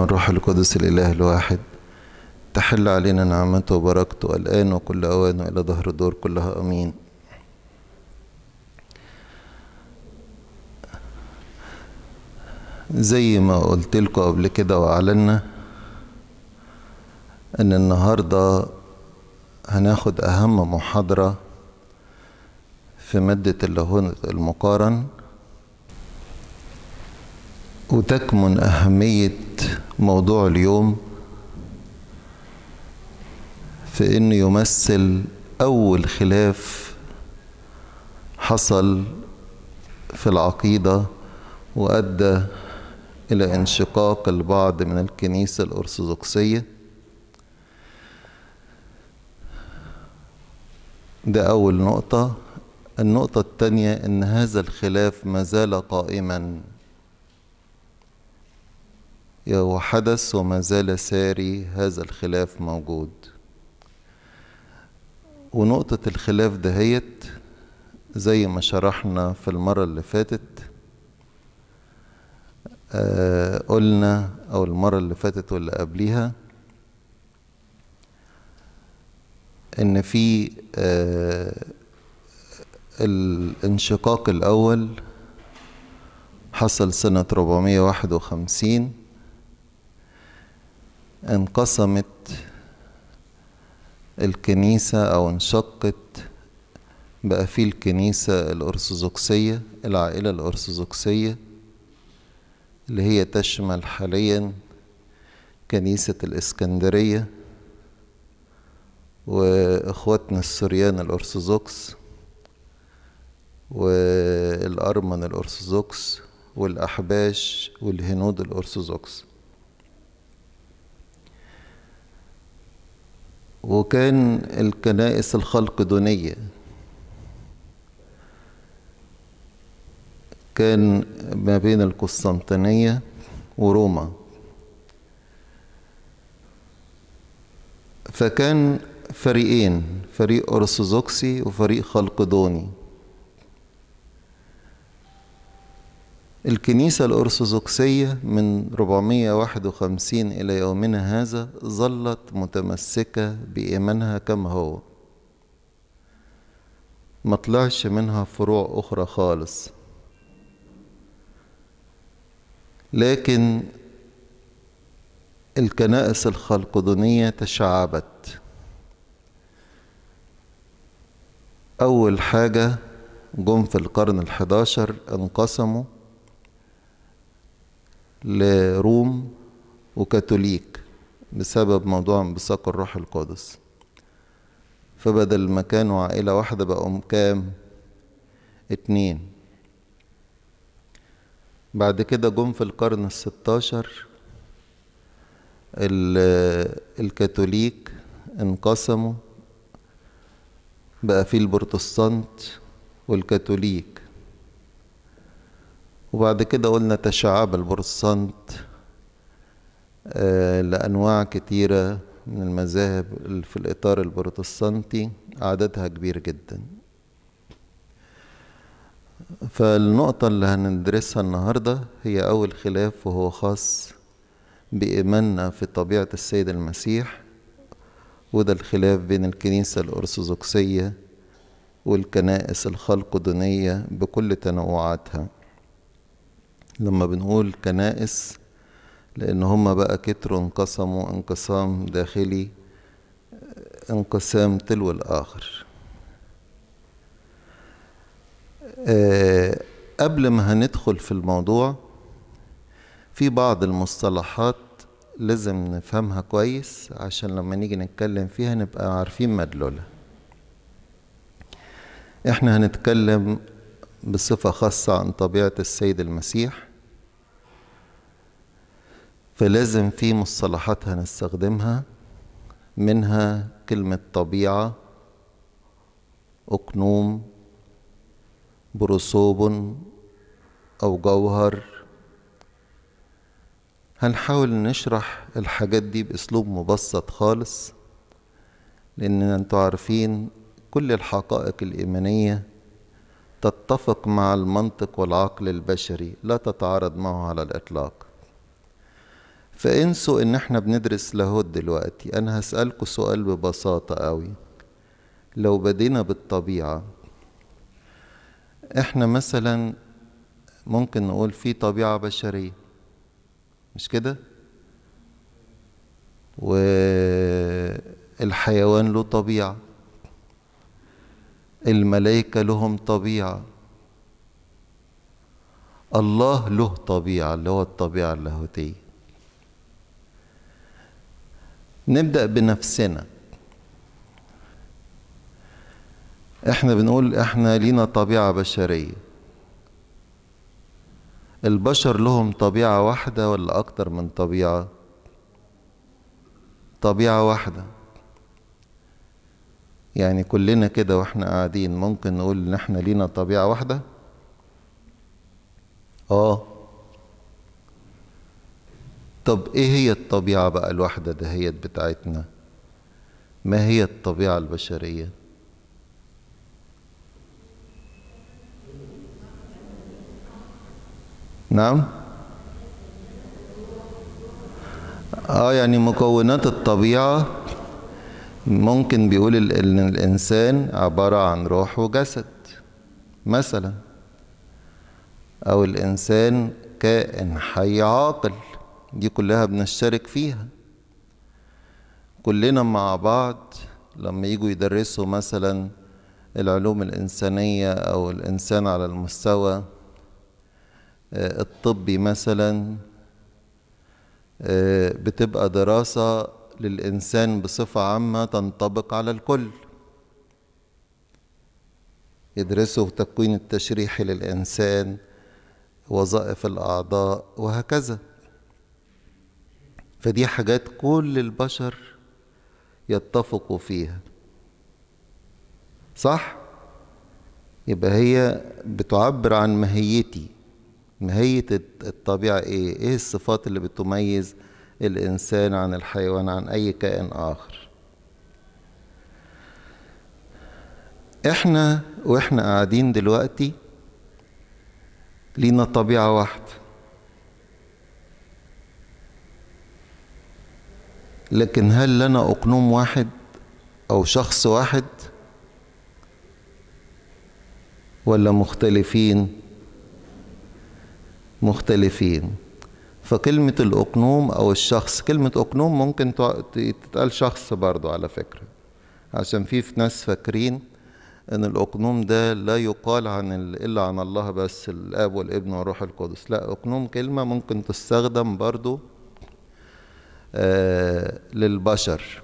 الروح القدس الإله الواحد تحل علينا نعمته وبركته الآن وكل أوان وإلى ظهر الدور كلها أمين زي ما قلت لكم قبل كده وأعلنا أن النهاردة هناخد أهم محاضرة في مادة اللاهوت المقارن وتكمن أهمية موضوع اليوم في انه يمثل اول خلاف حصل في العقيده وادى الى انشقاق البعض من الكنيسه الارثوذكسيه ده اول نقطه النقطه الثانيه ان هذا الخلاف ما زال قائما وحدث وما زال ساري هذا الخلاف موجود ونقطة الخلاف دهيت زي ما شرحنا في المرة اللي فاتت آه، قلنا أو المرة اللي فاتت واللي قبليها إن في آه، الانشقاق الأول حصل سنة 451 انقسمت الكنيسة أو انشقت بقى في الكنيسة الأرثوذكسية العائلة الأرثوذكسية اللي هي تشمل حاليا كنيسة الإسكندرية وإخواتنا السريان الأرثوذكس والأرمن الأرثوذكس والأحباش والهنود الأرثوذكس وكان الكنائس الخلق دونية كان ما بين القسطنطينية وروما فكان فريقين فريق أرثوذكسي وفريق خلق دوني الكنيسة الأرثوذكسية من 451 إلى يومنا هذا ظلت متمسكة بإيمانها كما هو ما طلعش منها فروع أخرى خالص لكن الكنائس الخلقدونية تشعبت أول حاجة جم في القرن الحداشر انقسموا لروم وكاثوليك بسبب موضوع انبثاق الروح القدس فبدل ما كانوا عائلة واحدة بقوا كام؟ اتنين بعد كده جم في القرن الستاشر الكاثوليك انقسموا بقى في البروتستانت والكاثوليك وبعد كده قلنا تشعب البروتستانت آه، لأنواع كتيرة من المذاهب في الإطار البروتستانتي عددها كبير جدا فالنقطة اللي هندرسها النهاردة هي أول خلاف وهو خاص بإيماننا في طبيعة السيد المسيح وده الخلاف بين الكنيسة الأرثوذكسية والكنائس الخلق دونية بكل تنوعاتها لما بنقول كنائس لأن هما بقى كتروا انقسموا انقسام داخلي انقسام تلو الآخر أه قبل ما هندخل في الموضوع في بعض المصطلحات لازم نفهمها كويس عشان لما نيجي نتكلم فيها نبقى عارفين مدلولها احنا هنتكلم بصفة خاصة عن طبيعة السيد المسيح فلازم في مصطلحات هنستخدمها منها كلمة طبيعة أقنوم بروسوب أو جوهر هنحاول نشرح الحاجات دي بأسلوب مبسط خالص لأن أنتوا عارفين كل الحقائق الإيمانية تتفق مع المنطق والعقل البشري لا تتعارض معه على الإطلاق فانسوا ان احنا بندرس لاهوت دلوقتي انا هسألكوا سؤال ببساطة قوي لو بدينا بالطبيعة احنا مثلا ممكن نقول في طبيعة بشرية مش كده والحيوان له طبيعة الملائكة لهم طبيعة الله له طبيعة اللي هو الطبيعة اللاهوتية نبدأ بنفسنا احنا بنقول احنا لينا طبيعة بشرية البشر لهم طبيعة واحدة ولا أكتر من طبيعة طبيعة واحدة يعني كلنا كده واحنا قاعدين ممكن نقول ان احنا لينا طبيعة واحدة اه طب ايه هي الطبيعة بقى الواحدة دهيت بتاعتنا ما هي الطبيعة البشرية نعم اه يعني مكونات الطبيعة ممكن بيقول ان الانسان عبارة عن روح وجسد مثلا او الانسان كائن حي عاقل دي كلها بنشترك فيها كلنا مع بعض لما يجوا يدرسوا مثلا العلوم الإنسانية أو الإنسان على المستوى آه، الطبي مثلا آه، بتبقى دراسة للإنسان بصفة عامة تنطبق على الكل يدرسوا تكوين التشريحي للإنسان وظائف الأعضاء وهكذا فدي حاجات كل البشر يتفقوا فيها صح يبقى هي بتعبر عن ماهيتي ماهية الطبيعة ايه ايه الصفات اللي بتميز الانسان عن الحيوان عن اي كائن اخر احنا واحنا قاعدين دلوقتي لينا طبيعة واحدة لكن هل لنا أقنوم واحد أو شخص واحد ولا مختلفين مختلفين فكلمة الأقنوم أو الشخص كلمة أقنوم ممكن تتقال شخص برضو على فكرة عشان في ناس فاكرين ان الاقنوم ده لا يقال عن الا عن الله بس الاب والابن والروح القدس لا اقنوم كلمه ممكن تستخدم برضو آه، للبشر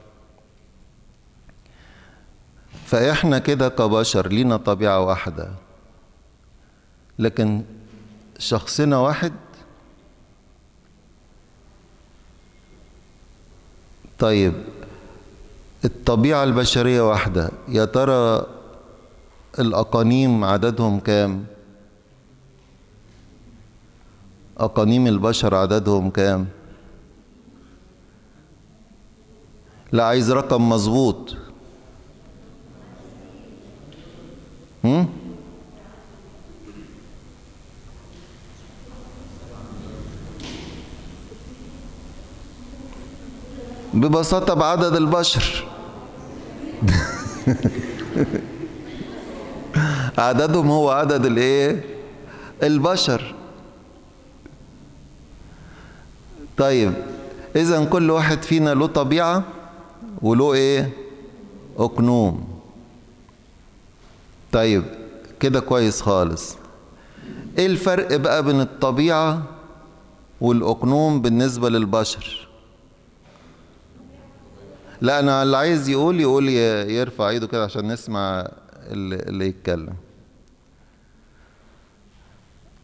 فإحنا كده كبشر لينا طبيعة واحدة لكن شخصنا واحد طيب الطبيعة البشرية واحدة يا ترى الأقانيم عددهم كام؟ أقانيم البشر عددهم كام؟ لا عايز رقم مظبوط ببساطة بعدد البشر عددهم هو عدد الايه البشر طيب اذا كل واحد فينا له طبيعه وله ايه أقنوم طيب كده كويس خالص ايه الفرق بقى بين الطبيعة والأقنوم بالنسبة للبشر لا أنا اللي عايز يقول يقول يرفع ايده كده عشان نسمع اللي يتكلم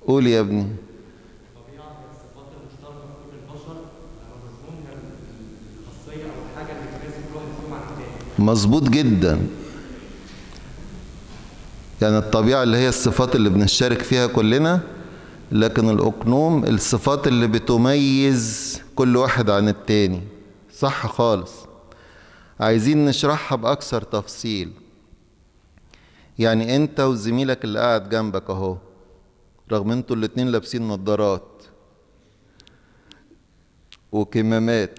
قول يا ابني مظبوط جدا يعني الطبيعة اللي هي الصفات اللي بنشارك فيها كلنا لكن الأقنوم الصفات اللي بتميز كل واحد عن التاني صح خالص عايزين نشرحها بأكثر تفصيل يعني أنت وزميلك اللي قاعد جنبك أهو رغم أنتوا الاتنين لابسين نظارات وكمامات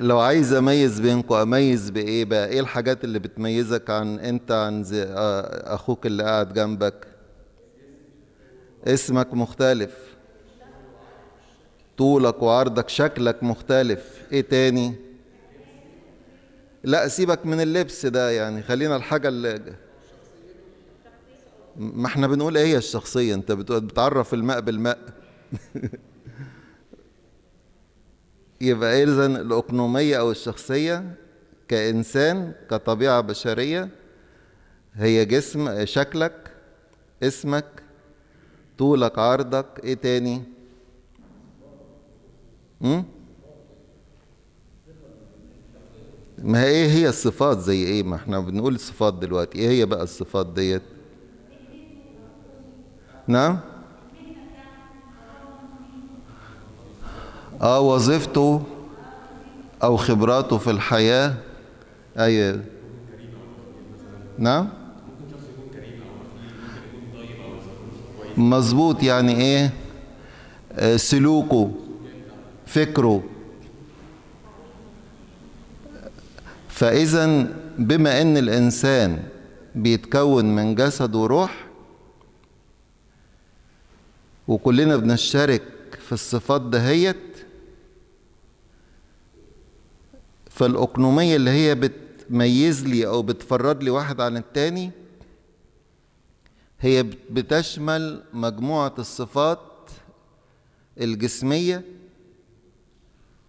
لو عايز اميز بينكم اميز بايه بقى ايه الحاجات اللي بتميزك عن انت عن آه، اخوك اللي قاعد جنبك اسمك مختلف طولك وعرضك شكلك مختلف ايه تاني لا سيبك من اللبس ده يعني خلينا الحاجه اللي ما احنا بنقول ايه هي الشخصيه انت بتعرف الماء بالماء يبقى إذا الأقنومية أو الشخصية كإنسان كطبيعة بشرية هي جسم شكلك اسمك طولك عرضك ايه تاني مم؟ ما هي ايه هي الصفات زي ايه ما احنا بنقول الصفات دلوقتي ايه هي بقى الصفات ديت نعم اه وظيفته او خبراته في الحياه ايوه نعم مظبوط يعني ايه آه، سلوكه فكره فاذا بما ان الانسان بيتكون من جسد وروح وكلنا بنشترك في الصفات دهيت فالاقنوميه اللي هي بتميز لي او بتفرد لي واحد عن التاني هي بتشمل مجموعه الصفات الجسميه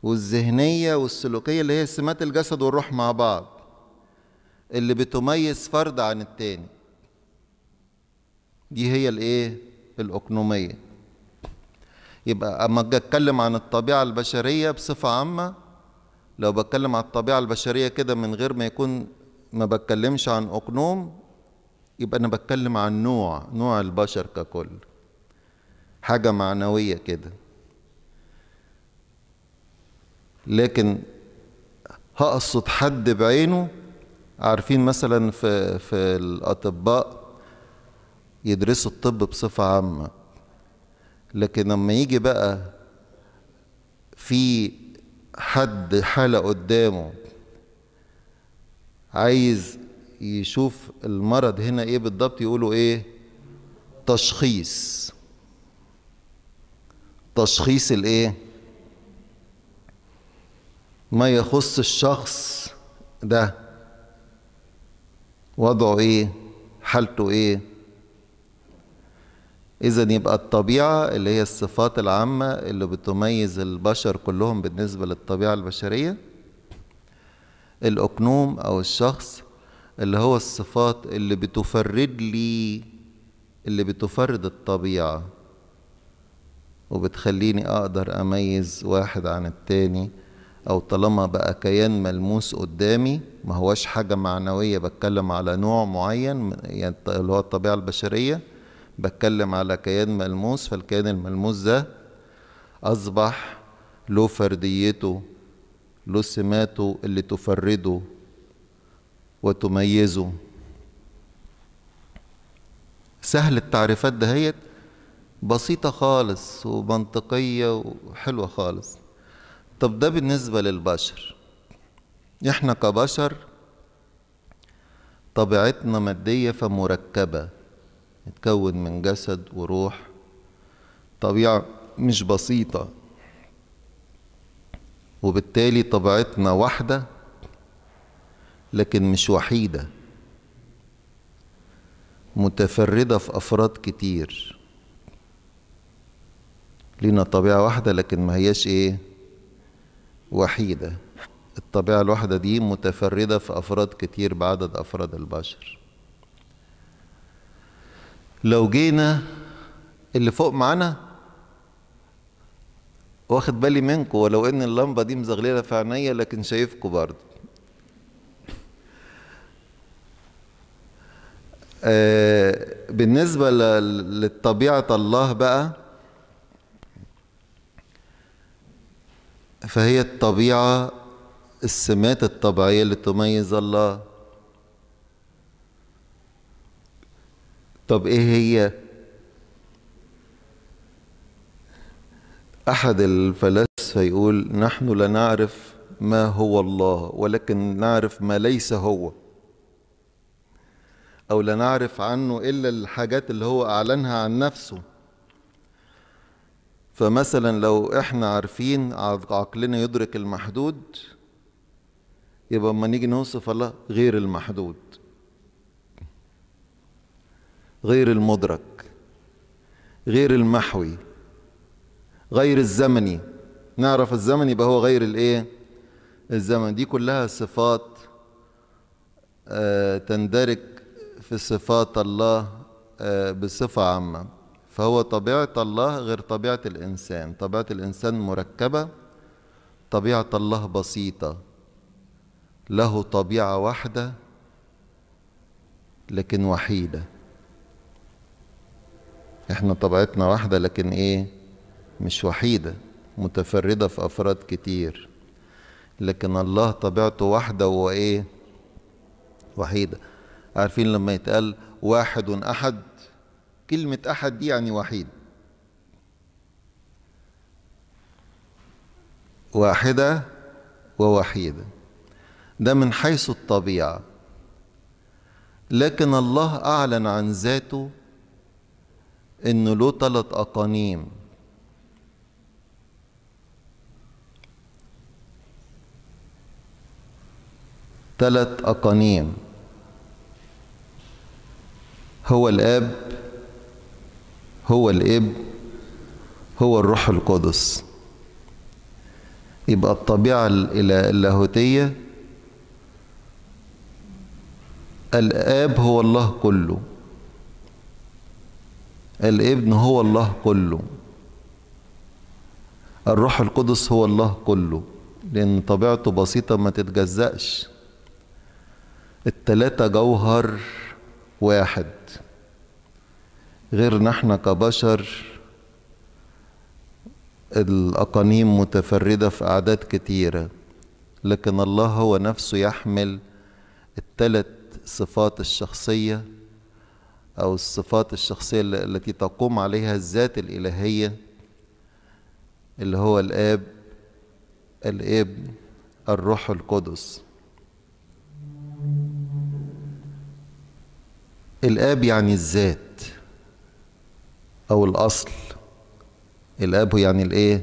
والذهنيه والسلوكيه اللي هي سمات الجسد والروح مع بعض اللي بتميز فرد عن التاني دي هي الايه الاقنوميه يبقى اما اتكلم عن الطبيعه البشريه بصفه عامه لو بتكلم على الطبيعة البشرية كده من غير ما يكون ما بتكلمش عن أقنوم يبقى أنا بتكلم عن نوع نوع البشر ككل حاجة معنوية كده لكن هقصد حد بعينه عارفين مثلا في في الأطباء يدرسوا الطب بصفة عامة لكن لما يجي بقى في حد حالة قدامه عايز يشوف المرض هنا ايه بالضبط يقولوا ايه تشخيص تشخيص الايه ما يخص الشخص ده وضعه ايه حالته ايه إذا يبقى الطبيعة اللي هي الصفات العامة اللي بتميز البشر كلهم بالنسبة للطبيعة البشرية الأقنوم أو الشخص اللي هو الصفات اللي بتفرد لي اللي بتفرد الطبيعة وبتخليني أقدر أميز واحد عن التاني أو طالما بقى كيان ملموس قدامي ما هواش حاجة معنوية بتكلم على نوع معين يعني اللي هو الطبيعة البشرية بتكلم على كيان ملموس فالكيان الملموس ده أصبح له فرديته له سماته اللي تفرده وتميزه سهل التعريفات دهيت بسيطة خالص ومنطقية وحلوة خالص طب ده بالنسبة للبشر احنا كبشر طبيعتنا مادية فمركبة متكون من جسد وروح طبيعة مش بسيطة وبالتالي طبيعتنا واحدة لكن مش وحيدة متفردة في أفراد كتير لينا طبيعة واحدة لكن ما هيش إيه وحيدة الطبيعة الواحدة دي متفردة في أفراد كتير بعدد أفراد البشر لو جينا اللي فوق معانا واخد بالي منكم ولو ان اللمبه دي مزغلله في عينيا لكن شايفكم برضو آه بالنسبه لطبيعه الله بقى فهي الطبيعه السمات الطبيعيه اللي تميز الله طب ايه هي احد الفلاسفه يقول نحن لا نعرف ما هو الله ولكن نعرف ما ليس هو او لا نعرف عنه الا الحاجات اللي هو اعلنها عن نفسه فمثلا لو احنا عارفين عقلنا يدرك المحدود يبقى اما نيجي نوصف الله غير المحدود غير المدرك غير المحوي غير الزمني نعرف الزمني يبقى هو غير الايه الزمن دي كلها صفات آه، تندرج في صفات الله آه، بصفة عامة فهو طبيعة الله غير طبيعة الإنسان طبيعة الإنسان مركبة طبيعة الله بسيطة له طبيعة واحدة لكن وحيده احنا طبيعتنا واحدة لكن ايه مش وحيدة متفردة في أفراد كتير لكن الله طبيعته واحدة وهو ايه وحيدة عارفين لما يتقال واحد أحد كلمة أحد دي يعني وحيد واحدة ووحيدة ده من حيث الطبيعة لكن الله أعلن عن ذاته انه له ثلاث اقانيم ثلاث اقانيم هو الاب هو الاب هو الروح القدس يبقى الطبيعه اللاهوتيه الاب هو الله كله الابن هو الله كله الروح القدس هو الله كله لأن طبيعته بسيطة ما تتجزأش التلاتة جوهر واحد غيرنا احنا كبشر الأقانيم متفردة في أعداد كتيرة لكن الله هو نفسه يحمل التلات صفات الشخصية أو الصفات الشخصية التي تقوم عليها الذات الإلهية اللي هو الآب الابن الروح القدس الآب يعني الذات أو الأصل الأب يعني الإيه؟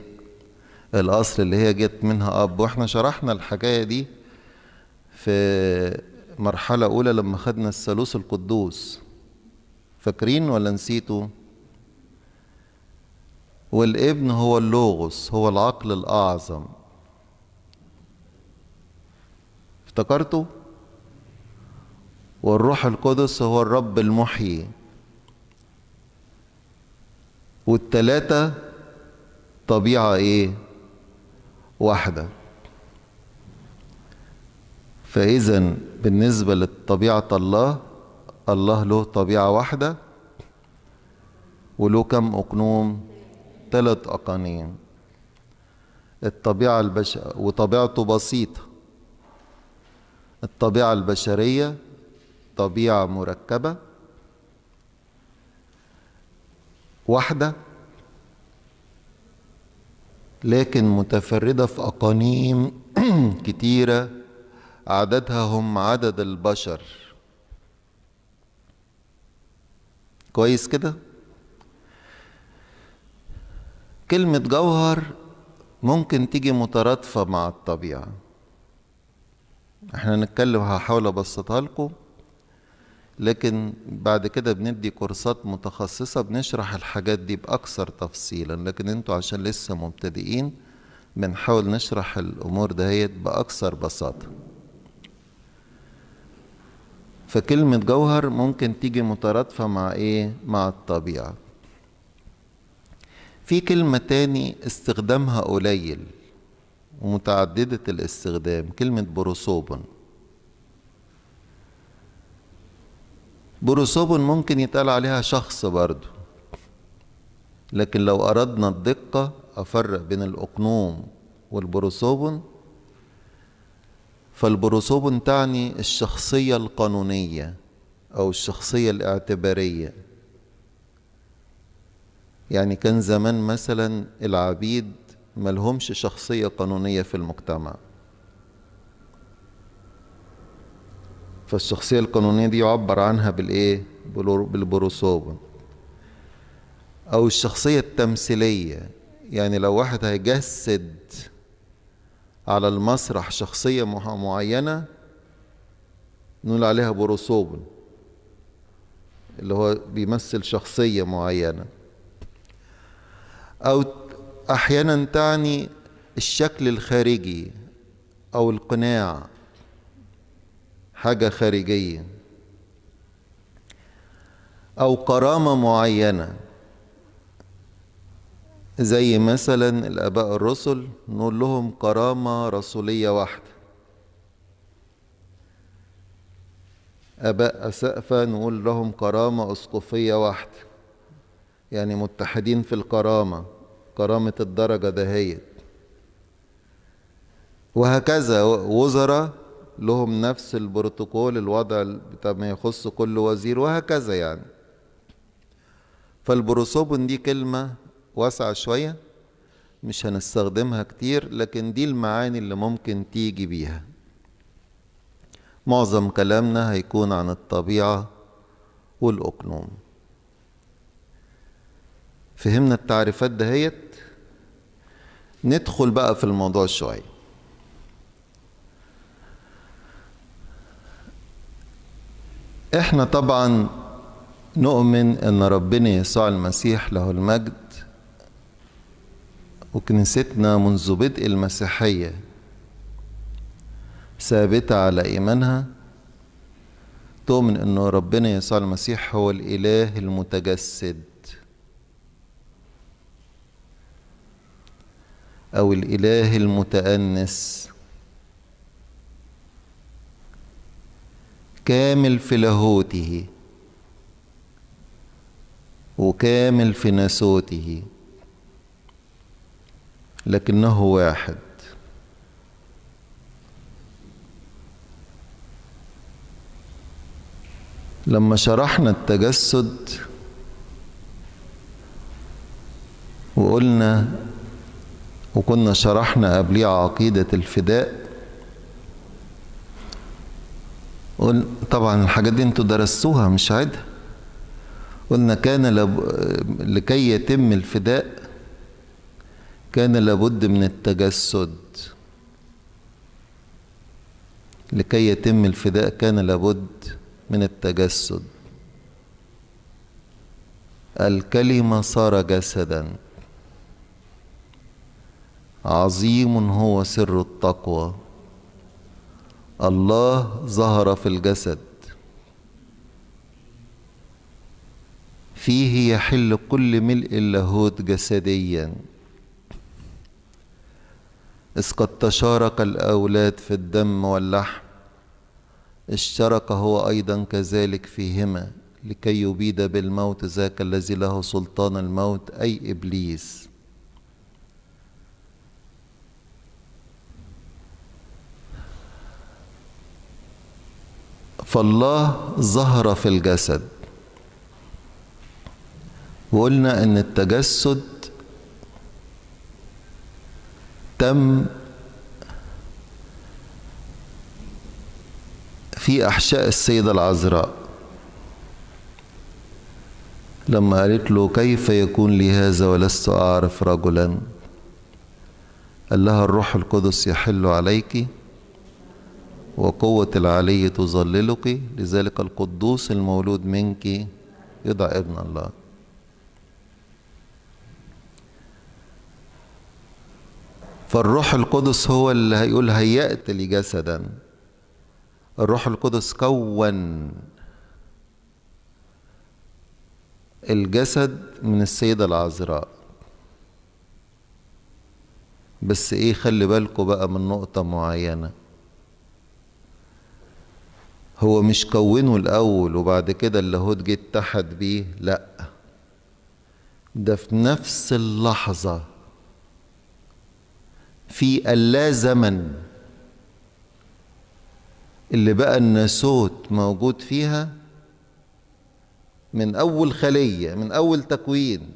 الأصل اللي هي جت منها أب وإحنا شرحنا الحكاية دي في مرحلة أولى لما خدنا الثالوث القدوس فاكرين ولا نسيتوا والابن هو اللوغوس هو العقل الأعظم افتكرتوا والروح القدس هو الرب المحيي والتلاتة طبيعة ايه واحدة فإذا بالنسبة لطبيعة الله الله له طبيعة واحدة وله كم أقنوم ثلاث أقانيم الطبيعة البش وطبيعته بسيطة الطبيعة البشرية طبيعة مركبة واحدة لكن متفردة في أقانيم كتيرة عددها هم عدد البشر كويس كده كلمة جوهر ممكن تيجي مترادفة مع الطبيعة احنا نتكلم هحاول ابسطها لكم لكن بعد كده بندي كورسات متخصصة بنشرح الحاجات دي بأكثر تفصيلا لكن انتوا عشان لسه مبتدئين بنحاول نشرح الأمور دهيت بأكثر بساطة فكلمة جوهر ممكن تيجي مترادفة مع إيه؟ مع الطبيعة في كلمة تاني استخدامها قليل ومتعددة الاستخدام كلمة بروسوبون بروسوبون ممكن يتقال عليها شخص برضه. لكن لو أردنا الدقة أفرق بين الأقنوم والبروسوبون فالبروسوبون تعني الشخصية القانونية أو الشخصية الاعتبارية يعني كان زمان مثلا العبيد ملهمش شخصية قانونية في المجتمع فالشخصية القانونية دي يعبر عنها بالإيه؟ بالبروسوبون أو الشخصية التمثيلية يعني لو واحد هيجسد على المسرح شخصية معينة نقول عليها بروسوبل اللي هو بيمثل شخصية معينة أو أحيانا تعني الشكل الخارجي أو القناع حاجة خارجية أو كرامة معينة زي مثلا الآباء الرسل نقول لهم كرامة رسولية واحدة آباء أسقفة نقول لهم كرامة أسقفية واحدة يعني متحدين في الكرامة كرامة الدرجة دهيت وهكذا وزراء لهم نفس البروتوكول الوضع بتاع ما يخص كل وزير وهكذا يعني فالبروسوبون دي كلمة واسعة شوية مش هنستخدمها كتير لكن دي المعاني اللي ممكن تيجي بيها معظم كلامنا هيكون عن الطبيعة والأقنوم فهمنا التعريفات دهيت ندخل بقى في الموضوع شوية احنا طبعا نؤمن ان ربنا يسوع المسيح له المجد وكنيستنا منذ بدء المسيحية ثابتة على إيمانها تؤمن أن ربنا يسوع المسيح هو الإله المتجسد أو الإله المتأنس كامل في لاهوته وكامل في ناسوته لكنه واحد لما شرحنا التجسد وقلنا وكنا شرحنا قبليه عقيدة الفداء قلنا طبعا الحاجات دي انتوا درستوها مش عيدها قلنا كان لكي يتم الفداء كان لابد من التجسد لكي يتم الفداء كان لابد من التجسد الكلمة صار جسدا عظيم هو سر التقوى الله ظهر في الجسد فيه يحل كل ملء اللاهوت جسديا إذ قد تشارك الأولاد في الدم واللحم اشترك هو أيضا كذلك فيهما لكي يبيد بالموت ذاك الذي له سلطان الموت أي إبليس فالله ظهر في الجسد وقلنا ان التجسد تم في أحشاء السيدة العذراء لما قالت له كيف يكون لي هذا ولست أعرف رجلا قال لها الروح القدس يحل عليك وقوة العلي تظللك لذلك القدوس المولود منك يدعى ابن الله فالروح القدس هو اللي هيقول هيأت لي جسدا الروح القدس كون الجسد من السيدة العذراء بس ايه خلي بالكوا بقى من نقطة معينة هو مش كونه الأول وبعد كده اللاهوت جه اتحد بيه لأ ده في نفس اللحظة في اللا زمن اللي بقى الناسوت موجود فيها من أول خلية من أول تكوين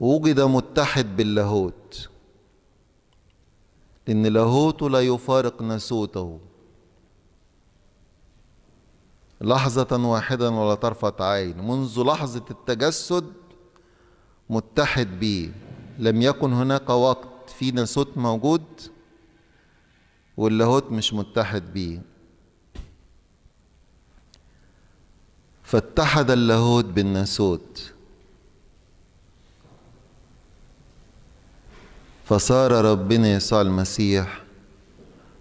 وجد متحد باللاهوت لأن لاهوته لا يفارق ناسوته لحظة واحده ولا طرفة عين منذ لحظة التجسد متحد به لم يكن هناك وقت فينا صوت موجود واللاهوت مش متحد بيه فاتحد اللاهوت بالناسوت فصار ربنا يسوع المسيح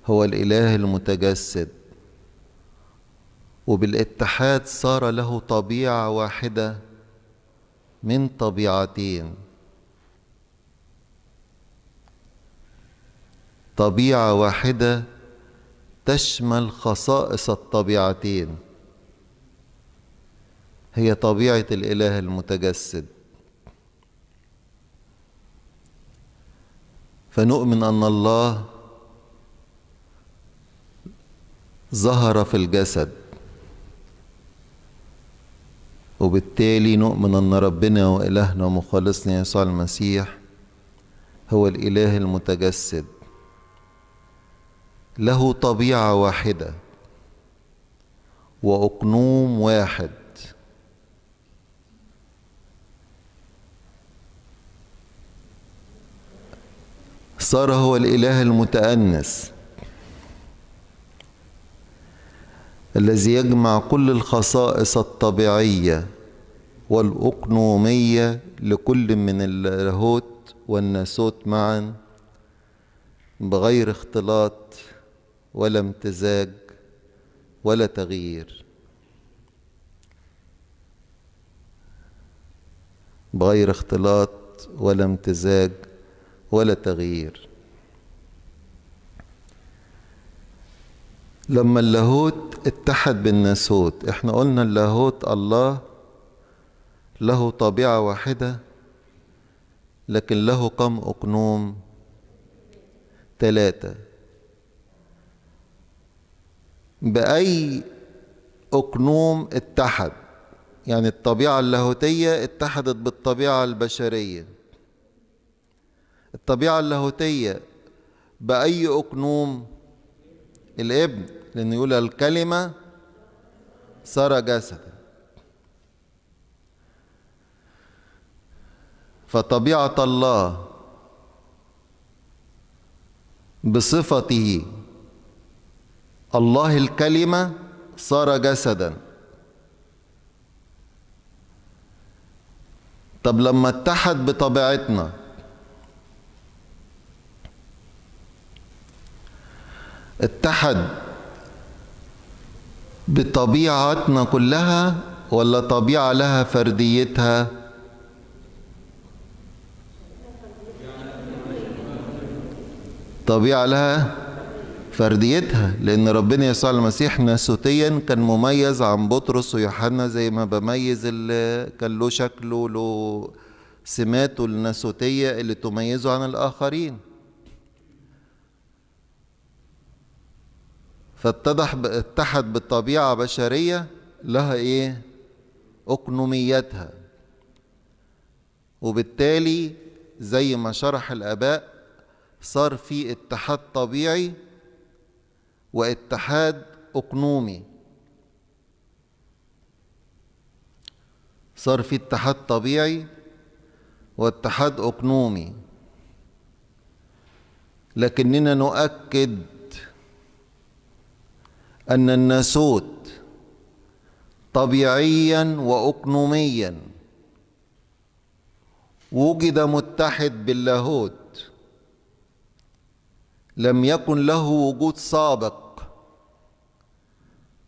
هو الإله المتجسد وبالاتحاد صار له طبيعة واحدة من طبيعتين طبيعه واحده تشمل خصائص الطبيعتين هي طبيعه الاله المتجسد فنؤمن ان الله ظهر في الجسد وبالتالي نؤمن ان ربنا والهنا ومخلصنا يسوع المسيح هو الاله المتجسد له طبيعه واحده واقنوم واحد صار هو الاله المتانس الذي يجمع كل الخصائص الطبيعيه والاقنوميه لكل من اللاهوت والناسوت معا بغير اختلاط ولا امتزاج ولا تغيير بغير اختلاط ولا امتزاج ولا تغيير لما اللاهوت اتحد بالناسوت احنا قلنا اللاهوت الله له طبيعة واحدة لكن له كم أقنوم ثلاثة بأي أقنوم اتحد يعني الطبيعة اللاهوتية اتحدت بالطبيعة البشرية الطبيعة اللاهوتية بأي أقنوم الابن لأنه يقول الكلمة صار جسدا فطبيعة الله بصفته الله الكلمة صار جسدا طب لما اتحد بطبيعتنا اتحد بطبيعتنا كلها ولا طبيعة لها فرديتها طبيعة لها فرديتها لأن ربنا يسوع المسيح ناسوتيا كان مميز عن بطرس ويوحنا زي ما بميز اللي كان له شكله له سماته الناسوتية اللي تميزه عن الآخرين فاتضح اتحد بالطبيعة بشرية لها ايه أقنوميتها وبالتالي زي ما شرح الآباء صار في اتحاد طبيعي واتحاد أقنومي صار في اتحاد طبيعي واتحاد أقنومي لكننا نؤكد أن الناسوت طبيعيا وأقنوميا وجد متحد باللاهوت لم يكن له وجود سابق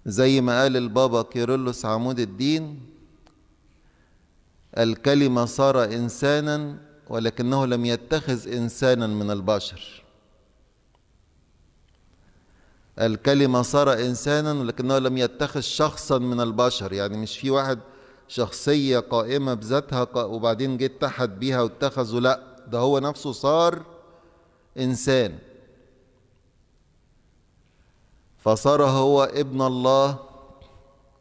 زي ما قال البابا كيرلس عمود الدين الكلمة صار إنسانا ولكنه لم يتخذ إنسانا من البشر الكلمة صار إنسانا ولكنه لم يتخذ شخصا من البشر يعني مش في واحد شخصية قائمة بذاتها وبعدين جه اتحد بيها واتخذوا لأ ده هو نفسه صار إنسان فصار هو ابن الله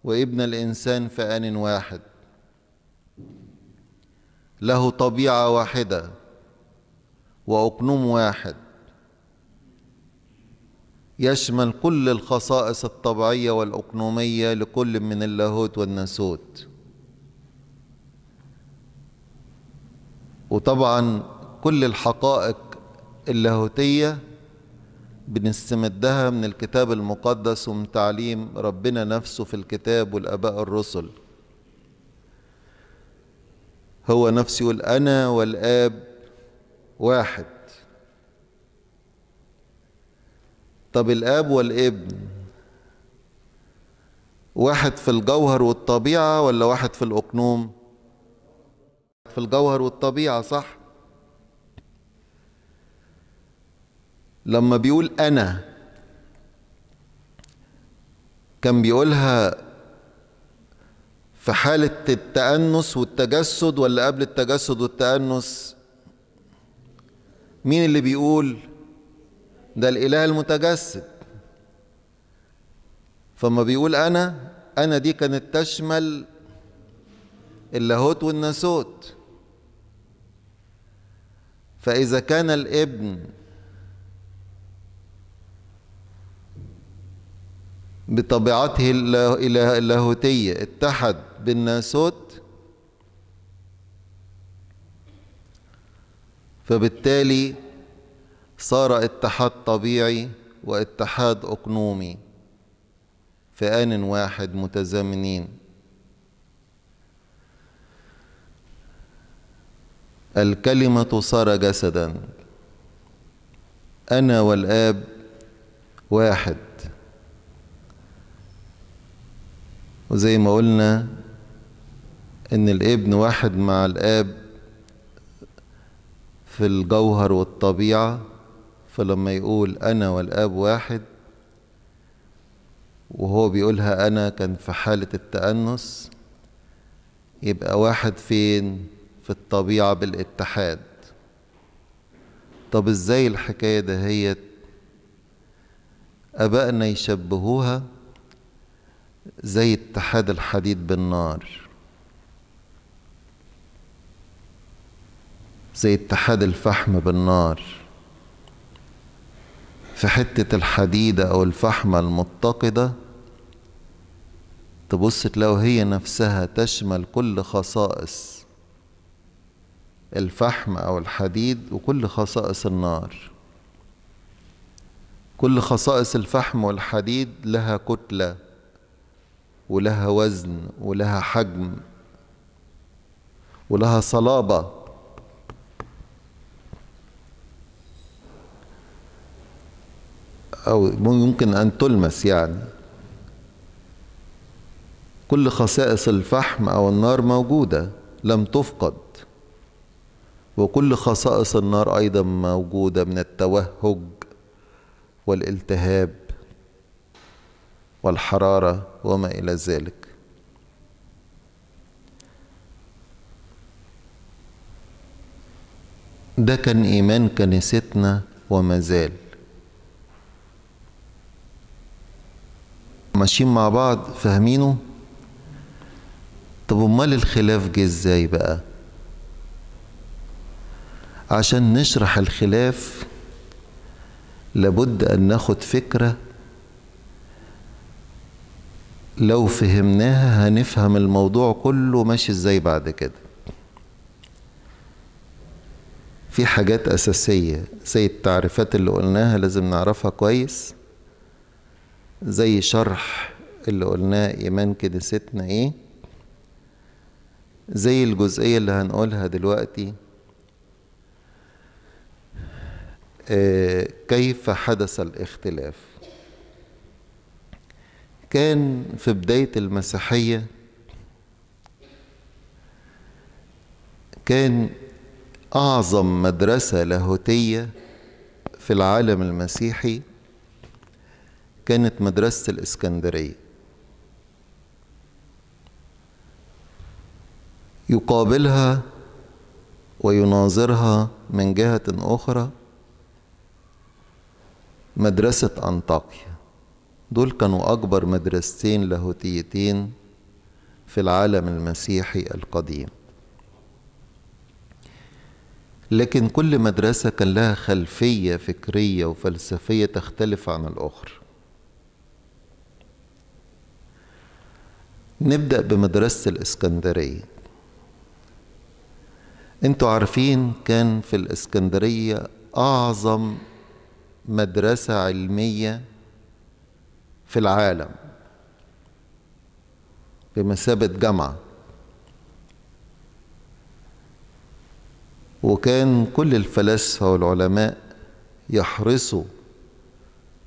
وابن الإنسان في آن واحد له طبيعة واحدة وأقنوم واحد يشمل كل الخصائص الطبيعية والأقنومية لكل من اللاهوت والناسوت وطبعا كل الحقائق اللاهوتية بنستمدها من الكتاب المقدس ومن تعليم ربنا نفسه في الكتاب والآباء الرسل هو نفسه يقول أنا والآب واحد طب الآب والابن واحد في الجوهر والطبيعة ولا واحد في الأقنوم في الجوهر والطبيعة صح لما بيقول أنا كان بيقولها في حالة التأنس والتجسد ولا قبل التجسد والتأنس مين اللي بيقول ده الإله المتجسد فما بيقول أنا أنا دي كانت تشمل اللاهوت والناسوت فإذا كان الابن بطبيعته اللاهوتية اتحد بالناسوت فبالتالي صار اتحاد طبيعي واتحاد أقنومي في آن واحد متزامنين الكلمة صار جسدا أنا والآب واحد وزي ما قلنا ان الابن واحد مع الاب في الجوهر والطبيعة فلما يقول أنا والآب واحد وهو بيقولها أنا كان في حالة التأنس يبقى واحد فين في الطبيعة بالاتحاد طب ازاي الحكاية دهيت أبائنا يشبهوها زي اتحاد الحديد بالنار زي اتحاد الفحم بالنار في حتة الحديدة أو الفحمة المتقدة تبص تلاقوا هي نفسها تشمل كل خصائص الفحم أو الحديد وكل خصائص النار كل خصائص الفحم والحديد لها كتلة ولها وزن ولها حجم ولها صلابة أو يمكن أن تلمس يعني كل خصائص الفحم أو النار موجودة لم تفقد وكل خصائص النار أيضا موجودة من التوهج والالتهاب والحرارة وما إلى ذلك ده كان إيمان كنيستنا وما زال ماشيين مع بعض فاهمينه طب امال الخلاف جه ازاي بقى عشان نشرح الخلاف لابد ان ناخد فكره لو فهمناها هنفهم الموضوع كله ماشي ازاي بعد كده في حاجات أساسية زي التعريفات اللي قلناها لازم نعرفها كويس زي شرح اللي قلناه إيمان كنيستنا إيه زي الجزئية اللي هنقولها دلوقتي آه كيف حدث الاختلاف كان في بداية المسيحية كان أعظم مدرسة لاهوتية في العالم المسيحي كانت مدرسة الإسكندرية يقابلها ويناظرها من جهة أخرى مدرسة أنطاكيا دول كانوا أكبر مدرستين لاهوتيتين في العالم المسيحي القديم لكن كل مدرسة كان لها خلفية فكرية وفلسفية تختلف عن الأخرى نبدأ بمدرسة الإسكندرية انتوا عارفين كان في الإسكندرية أعظم مدرسة علمية في العالم بمثابة جامعة وكان كل الفلاسفة والعلماء يحرصوا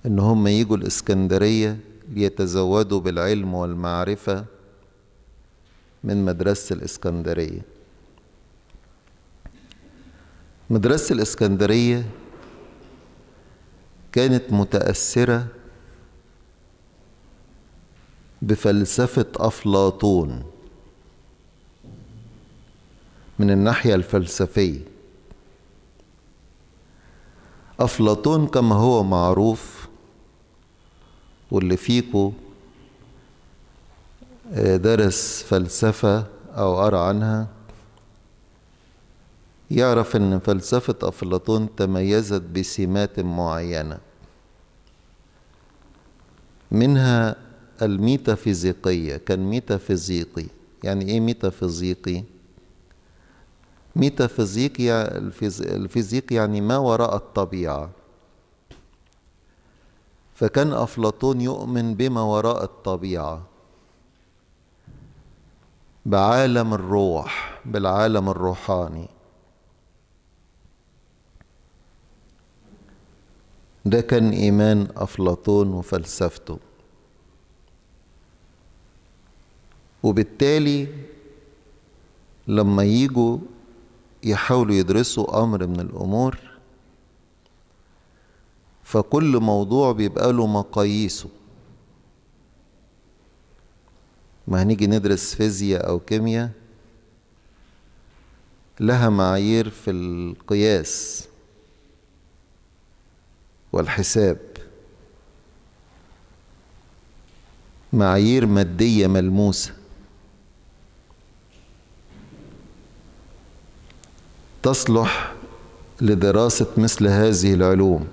ان هم يجوا الاسكندرية ليتزودوا بالعلم والمعرفة من مدرسة الاسكندرية مدرسة الاسكندرية كانت متأثرة بفلسفة أفلاطون من الناحية الفلسفية أفلاطون كما هو معروف واللي فيكو آه، درس فلسفة أو قرأ عنها يعرف أن فلسفة أفلاطون تميزت بسمات معينة منها الميتافيزيقية كان ميتافيزيقي يعني إيه ميتافيزيقي؟ ميتافيزيقي الفيزيق يعني ما وراء الطبيعة فكان أفلاطون يؤمن بما وراء الطبيعة بعالم الروح بالعالم الروحاني ده كان إيمان أفلاطون وفلسفته وبالتالي لما يجوا يحاولوا يدرسوا أمر من الأمور فكل موضوع بيبقى له مقاييسه ما هنيجي ندرس فيزياء أو كيمياء لها معايير في القياس والحساب معايير مادية ملموسة تصلح لدراسة مثل هذه العلوم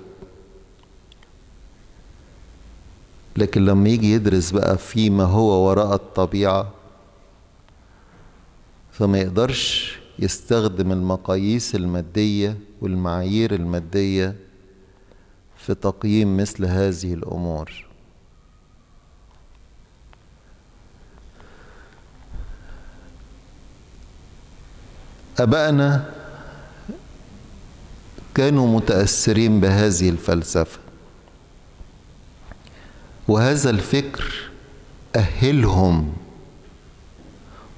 لكن لما يجي يدرس بقى فيما هو وراء الطبيعة فما يقدرش يستخدم المقاييس المادية والمعايير المادية في تقييم مثل هذه الأمور أبائنا كانوا متاثرين بهذه الفلسفه وهذا الفكر اهلهم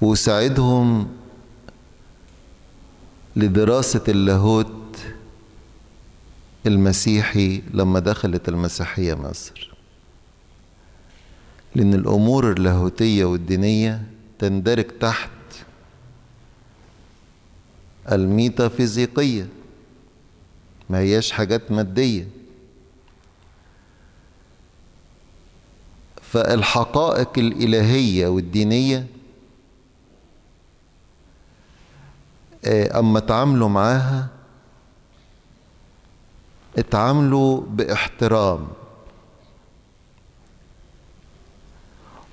وساعدهم لدراسه اللاهوت المسيحي لما دخلت المسيحيه مصر لأن الأمور اللاهوتية والدينية تندرج تحت الميتافيزيقية ما هياش حاجات مادية فالحقائق الإلهية والدينية آه، أما تعاملوا معاها اتعاملوا باحترام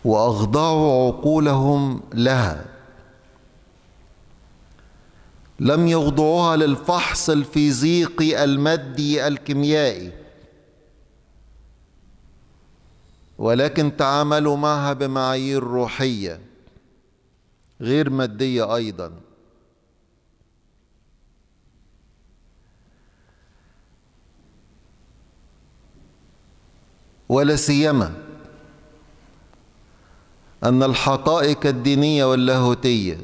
واخضعوا عقولهم لها لم يخضعوها للفحص الفيزيقي المادي الكيميائي ولكن تعاملوا معها بمعايير روحيه غير ماديه ايضا ولا سيما ان الحقائق الدينيه واللاهوتيه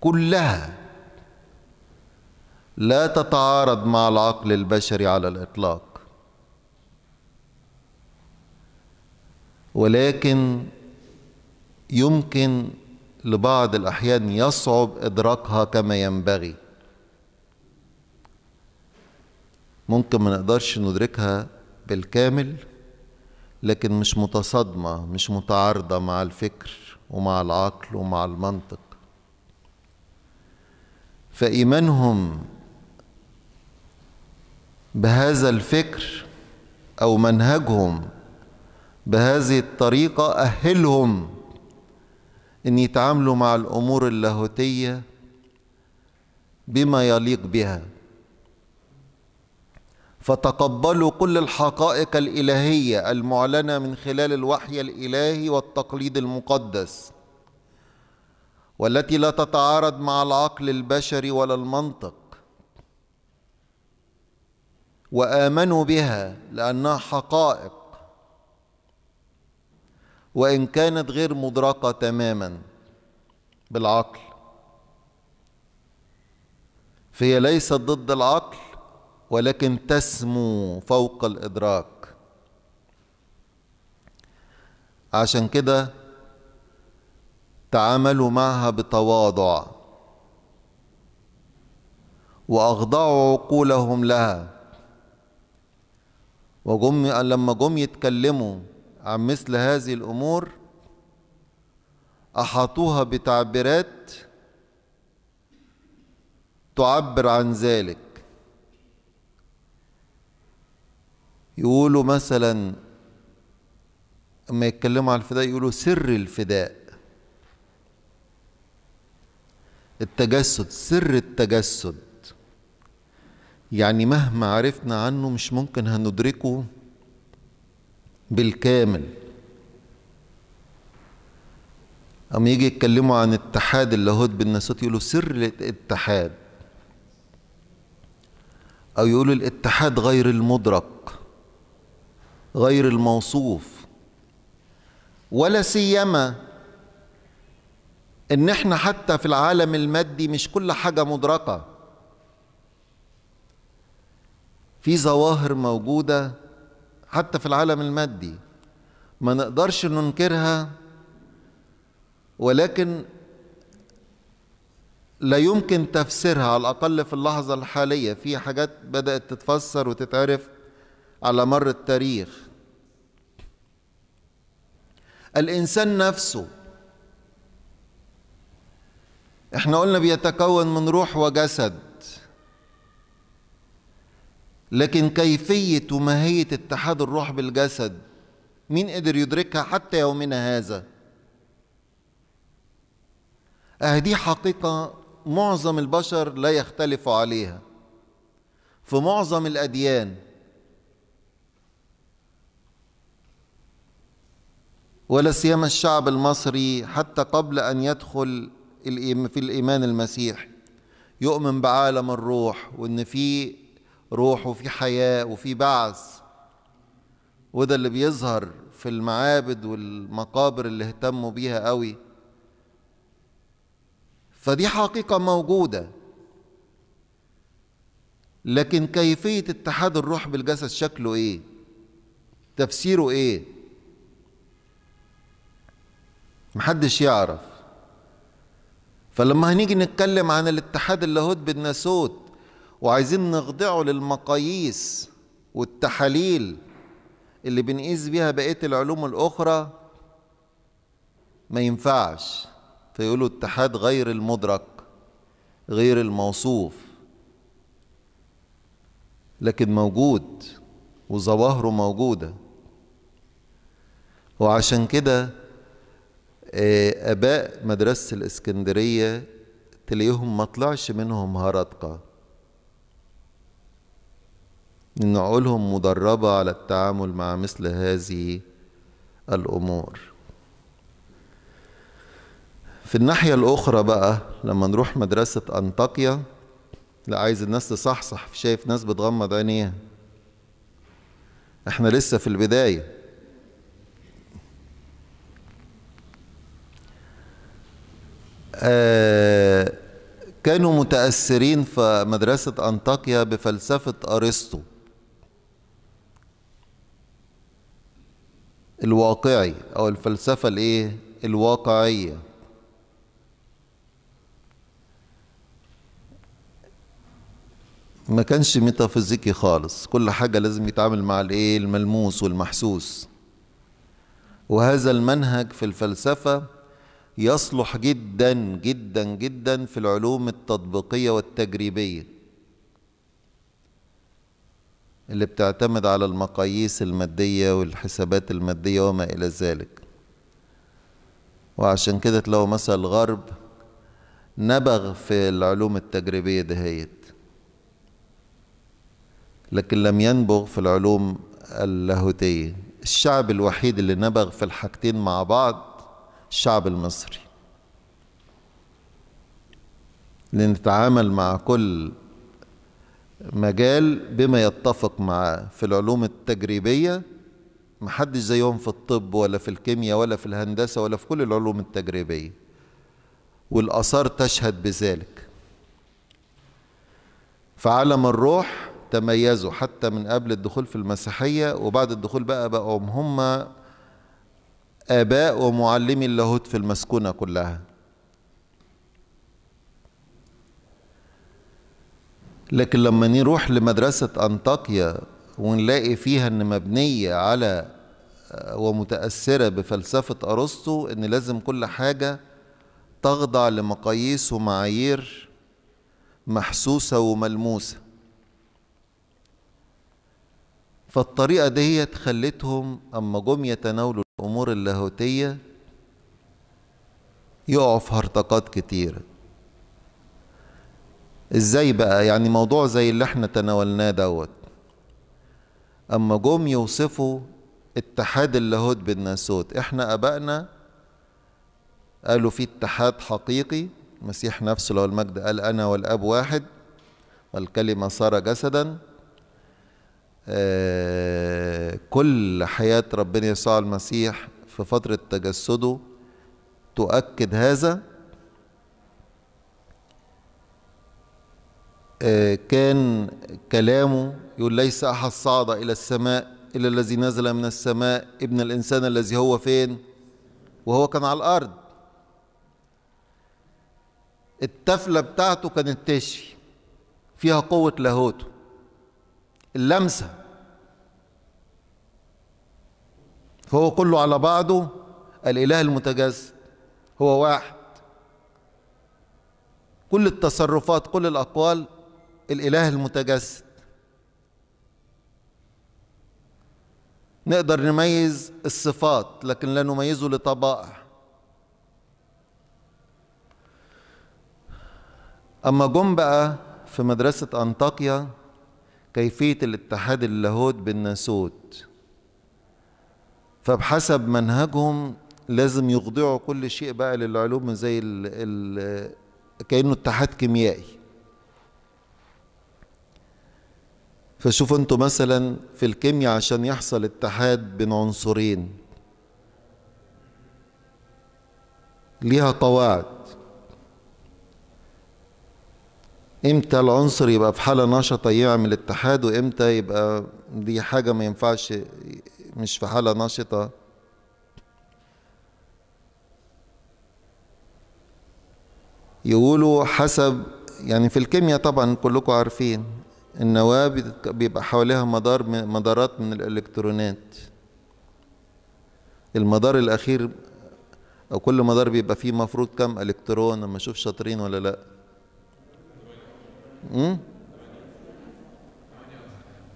كلها لا تتعارض مع العقل البشري على الإطلاق ولكن يمكن لبعض الأحيان يصعب إدراكها كما ينبغي ممكن ما نقدرش ندركها بالكامل لكن مش متصادمة مش متعارضة مع الفكر ومع العقل ومع المنطق فإيمانهم بهذا الفكر أو منهجهم بهذه الطريقة أهلهم أن يتعاملوا مع الأمور اللاهوتية بما يليق بها فتقبلوا كل الحقائق الإلهية المعلنة من خلال الوحي الإلهي والتقليد المقدس والتي لا تتعارض مع العقل البشري ولا المنطق وامنوا بها لانها حقائق وان كانت غير مدركه تماما بالعقل فهي ليست ضد العقل ولكن تسمو فوق الادراك عشان كده تعاملوا معها بتواضع واخضعوا عقولهم لها وجم لما جم يتكلموا عن مثل هذه الأمور أحاطوها بتعبيرات تعبر عن ذلك يقولوا مثلا اما يتكلموا عن الفداء يقولوا سر الفداء التجسد سر التجسد يعني مهما عرفنا عنه مش ممكن هندركه بالكامل أم يجي يتكلموا عن اتحاد اللاهوت بالناسوت يقولوا سر الاتحاد أو يقولوا الاتحاد غير المدرك غير الموصوف ولا سيما إن إحنا حتى في العالم المادي مش كل حاجة مدركة في ظواهر موجودة حتى في العالم المادي ما نقدرش ننكرها ولكن لا يمكن تفسيرها على الأقل في اللحظة الحالية في حاجات بدأت تتفسر وتتعرف على مر التاريخ الإنسان نفسه احنا قلنا بيتكون من روح وجسد لكن كيفية وماهية اتحاد الروح بالجسد مين قدر يدركها حتى يومنا هذا أه دي حقيقة معظم البشر لا يختلف عليها في معظم الأديان ولا سيما الشعب المصري حتى قبل أن يدخل في الإيمان المسيحي يؤمن بعالم الروح وإن في روح وفي حياة وفي بعث وده اللي بيظهر في المعابد والمقابر اللي اهتموا بيها قوي فدي حقيقة موجودة لكن كيفية اتحاد الروح بالجسد شكله ايه تفسيره ايه محدش يعرف فلما هنيجي نتكلم عن الاتحاد اللاهوت بالناسوت وعايزين نخضعه للمقاييس والتحاليل اللي بنقيس بيها بقية العلوم الأخرى ما ينفعش فيقولوا اتحاد غير المدرك غير الموصوف لكن موجود وظواهره موجودة وعشان كده آه، آباء مدرسة الإسكندرية تلاقيهم ما طلعش منهم هرطقة إن عقولهم مدربة على التعامل مع مثل هذه الأمور في الناحية الأخرى بقى لما نروح مدرسة أنطاكيا لا عايز الناس تصحصح شايف ناس بتغمض عينيها احنا لسه في البداية آه، كانوا متأثرين في مدرسة أنطاكيا بفلسفة أرسطو الواقعي أو الفلسفة الإيه الواقعية ما كانش ميتافيزيقي خالص كل حاجة لازم يتعامل مع الإيه الملموس والمحسوس وهذا المنهج في الفلسفة يصلح جدا جدا جدا في العلوم التطبيقية والتجريبية اللي بتعتمد على المقاييس المادية والحسابات المادية وما إلى ذلك وعشان كده تلاقوا مثلا الغرب نبغ في العلوم التجريبية دهيت لكن لم ينبغ في العلوم اللاهوتية الشعب الوحيد اللي نبغ في الحاجتين مع بعض الشعب المصري لنتعامل مع كل مجال بما يتفق معاه في العلوم التجريبية محدش زيهم في الطب ولا في الكيمياء ولا في الهندسة ولا في كل العلوم التجريبية والآثار تشهد بذلك فعالم الروح تميزوا حتى من قبل الدخول في المسيحية وبعد الدخول بقى بقوا هم آباء ومعلمي اللاهوت في المسكونة كلها لكن لما نروح لمدرسة أنطاكيا ونلاقي فيها إن مبنية على آه، ومتأثرة بفلسفة أرسطو إن لازم كل حاجة تخضع لمقاييس ومعايير محسوسة وملموسة فالطريقة ديت خلتهم أما جم يتناولوا الأمور اللاهوتية يقعوا في هرطقات كتيرة ازاي بقى يعني موضوع زي اللي احنا تناولناه دوت اما جم يوصفوا اتحاد اللاهوت بالناسوت احنا ابائنا قالوا في اتحاد حقيقي المسيح نفسه لو المجد قال انا والاب واحد والكلمه صار جسدا آه، كل حياه ربنا يسوع المسيح في فتره تجسده تؤكد هذا كان كلامه يقول ليس أحد صعد إلى السماء إلا الذي نزل من السماء ابن الإنسان الذي هو فين وهو كان على الأرض التفلة بتاعته كانت تشفي فيها قوة لاهوته اللمسة فهو كله على بعضه الإله المتجسد هو واحد كل التصرفات كل الأقوال الإله المتجسد نقدر نميز الصفات لكن لا نميزه لطبائع أما جم بقى في مدرسة أنطاكيا كيفية الاتحاد اللاهوت بالناسوت فبحسب منهجهم لازم يخضعوا كل شيء بقى للعلوم زي ال كأنه اتحاد كيميائي فشوفوا انتوا مثلا في الكيمياء عشان يحصل اتحاد بين عنصرين ليها قواعد امتى العنصر يبقى في حاله نشطه يعمل اتحاد وامتى يبقى دي حاجه ما ينفعش مش في حاله نشطه يقولوا حسب يعني في الكيمياء طبعا كلكم عارفين النواة بيبقى حواليها مدار مدارات من الإلكترونات المدار الأخير أو كل مدار بيبقى فيه مفروض كم إلكترون أما أشوف شاطرين ولا لأ امم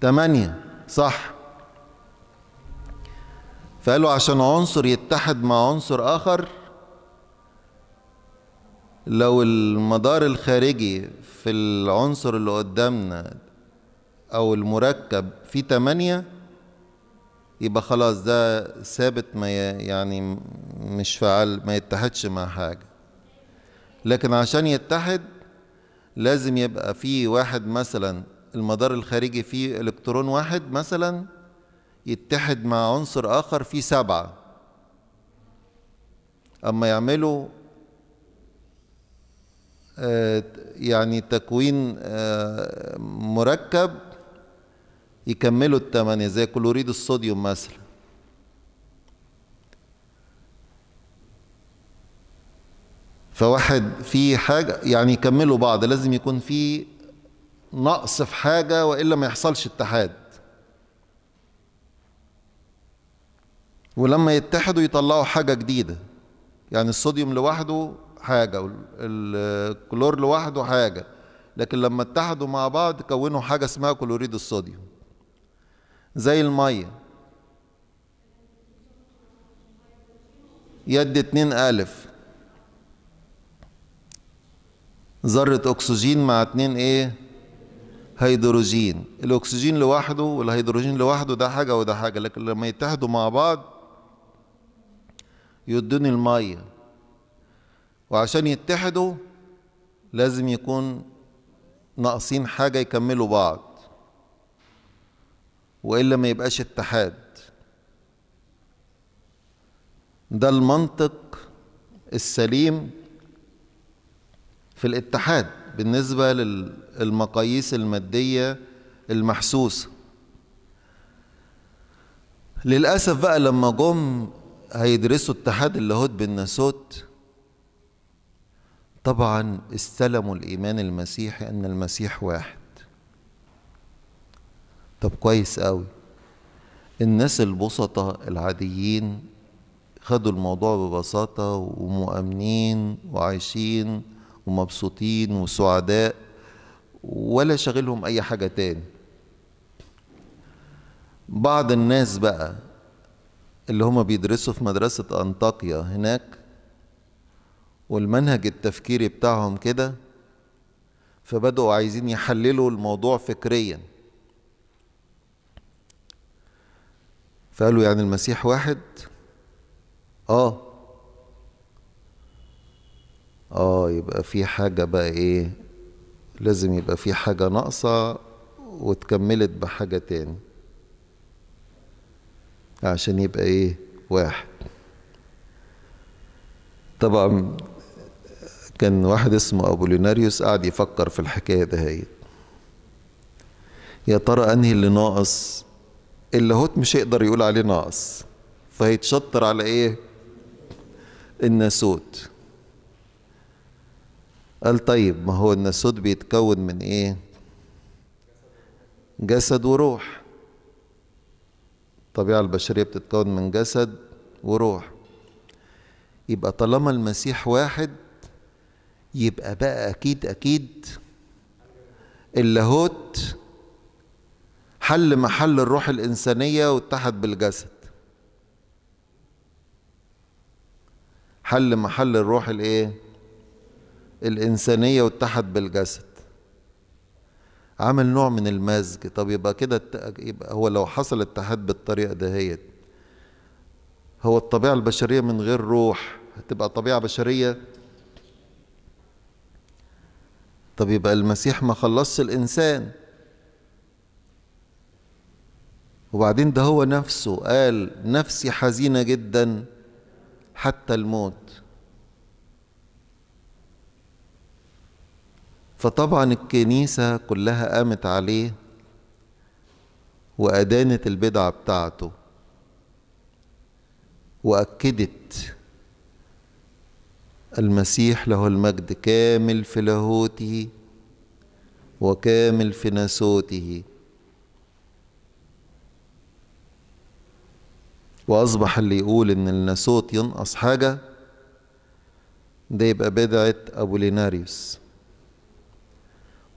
تمانية صح فقالوا عشان عنصر يتحد مع عنصر آخر لو المدار الخارجي في العنصر اللي قدامنا أو المركب في تمانية يبقى خلاص ده ثابت ما يعني مش فعال ما يتحدش مع حاجة لكن عشان يتحد لازم يبقى في واحد مثلا المدار الخارجي فيه إلكترون واحد مثلا يتحد مع عنصر آخر فيه سبعة أما يعملوا آه، يعني تكوين آه، مركب يكملوا التمانية زي كلوريد الصوديوم مثلا فواحد في حاجة يعني يكملوا بعض لازم يكون في نقص في حاجة وإلا ما يحصلش اتحاد ولما يتحدوا يطلعوا حاجة جديدة يعني الصوديوم لوحده حاجة والكلور لوحده حاجة لكن لما اتحدوا مع بعض كونوا حاجة اسمها كلوريد الصوديوم زي المية يد اتنين ألف ذرة أكسجين مع اتنين إيه؟ هيدروجين الأكسجين لوحده والهيدروجين لوحده ده حاجة وده حاجة لكن لما يتحدوا مع بعض يدوني المية وعشان يتحدوا لازم يكون ناقصين حاجة يكملوا بعض والا ما يبقاش اتحاد ده المنطق السليم في الاتحاد بالنسبه للمقاييس الماديه المحسوسه للاسف بقى لما جم هيدرسوا اتحاد اللاهوت بالناسوت طبعا استلموا الايمان المسيحي ان المسيح واحد طب كويس قوي الناس البسطة العاديين خدوا الموضوع ببساطة ومؤمنين وعايشين ومبسوطين وسعداء ولا شغلهم أي حاجة تاني بعض الناس بقى اللي هما بيدرسوا في مدرسة أنطاكيا هناك والمنهج التفكيري بتاعهم كده فبدأوا عايزين يحللوا الموضوع فكرياً فقالوا يعني المسيح واحد اه اه يبقى في حاجة بقى ايه لازم يبقى في حاجة ناقصة وتكملت بحاجة تاني عشان يبقى ايه واحد طبعا كان واحد اسمه ابو ليناريوس قاعد يفكر في الحكاية ده هي يا ترى أنهي اللي ناقص اللاهوت مش هيقدر يقول عليه ناقص فهيتشطر على ايه الناسوت قال طيب ما هو الناسوت بيتكون من ايه جسد وروح الطبيعة البشرية بتتكون من جسد وروح يبقى طالما المسيح واحد يبقى بقى أكيد أكيد اللاهوت حل محل الروح الإنسانية واتحد بالجسد حل محل الروح الايه الإنسانية واتحد بالجسد عمل نوع من المزج طب يبقى كده يبقى هو لو حصل اتحاد بالطريقة دهيت هو الطبيعة البشرية من غير روح هتبقى طبيعة بشرية طب يبقى المسيح ما خلصش الإنسان وبعدين ده هو نفسه قال نفسي حزينة جدا حتى الموت فطبعا الكنيسة كلها قامت عليه وأدانت البدعة بتاعته وأكدت المسيح له المجد كامل في لاهوته وكامل في ناسوته وأصبح اللي يقول إن الناسوت ينقص حاجة ده يبقى بدعة أبوليناريوس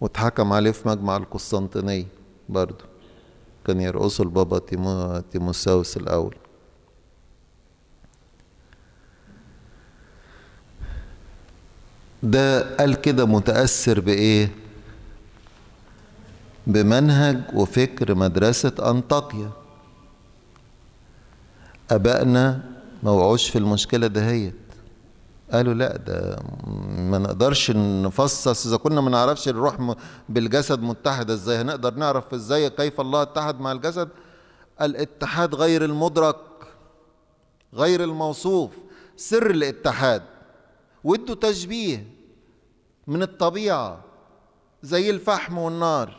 واتحكم عليه في مجمع القسطنطينية برضه كان يرقصه البابا تيمو تيموساوس الأول ده قال كده متأثر بإيه؟ بمنهج وفكر مدرسة أنطاكيا ابائنا ما وقعوش في المشكله دهيت قالوا لا ده ما نقدرش نفصص اذا كنا ما نعرفش الروح بالجسد متحده ازاي هنقدر نعرف ازاي كيف الله اتحد مع الجسد الاتحاد غير المدرك غير الموصوف سر الاتحاد وده تشبيه من الطبيعه زي الفحم والنار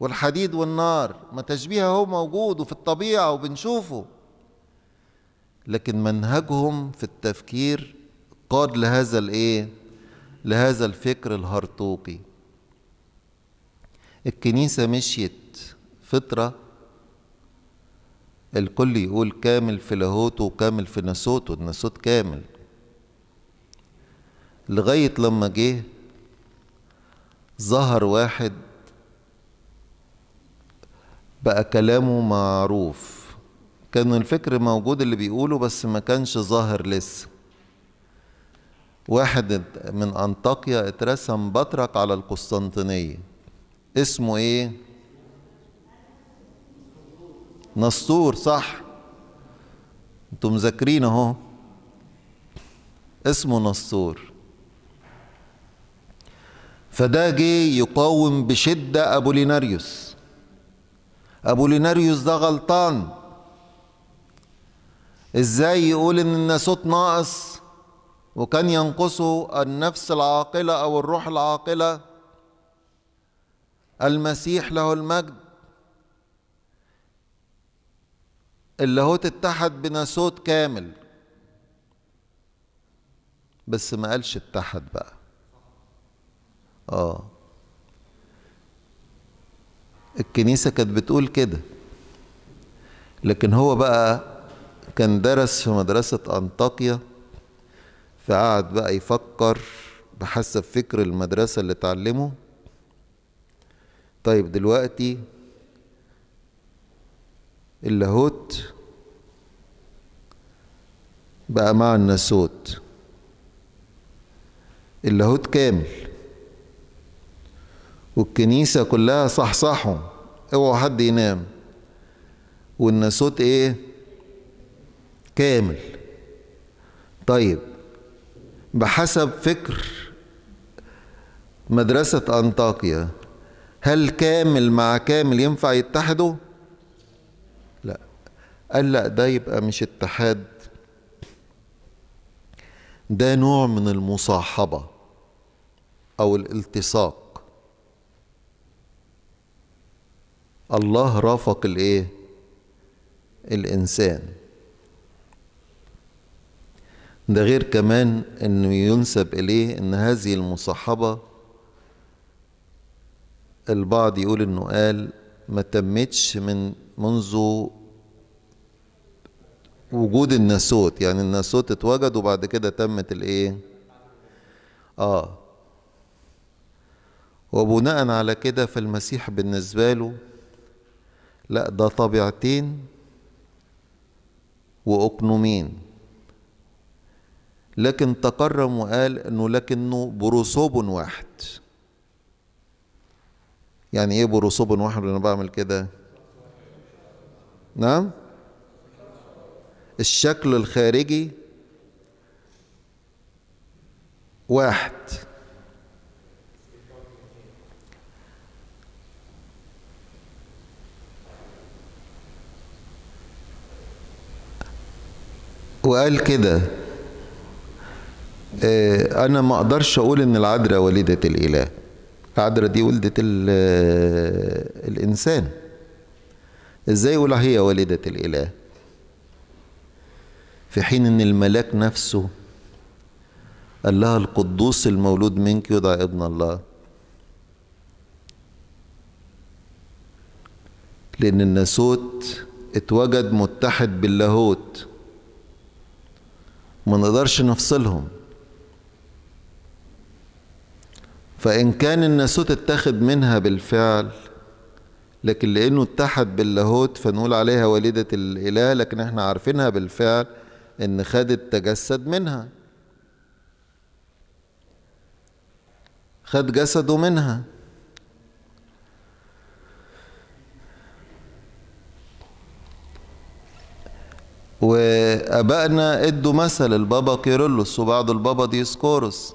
والحديد والنار ما تشبيه هو موجود وفي الطبيعه وبنشوفه لكن منهجهم في التفكير قاد لهذا الايه لهذا الفكر الهرطوقي الكنيسة مشيت فطرة الكل يقول كامل في لاهوتو وكامل في ناسوتو الناسوت كامل لغاية لما جه ظهر واحد بقى كلامه معروف كان الفكر موجود اللي بيقوله بس ما كانش ظاهر لسه واحد من أنطاكيا اترسم بطرك على القسطنطينية اسمه ايه نسطور صح انتوا مذاكرين اهو اسمه نسطور فده جه يقاوم بشدة أبوليناريوس أبوليناريوس ده غلطان ازاي يقول ان الناسوت ناقص وكان ينقصه النفس العاقله او الروح العاقله المسيح له المجد اللاهوت اتحد بناسوت كامل بس ما قالش اتحد بقى اه الكنيسه كانت بتقول كده لكن هو بقى كان درس في مدرسة أنطاكيا فقعد بقى يفكر بحسب فكر المدرسة اللي اتعلمه طيب دلوقتي اللاهوت بقى مع الناسوت اللاهوت كامل والكنيسة كلها صحصحوا اوعوا حد ينام والناسوت ايه كامل طيب بحسب فكر مدرسة أنطاكيا هل كامل مع كامل ينفع يتحدوا؟ لا قال لا ده يبقى مش اتحاد ده نوع من المصاحبة أو الالتصاق الله رافق الإيه؟ الإنسان ده غير كمان أنه ينسب إليه أن هذه المصاحبة البعض يقول أنه قال ما تمتش من منذ وجود الناسوت يعني الناسوت اتوجد وبعد كده تمت الايه اه وبناء على كده فالمسيح بالنسبه له لا ده طبيعتين واقنومين لكن تكرم وقال انه لكنه بروسوب واحد يعني ايه بروسوب واحد انا بعمل كده نعم الشكل الخارجي واحد وقال كده آه، انا ما اقدرش اقول ان العذراء والده الاله العذراء دي ولدت آه، الانسان ازاي اقول هي والده الاله في حين ان الملاك نفسه قال لها القدوس المولود منك يدعى ابن الله لأن الناسوت اتوجد متحد باللاهوت ما نقدرش نفصلهم فإن كان الناسوت اتخذ منها بالفعل لكن لأنه اتحد باللاهوت فنقول عليها والدة الإله لكن احنا عارفينها بالفعل إن خدت تجسد منها خد جسده منها وابائنا ادوا مثل البابا كيرلس وبعض البابا ديسكورس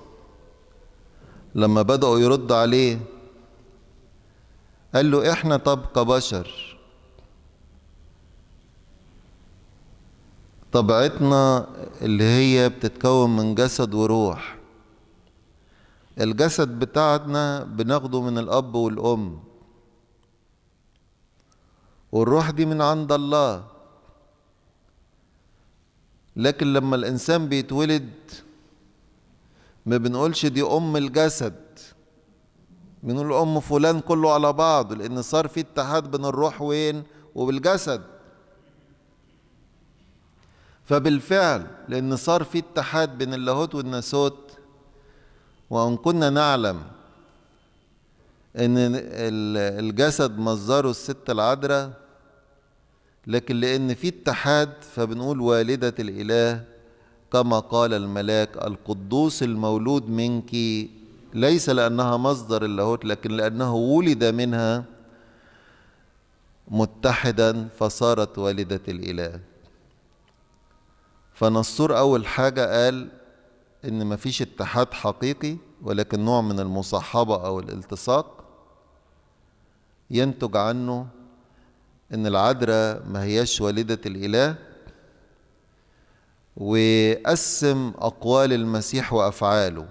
لما بدأوا يرد عليه قال له احنا طب كبشر طبيعتنا اللي هي بتتكون من جسد وروح الجسد بتاعنا بناخده من الاب والام والروح دي من عند الله لكن لما الانسان بيتولد ما بنقولش دي أم الجسد بنقول أم فلان كله على بعض لأن صار في اتحاد بين الروح وين وبالجسد فبالفعل لأن صار في اتحاد بين اللاهوت والناسوت وإن كنا نعلم إن الجسد مصدره الست العذراء لكن لأن في اتحاد فبنقول والدة الإله كما قال الملاك القدوس المولود منك ليس لأنها مصدر اللاهوت لكن لأنه ولد منها متحدا فصارت والدة الإله فنصور أول حاجة قال إن مفيش اتحاد حقيقي ولكن نوع من المصاحبة أو الالتصاق ينتج عنه إن العذراء ما هياش والدة الإله وقسم أقوال المسيح وأفعاله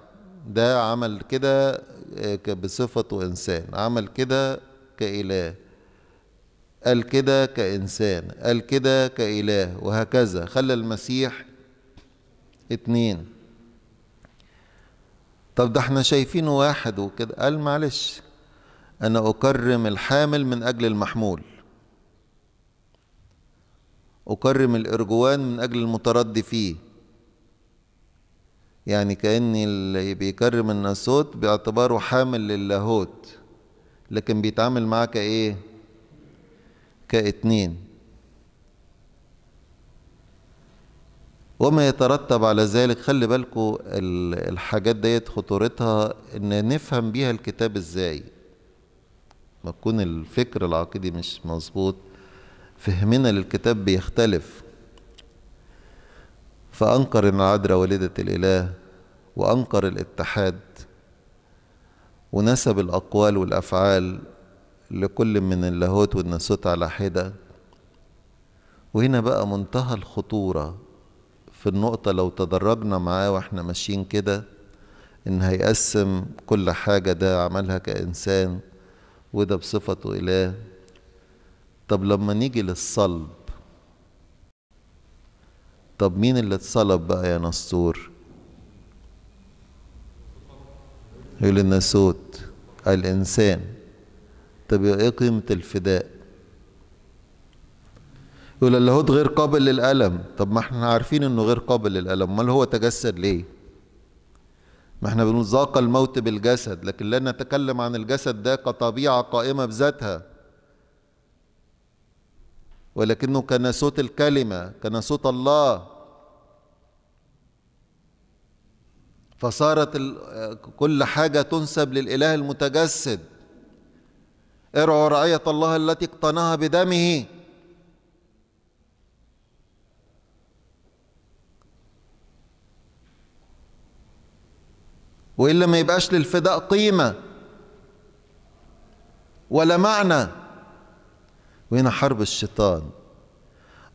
ده عمل كده آه، بصفته إنسان عمل كده كإله قال كده كإنسان قال كده كإله وهكذا خلى المسيح اتنين طب ده احنا شايفينه واحد وكده قال معلش أنا أكرم الحامل من أجل المحمول أكرم الإرجوان من أجل المتردي فيه يعني كأن اللي بيكرم الناسوت باعتباره حامل للاهوت لكن بيتعامل معاه كإيه؟ كاتنين وما يترتب على ذلك خلي بالكم الحاجات ديت خطورتها ان نفهم بيها الكتاب ازاي ما تكون الفكر العقيدي مش مظبوط فهمنا للكتاب بيختلف فأنكر أن العذراء والدة الإله وأنكر الاتحاد ونسب الأقوال والأفعال لكل من اللاهوت والناسوت على حدة وهنا بقى منتهى الخطورة في النقطة لو تدرجنا معاه واحنا ماشيين كده إن هيقسم كل حاجة ده عملها كإنسان وده بصفته إله طب لما نيجي للصلب طب مين اللي اتصلب بقى يا نسطور يقول الناسوت الإنسان طب ايه قيمة الفداء يقول اللاهوت غير قابل للألم طب ما احنا عارفين انه غير قابل للألم امال هو تجسد ليه ما احنا بنذاق الموت بالجسد لكن لا نتكلم عن الجسد ده كطبيعة قائمة بذاتها ولكنه كان صوت الكلمة كان صوت الله فصارت كل حاجة تنسب للإله المتجسد ارعوا رعية الله التي اقتناها بدمه وإلا ما يبقاش للفداء قيمة ولا معنى وهنا حرب الشيطان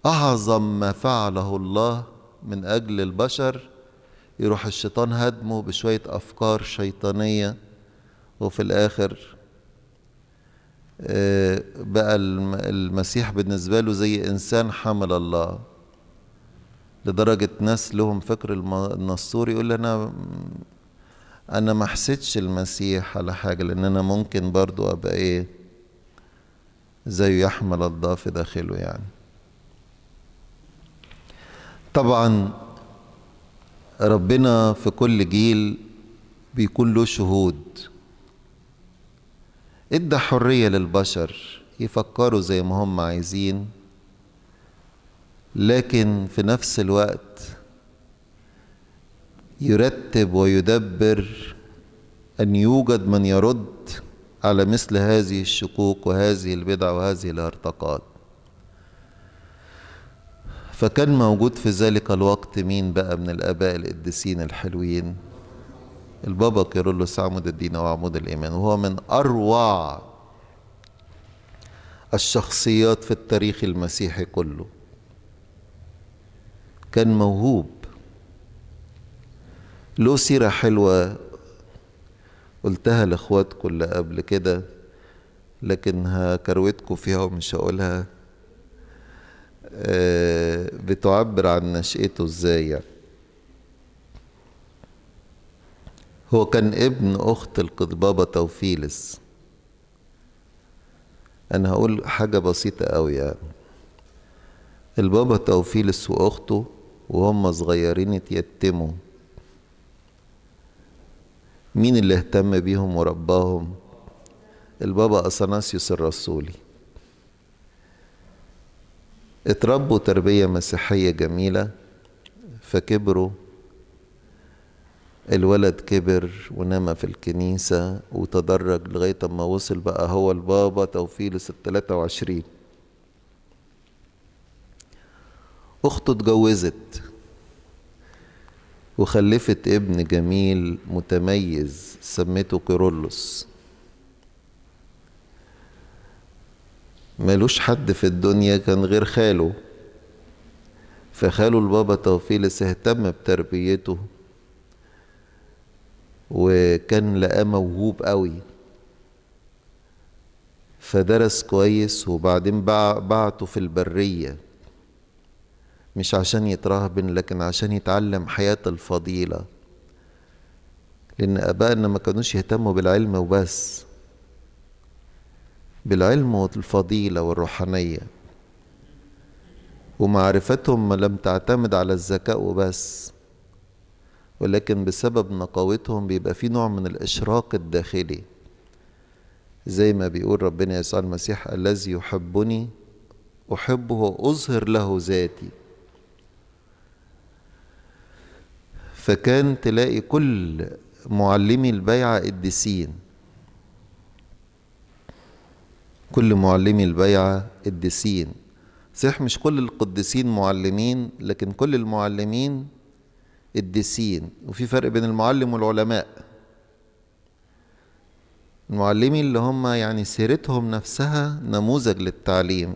أعظم ما فعله الله من أجل البشر يروح الشيطان هدمه بشوية أفكار شيطانية وفي الآخر آه، بقى المسيح بالنسبة له زي إنسان حمل الله لدرجة ناس لهم فكر النصور يقول أنا أنا ما حسيتش المسيح على حاجة لأن أنا ممكن برضو أبقى إيه زي يحمل الله في داخله يعني طبعا ربنا في كل جيل بيكون له شهود ادى حرية للبشر يفكروا زي ما هم عايزين لكن في نفس الوقت يرتب ويدبر أن يوجد من يرد على مثل هذه الشكوك وهذه البدع وهذه الارتقاد فكان موجود في ذلك الوقت مين بقى من الآباء القديسين الحلوين البابا كيرلس عمود الدين وعمود الإيمان وهو من أروع الشخصيات في التاريخ المسيحي كله كان موهوب له سيرة حلوة قلتها لاخواتكم اللي قبل كده لكن هكروتكم فيها ومش هقولها آه، بتعبر عن نشأته ازاي يعني هو كان ابن أخت القضبابة توفيلس أنا هقول حاجة بسيطة أوي يعني البابا توفيلس وأخته وهم صغيرين اتيتموا مين اللي اهتم بيهم ورباهم البابا أثناسيوس الرسولي اتربوا تربية مسيحية جميلة فكبروا الولد كبر ونما في الكنيسة وتدرج لغاية ما وصل بقى هو البابا توفيلس التلاتة وعشرين أخته اتجوزت وخلفت ابن جميل متميز سميته كيرولوس ملوش حد في الدنيا كان غير خاله فخاله البابا توفيلس اهتم بتربيته وكان لقاه موهوب قوي فدرس كويس وبعدين بعته في البريه مش عشان يترهبن لكن عشان يتعلم حياة الفضيلة لأن آبائنا ما كانوش يهتموا بالعلم وبس بالعلم والفضيلة والروحانية ومعرفتهم لم تعتمد على الذكاء وبس ولكن بسبب نقاوتهم بيبقى في نوع من الإشراق الداخلي زي ما بيقول ربنا يسوع المسيح الذي يحبني أحبه وأظهر له ذاتي فكان تلاقي كل معلمي البيعة قديسين كل معلمي البيعة قديسين صحيح مش كل القديسين معلمين لكن كل المعلمين قديسين وفي فرق بين المعلم والعلماء المعلمين اللي هم يعني سيرتهم نفسها نموذج للتعليم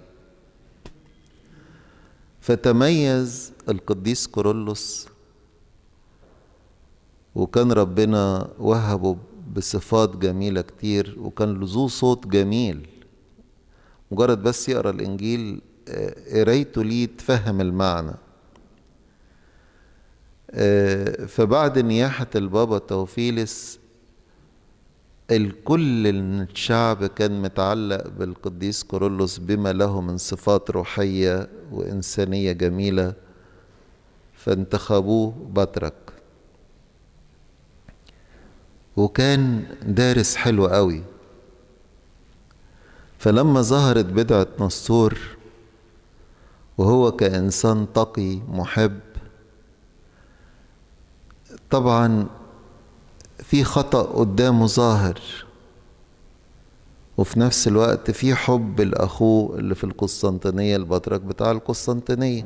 فتميز القديس كورولوس وكان ربنا وهبه بصفات جميلة كتير وكان لزو صوت جميل مجرد بس يقرا الإنجيل آه، قرايته ليه تفهم المعنى آه، فبعد نياحة البابا توفيلس الكل الشعب كان متعلق بالقديس كورولوس بما له من صفات روحية وإنسانية جميلة فانتخبوه بطرك وكان دارس حلو قوي فلما ظهرت بدعة نصور وهو كإنسان تقي محب طبعا في خطأ قدامه ظاهر وفي نفس الوقت في حب لأخوه اللي في القسطنطينية البطرك بتاع القسطنطينية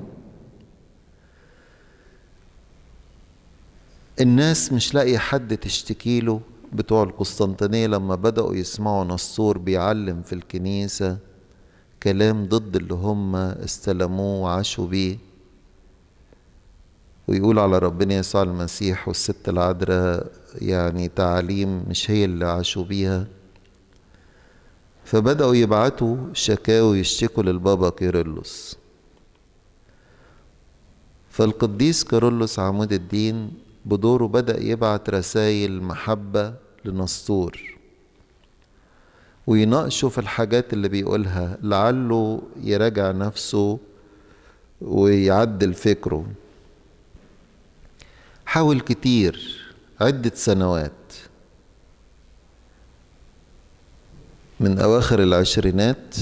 الناس مش لاقي حد تشتكي له بتوع القسطنطينية لما بدأوا يسمعوا نصور بيعلم في الكنيسة كلام ضد اللي هم استلموه وعاشوا بيه ويقول على ربنا يسوع المسيح والست العذراء يعني تعاليم مش هي اللي عاشوا بيها فبدأوا يبعتوا شكاوي يشتكوا للبابا كيرلس فالقديس كيرلس عمود الدين بدوره بدأ يبعت رسائل محبة لنسطور ويناقشه في الحاجات اللي بيقولها لعله يراجع نفسه ويعدل فكره حاول كتير عدة سنوات من أواخر العشرينات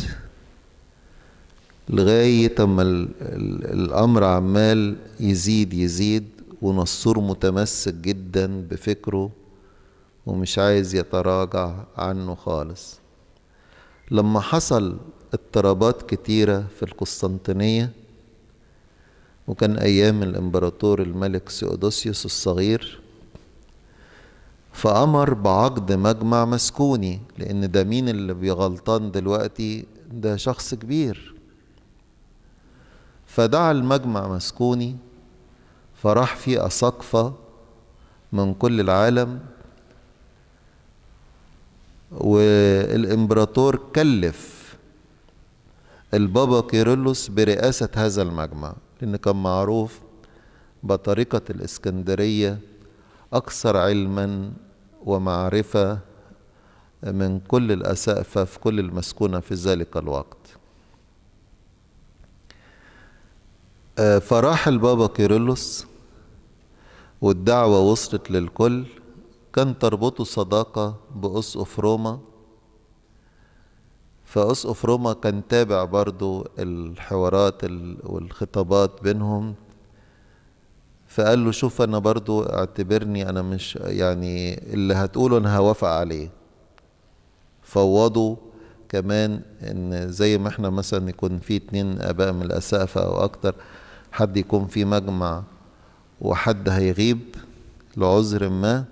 لغاية أما الأمر عمال يزيد يزيد ونصور متمسك جدا بفكره ومش عايز يتراجع عنه خالص لما حصل اضطرابات كتيرة في القسطنطينية وكان أيام الإمبراطور الملك سيودوسيوس الصغير فأمر بعقد مجمع مسكوني لأن ده مين اللي بيغلطان دلوقتي ده شخص كبير فدعا المجمع مسكوني فراح في أسقفة من كل العالم والإمبراطور كلف البابا كيرلس برئاسة هذا المجمع لأن كان معروف بطريقة الإسكندرية أكثر علما ومعرفة من كل الأسقفة في كل المسكونة في ذلك الوقت آه، فراح البابا كيرلس والدعوة وصلت للكل كان تربطه صداقة بأسقف روما فأسقف روما كان تابع برضو الحوارات والخطابات بينهم فقال له شوف أنا برضو اعتبرني أنا مش يعني اللي هتقوله أنا هوافق عليه فوضوا كمان ان زي ما احنا مثلا يكون في اتنين اباء من الاسقفة او اكتر حد يكون في مجمع وحد هيغيب لعذر ما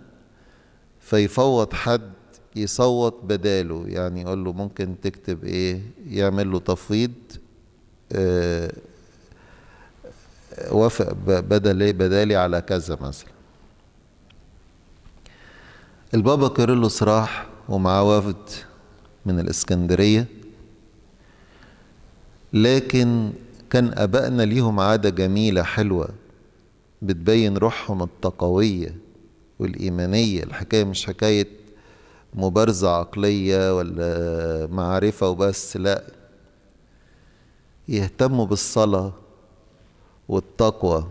فيفوض حد يصوت بداله يعني يقول له ممكن تكتب ايه يعمل له تفويض آه وافق بدل ايه بدالي على كذا مثلا البابا كيرلس راح ومعاه وفد من الاسكندرية لكن كان أبائنا ليهم عادة جميلة حلوة بتبين روحهم التقوية والإيمانية الحكاية مش حكاية مبارزة عقلية ولا معرفة وبس لأ يهتموا بالصلاة والتقوى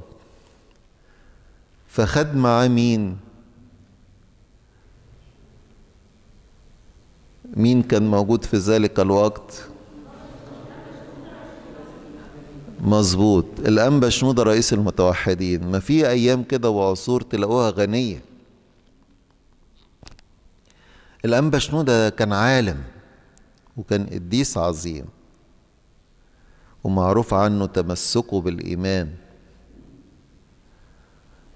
فخد معاه مين مين كان موجود في ذلك الوقت مظبوط الأنبا شنودة رئيس المتوحدين ما في أيام كده وعصور تلاقوها غنية الأنبا شنودة كان عالم وكان قديس عظيم ومعروف عنه تمسكه بالإيمان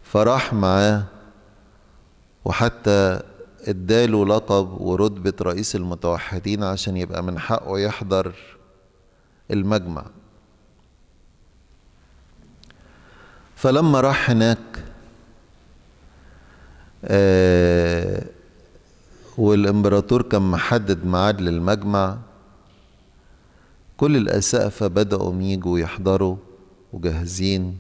فراح معاه وحتى اداله لقب ورتبة رئيس المتوحدين عشان يبقى من حقه يحضر المجمع فلما راح هناك آه والامبراطور كان محدد ميعاد للمجمع كل الأسقفة بدأوا ييجوا يحضروا وجاهزين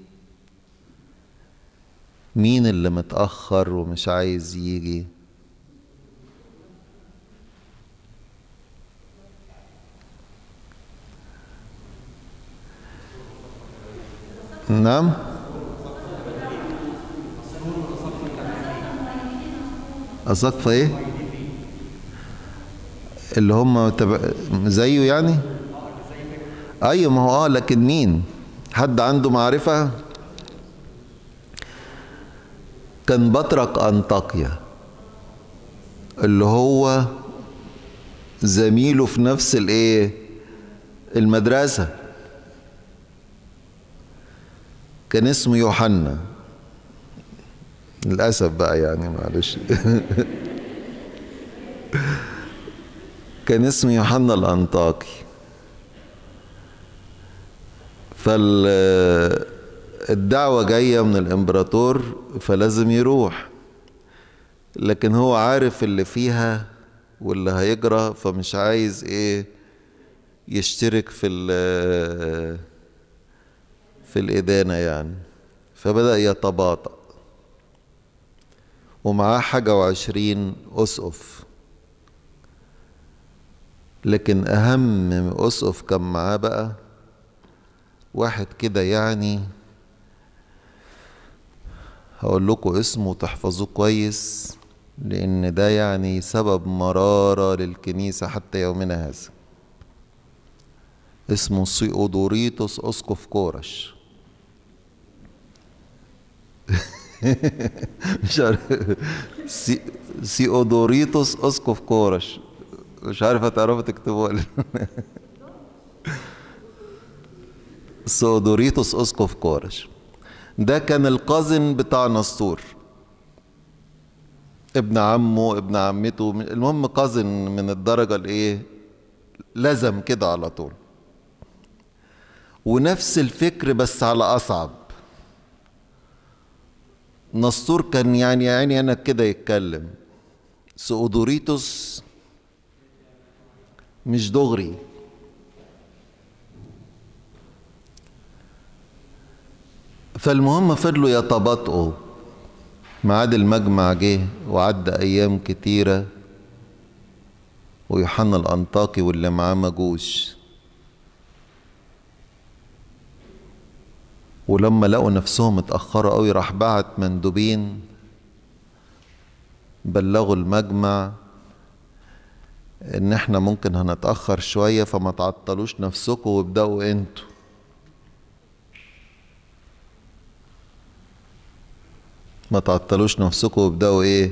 مين اللي متأخر ومش عايز يجي نعم اساقفه ايه اللي هم تب... زيه يعني ايوه ما هو اه لكن مين حد عنده معرفه كان بطرك انطاكيا اللي هو زميله في نفس الايه المدرسه كان اسمه يوحنا للأسف بقى يعني معلش كان اسمي يوحنا الأنطاكي فالدعوة جاية من الإمبراطور فلازم يروح لكن هو عارف اللي فيها واللي هيجرى فمش عايز ايه يشترك في في الإدانة يعني فبدأ يتباطأ ومعاه حاجة وعشرين أسقف لكن أهم أسقف كان معاه بقى واحد كده يعني هقول لكم اسمه تحفظوه كويس لأن ده يعني سبب مرارة للكنيسة حتى يومنا هذا اسمه سيودوريتوس أسقف كورش مش عارف سي... اودوريتوس اسقف كورش مش عارف هتعرفوا تكتبوها ولا سودوريتوس اسقف كورش ده كان القزن بتاع نسطور ابن عمه ابن عمته المهم قزن من الدرجة الايه لزم كده على طول ونفس الفكر بس على أصعب نسطور كان يعني عيني أنا كده يتكلم سؤدوريتوس مش دغري فالمهم فضلوا يتباطؤوا ميعاد المجمع جه وعدى أيام كتيرة ويوحنا الأنطاكي واللي معاه مجوش ولما لقوا نفسهم اتأخروا قوي راح بعت مندوبين بلغوا المجمع ان احنا ممكن هنتأخر شوية فما تعطلوش نفسكم وابدأوا انتوا ما تعطلوش نفسكم وابدأوا ايه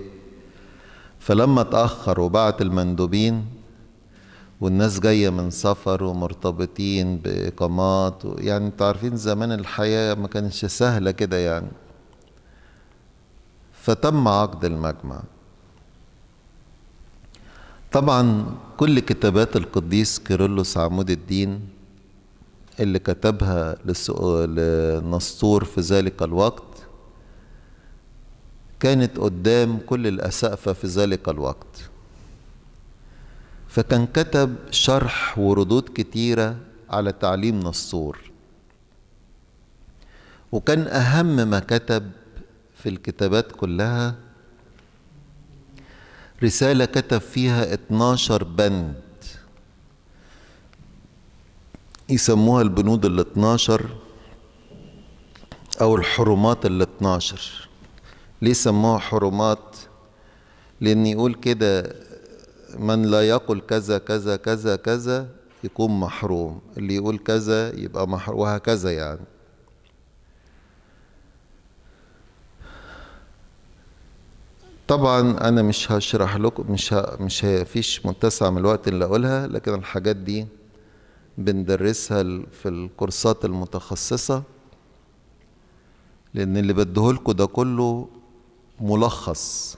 فلما اتأخر وبعت المندوبين والناس جايه من سفر ومرتبطين باقامات يعني انتوا عارفين زمان الحياه ما كانتش سهله كده يعني فتم عقد المجمع طبعا كل كتابات القديس كيرلس عمود الدين اللي كتبها لنسطور في ذلك الوقت كانت قدام كل الأسقفة في ذلك الوقت فكان كتب شرح وردود كتيرة على تعليم نصور وكان أهم ما كتب في الكتابات كلها رسالة كتب فيها 12 بند يسموها البنود ال 12 أو الحرمات ال 12 ليه سموها حرمات؟ لأن يقول كده من لا يقل كذا كذا كذا كذا يكون محروم اللي يقول كذا يبقى محروم وهكذا يعني طبعا انا مش هشرح لكم مش ه... مش ه... فيش متسع من الوقت اللي اقولها لكن الحاجات دي بندرسها في الكورسات المتخصصه لان اللي بديهولكوا ده كله ملخص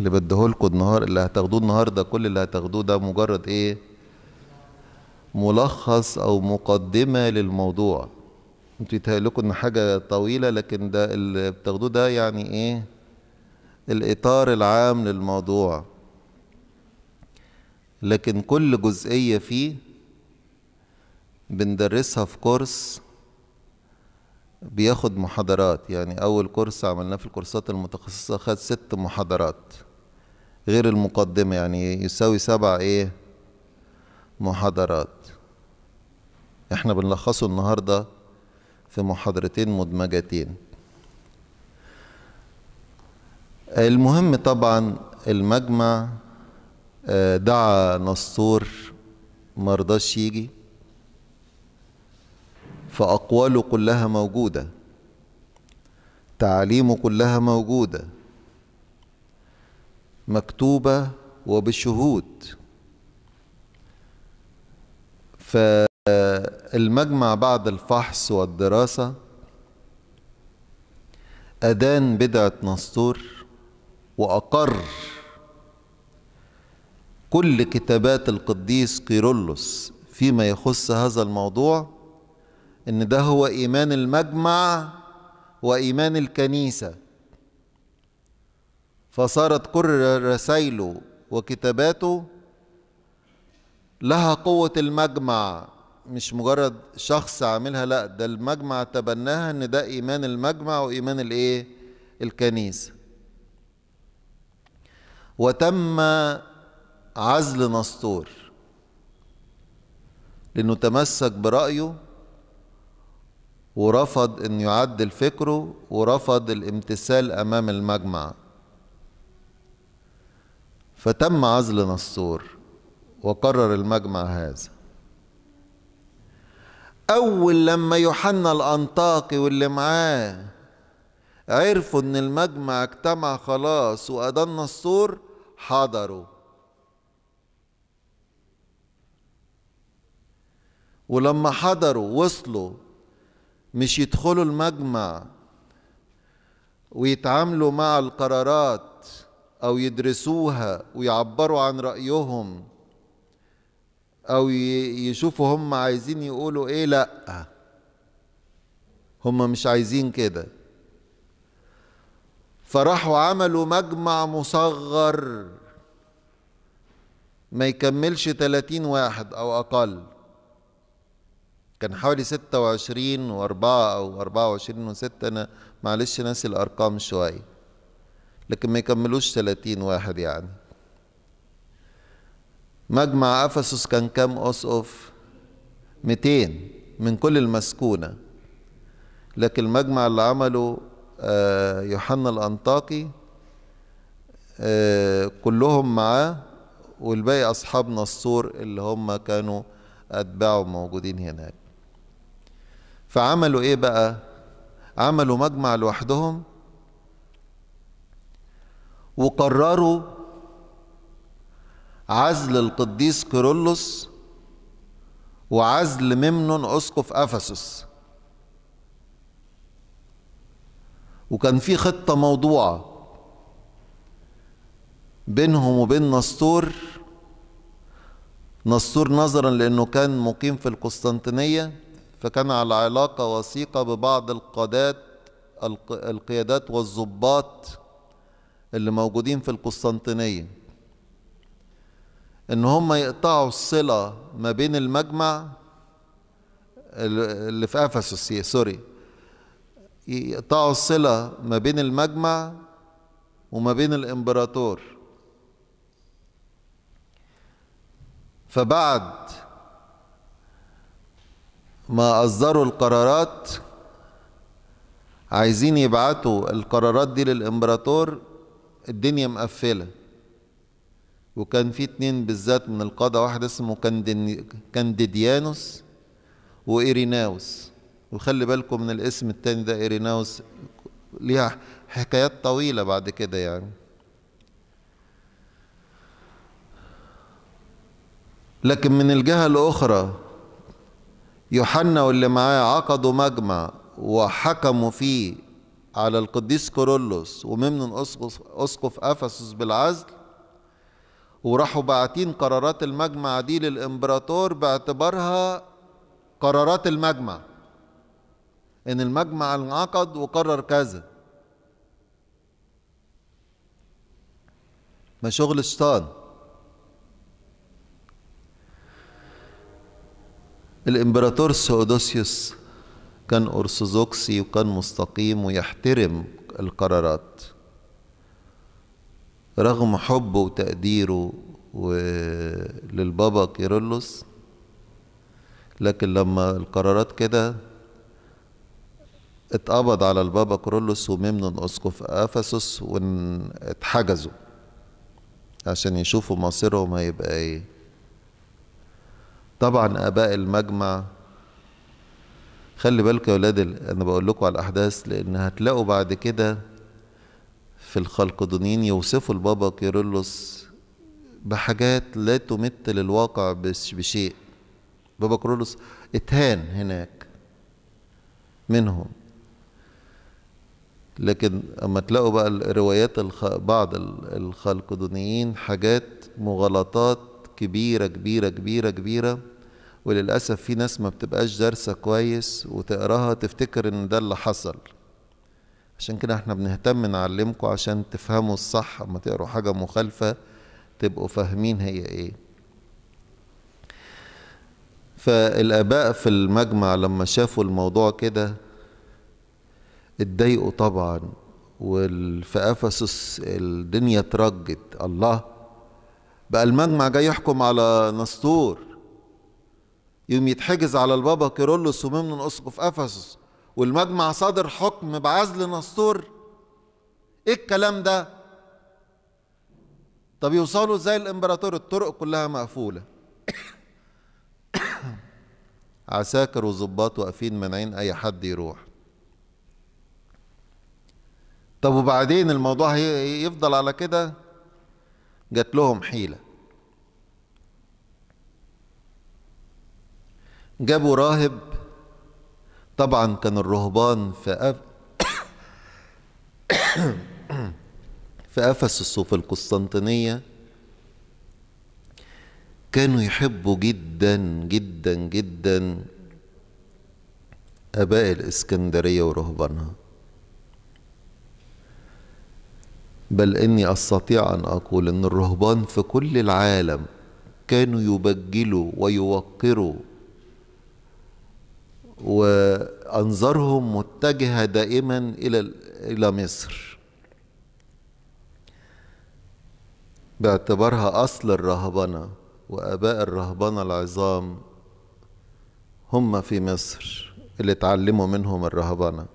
اللي بديهولكوا النهار اللي هتاخدوه النهارده كل اللي هتاخدوه ده مجرد ايه ملخص او مقدمه للموضوع انتوا يتهيألكوا ان حاجه طويله لكن ده اللي بتاخدوه ده يعني ايه الاطار العام للموضوع لكن كل جزئيه فيه بندرسها في كورس بياخد محاضرات يعني أول كورس عملناه في الكورسات المتخصصة خد ست محاضرات غير المقدمة يعني يساوي سبع إيه محاضرات إحنا بنلخصه النهاردة في محاضرتين مدمجتين المهم طبعا المجمع آه، دعا نسطور مرضاش يجي فأقواله كلها موجودة تعاليمه كلها موجوده مكتوبة وبشهود فالمجمع بعد الفحص والدراسة أدان بدعة نسطور وأقر كل كتابات القديس كيرولوس فيما يخص هذا الموضوع ان ده هو ايمان المجمع وايمان الكنيسه فصارت كل رسائله وكتاباته لها قوة المجمع مش مجرد شخص عاملها لا ده المجمع تبناها ان ده ايمان المجمع وايمان الايه الكنيسة وتم عزل نسطور لانه تمسك برأيه ورفض انه يعدل فكره ورفض الامتثال امام المجمع فتم عزل نصور وقرر المجمع هذا أول لما يوحنا الأنطاقي واللي معاه عرفوا إن المجمع اجتمع خلاص وأدان نصور حضروا ولما حضروا وصلوا مش يدخلوا المجمع ويتعاملوا مع القرارات او يدرسوها ويعبروا عن رايهم او يشوفوا هم عايزين يقولوا ايه لا هم مش عايزين كده فراحوا عملوا مجمع مصغر ما يكملش 30 واحد او اقل كان حوالي 26 و4 او 24 و6 انا معلش ناسي الارقام شويه لكن ما يكملوش 30 واحد يعني مجمع افسس كان كام اسقف 200 من كل المسكونه لكن المجمع اللي عمله آه، يوحنا الانطاكي آه، كلهم معاه والباقي اصحاب نصور اللي هم كانوا اتباعه موجودين هناك فعملوا ايه بقى عملوا مجمع لوحدهم وقرروا عزل القديس كيرلس وعزل ممنون اسقف افسس وكان في خطه موضوعه بينهم وبين نسطور نسطور نظرا لانه كان مقيم في القسطنطينيه فكان على علاقه وثيقه ببعض القادات القيادات والظباط اللي موجودين في القسطنطينية ان هم يقطعوا الصلة ما بين المجمع اللي في افسس سوري يقطعوا الصلة ما بين المجمع وما بين الامبراطور فبعد ما اصدروا القرارات عايزين يبعتوا القرارات دي للامبراطور الدنيا مقفله وكان في اتنين بالذات من القادة واحد اسمه كانديديانوس وإيريناوس وخلي بالكم من الاسم التاني ده إيريناوس ليها حكايات طويلة بعد كده يعني لكن من الجهة الأخرى يوحنا واللي معاه عقدوا مجمع وحكموا فيه على القديس كورولوس وممنون أسقف أفسس بالعزل وراحوا باعتين قرارات المجمع دي للإمبراطور باعتبارها قرارات المجمع إن المجمع انعقد وقرر كذا ما شغل الشيطان الإمبراطور سودوسيوس كان أرثوذكسي وكان مستقيم ويحترم القرارات رغم حبه وتقديره للبابا كيرلس لكن لما القرارات كده اتقبض على البابا كيرلس وممنون أسقف أفسس واتحجزوا عشان يشوفوا مصيرهم هيبقى ايه طبعا آباء المجمع خلي بالك يا ولاد انا بقول لكم على الاحداث لان هتلاقوا بعد كده في الخلقدونين يوصفوا البابا كيرلس بحاجات لا تمثل الواقع بشيء بابا كيرلس اتهان هناك منهم لكن اما تلاقوا بقى الروايات الخ... بعض الخلقدونيين حاجات مغالطات كبيره كبيره كبيره كبيره وللأسف في ناس ما بتبقاش دارسة كويس وتقراها تفتكر إن ده اللي حصل عشان كده احنا بنهتم نعلمكم عشان تفهموا الصح اما تقروا حاجة مخالفة تبقوا فاهمين هي ايه فالآباء في المجمع لما شافوا الموضوع كده اتضايقوا طبعا وفي افسس الدنيا اترجت الله بقى المجمع جاي يحكم على نسطور يوم يتحجز على البابا كيرلس وممن اسقف افسس والمجمع صادر حكم بعزل نسطور ايه الكلام ده طب يوصلوا ازاي الامبراطور الطرق كلها مقفوله عساكر وظباط واقفين مانعين اي حد يروح طب وبعدين الموضوع يفضل على كده جات لهم حيله جابوا راهب طبعا كان الرهبان في أف... في أفسس وفي القسطنطينية كانوا يحبوا جدا جدا جدا آباء الإسكندرية ورهبانها بل إني أستطيع أن أقول إن الرهبان في كل العالم كانوا يبجلوا ويوقروا وأنظارهم متجهة دائما إلى إلى مصر باعتبارها أصل الرهبنة وآباء الرهبنة العظام هم في مصر اللي اتعلموا منهم الرهبنة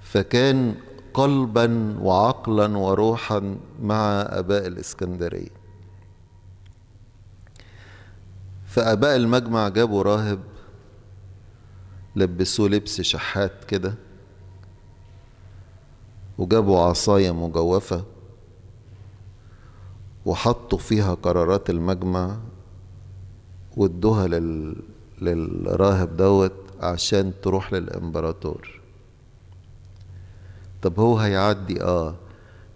فكان قلبا وعقلا وروحا مع آباء الإسكندرية فآباء المجمع جابوا راهب لبسوه لبس شحات كده وجابوا عصاية مجوفة وحطوا فيها قرارات المجمع وادوها لل... للراهب دوت عشان تروح للإمبراطور طب هو هيعدي آه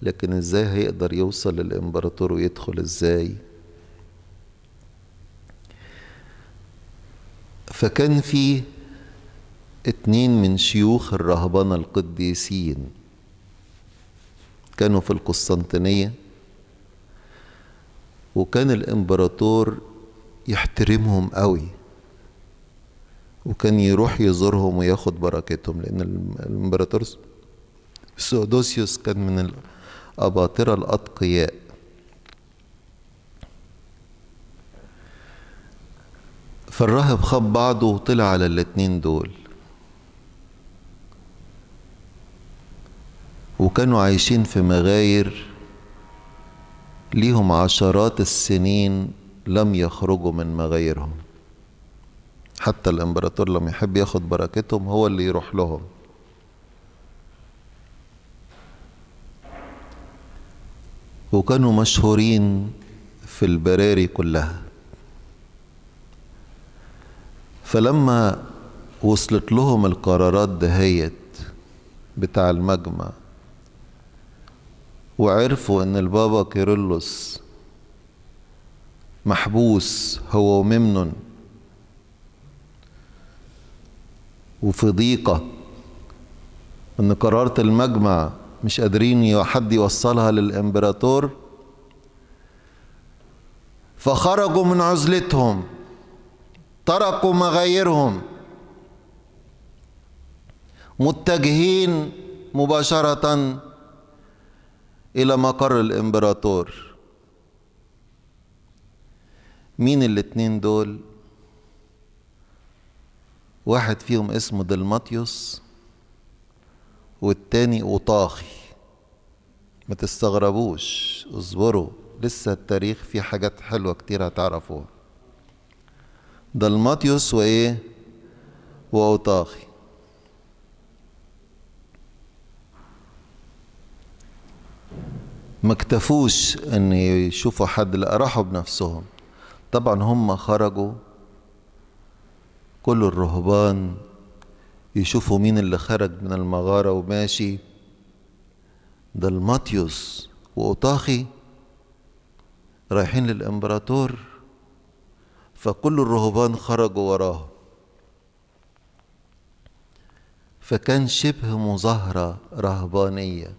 لكن إزاي هيقدر يوصل للإمبراطور ويدخل إزاي؟ فكان في اتنين من شيوخ الرهبنة القديسين كانوا في القسطنطينية وكان الإمبراطور يحترمهم قوي وكان يروح يزورهم وياخد بركتهم لأن الإمبراطور سودوسيوس كان من الأباطرة الأتقياء فالراهب خب بعضه وطلع على الاتنين دول وكانوا عايشين في مغاير ليهم عشرات السنين لم يخرجوا من مغايرهم حتى الامبراطور لما يحب ياخد بركتهم هو اللي يروح لهم وكانوا مشهورين في البراري كلها فلما وصلت لهم القرارات دهيت بتاع المجمع وعرفوا ان البابا كيرلس محبوس هو وممنون وفي ضيقة ان قرارة المجمع مش قادرين حد يوصلها للامبراطور فخرجوا من عزلتهم تركوا مغايرهم متجهين مباشرة إلى مقر الإمبراطور مين الاتنين دول؟ واحد فيهم اسمه دلماتيوس والتاني أوطاخي ما تستغربوش اصبروا لسه التاريخ فيه حاجات حلوة كتير هتعرفوها دلماتيوس وايه واوطاخي ما اكتفوش ان يشوفوا حد لا راحوا بنفسهم طبعا هم خرجوا كل الرهبان يشوفوا مين اللي خرج من المغارة وماشي دلماتيوس وأوطاخي رايحين للإمبراطور فكل الرهبان خرجوا وراه فكان شبه مظاهرة رهبانية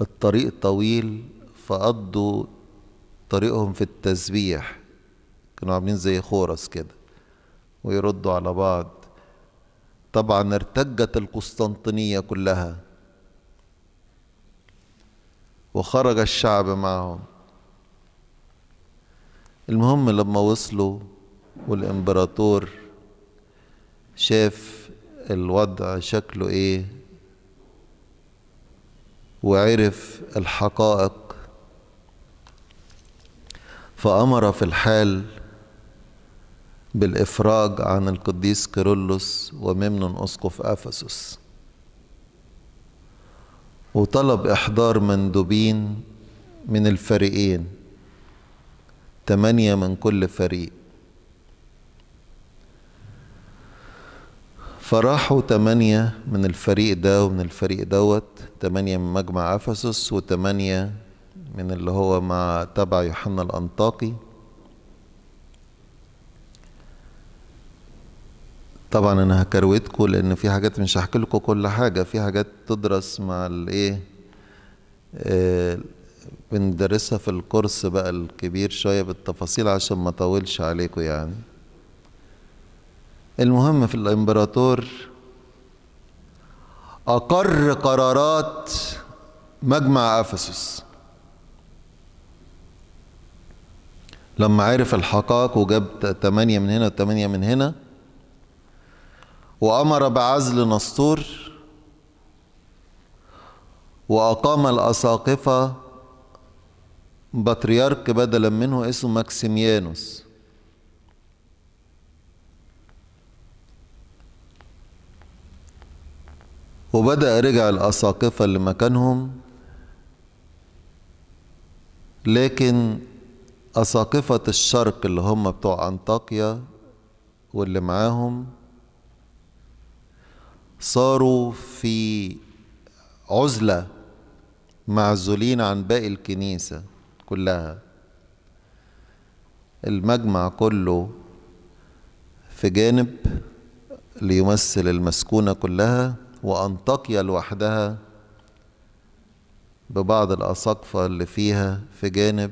الطريق طويل فقضوا طريقهم في التسبيح كانوا عاملين زي خورس كده ويردوا على بعض طبعا ارتجت القسطنطينية كلها وخرج الشعب معهم المهم لما وصلوا والامبراطور شاف الوضع شكله ايه وعرف الحقائق فأمر في الحال بالإفراج عن القديس كيرلس وممنون أسقف أفسس وطلب إحضار مندوبين من الفريقين ثمانية من كل فريق فراحوا تمانية من الفريق ده ومن الفريق دوت تمانية من مجمع أفسس وتمانية من اللي هو مع تبع يوحنا الأنطاكي طبعا انا هكروتكم لان في حاجات مش هحكي لكم كل حاجه في حاجات تدرس مع الايه آه، بندرسها في الكورس بقى الكبير شوية بالتفاصيل عشان ما طولش عليكم يعني المهم في الامبراطور أقر قرارات مجمع أفسس لما عرف الحقائق وجاب تمانية من هنا وتمانية من هنا وأمر بعزل نسطور وأقام الأساقفة بطريرك بدلا منه اسمه ماكسيميانوس وبدأ رجع الأساقفة لمكانهم لكن أساقفة الشرق اللي هم بتوع أنطاكيا واللي معاهم صاروا في عزلة معزولين عن باقي الكنيسة كلها المجمع كله في جانب ليمثل المسكونة كلها وأنطاكيا لوحدها ببعض الأساقفة اللي فيها في جانب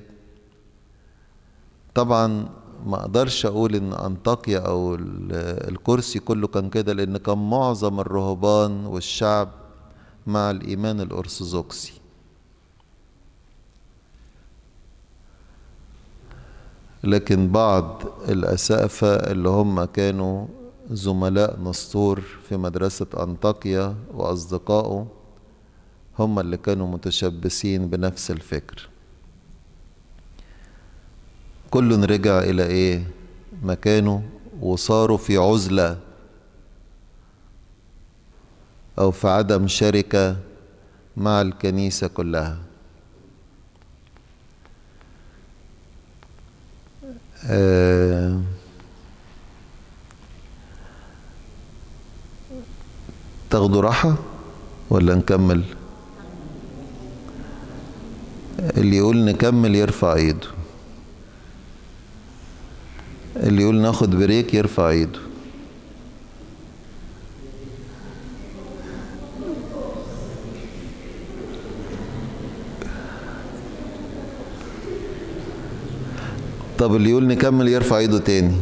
طبعا ما اقدرش اقول ان انطاكيا او الكرسي كله كان كده لان كان معظم الرهبان والشعب مع الايمان الارثوذكسي لكن بعض الأسقفة اللي هم كانوا زملاء نسطور في مدرسة أنطاكيا وأصدقائه هم اللي كانوا متشبثين بنفس الفكر كل رجع إلى إيه مكانه وصاروا في عزلة أو في عدم شركة مع الكنيسة كلها آه، تاخدوا راحة ولا نكمل اللي يقول نكمل يرفع ايده اللي يقول ناخد بريك يرفع ايده طب اللي يقول نكمل يرفع ايده تاني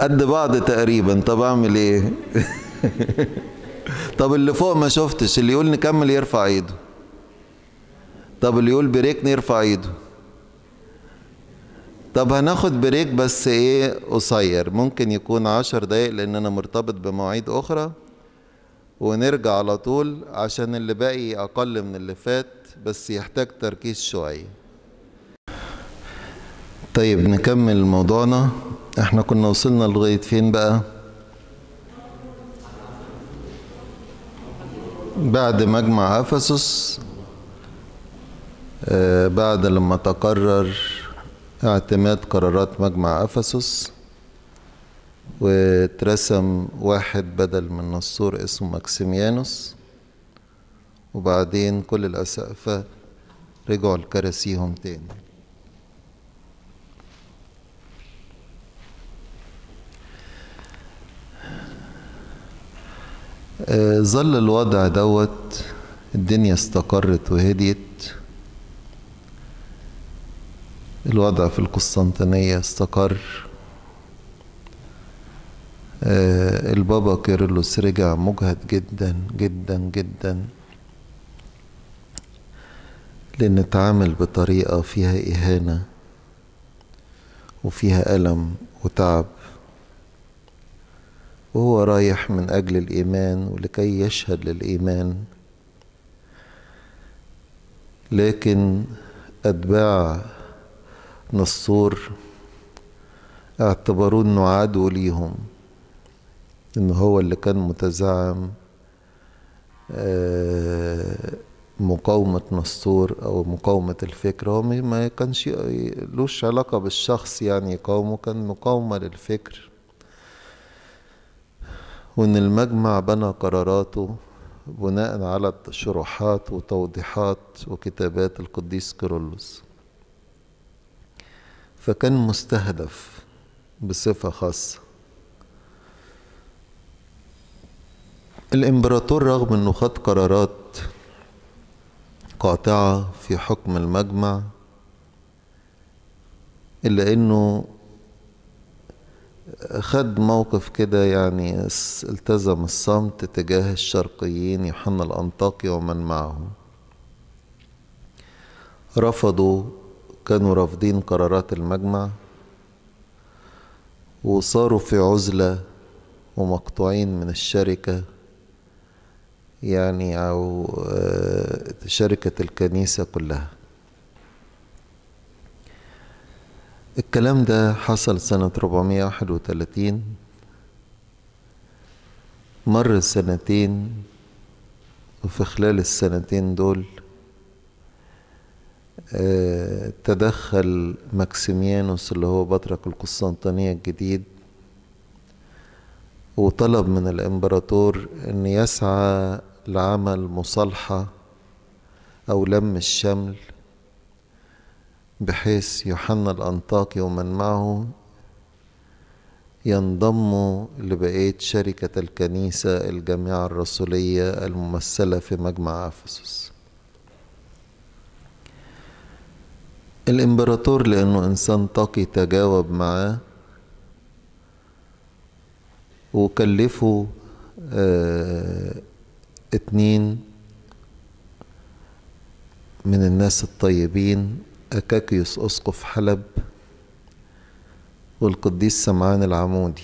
قد بعض تقريبا طب اعمل ايه طب اللي فوق ما شفتش اللي يقول نكمل يرفع ايده طب اللي يقول بريك نرفع ايده طب هناخد بريك بس ايه قصير ممكن يكون عشر دقايق لان انا مرتبط بمواعيد اخرى ونرجع على طول عشان اللي باقي اقل من اللي فات بس يحتاج تركيز شويه طيب نكمل موضوعنا احنا كنا وصلنا لغاية فين بقى بعد مجمع أفسس آه بعد لما تقرر اعتماد قرارات مجمع أفسس واترسم واحد بدل من نصور اسمه ماكسيميانوس وبعدين كل الأسقفة رجعوا لكراسيهم تاني آه، ظل الوضع دوت الدنيا استقرت وهديت الوضع في القسطنطينية استقر آه، البابا كيرلس رجع مجهد جدا جدا جدا لأن اتعامل بطريقة فيها إهانة وفيها ألم وتعب وهو رايح من أجل الإيمان ولكي يشهد للإيمان لكن أتباع نصور اعتبروه انه عدو ليهم ان هو اللي كان متزعم آه، مقاومة نسطور أو مقاومة الفكر هو ما كانش لوش علاقة بالشخص يعني يقاومه كان مقاومة للفكر وإن المجمع بنى قراراته بناء على شروحات وتوضيحات وكتابات القديس كيرلس فكان مستهدف بصفة خاصة الإمبراطور رغم أنه خد قرارات قاطعة في حكم المجمع إلا أنه خد موقف كده يعني التزم الصمت تجاه الشرقيين يوحنا الأنطاكي ومن معه رفضوا كانوا رافضين قرارات المجمع وصاروا في عزلة ومقطوعين من الشركة يعني أو آه، شركة الكنيسة كلها الكلام ده حصل سنة 431 مر سنتين وفي خلال السنتين دول آه، تدخل ماكسيميانوس اللي هو بطرك القسطنطينية الجديد وطلب من الإمبراطور أن يسعى لعمل مصالحة أو لم الشمل بحيث يوحنا الأنطاكي ومن معه ينضموا لبقية شركة الكنيسة الجامعة الرسولية الممثلة في مجمع أفسس الإمبراطور لأنه إنسان طاقي تجاوب معاه وكلفه آه، اتنين من الناس الطيبين أكاكيوس أسقف حلب والقديس سمعان العمودي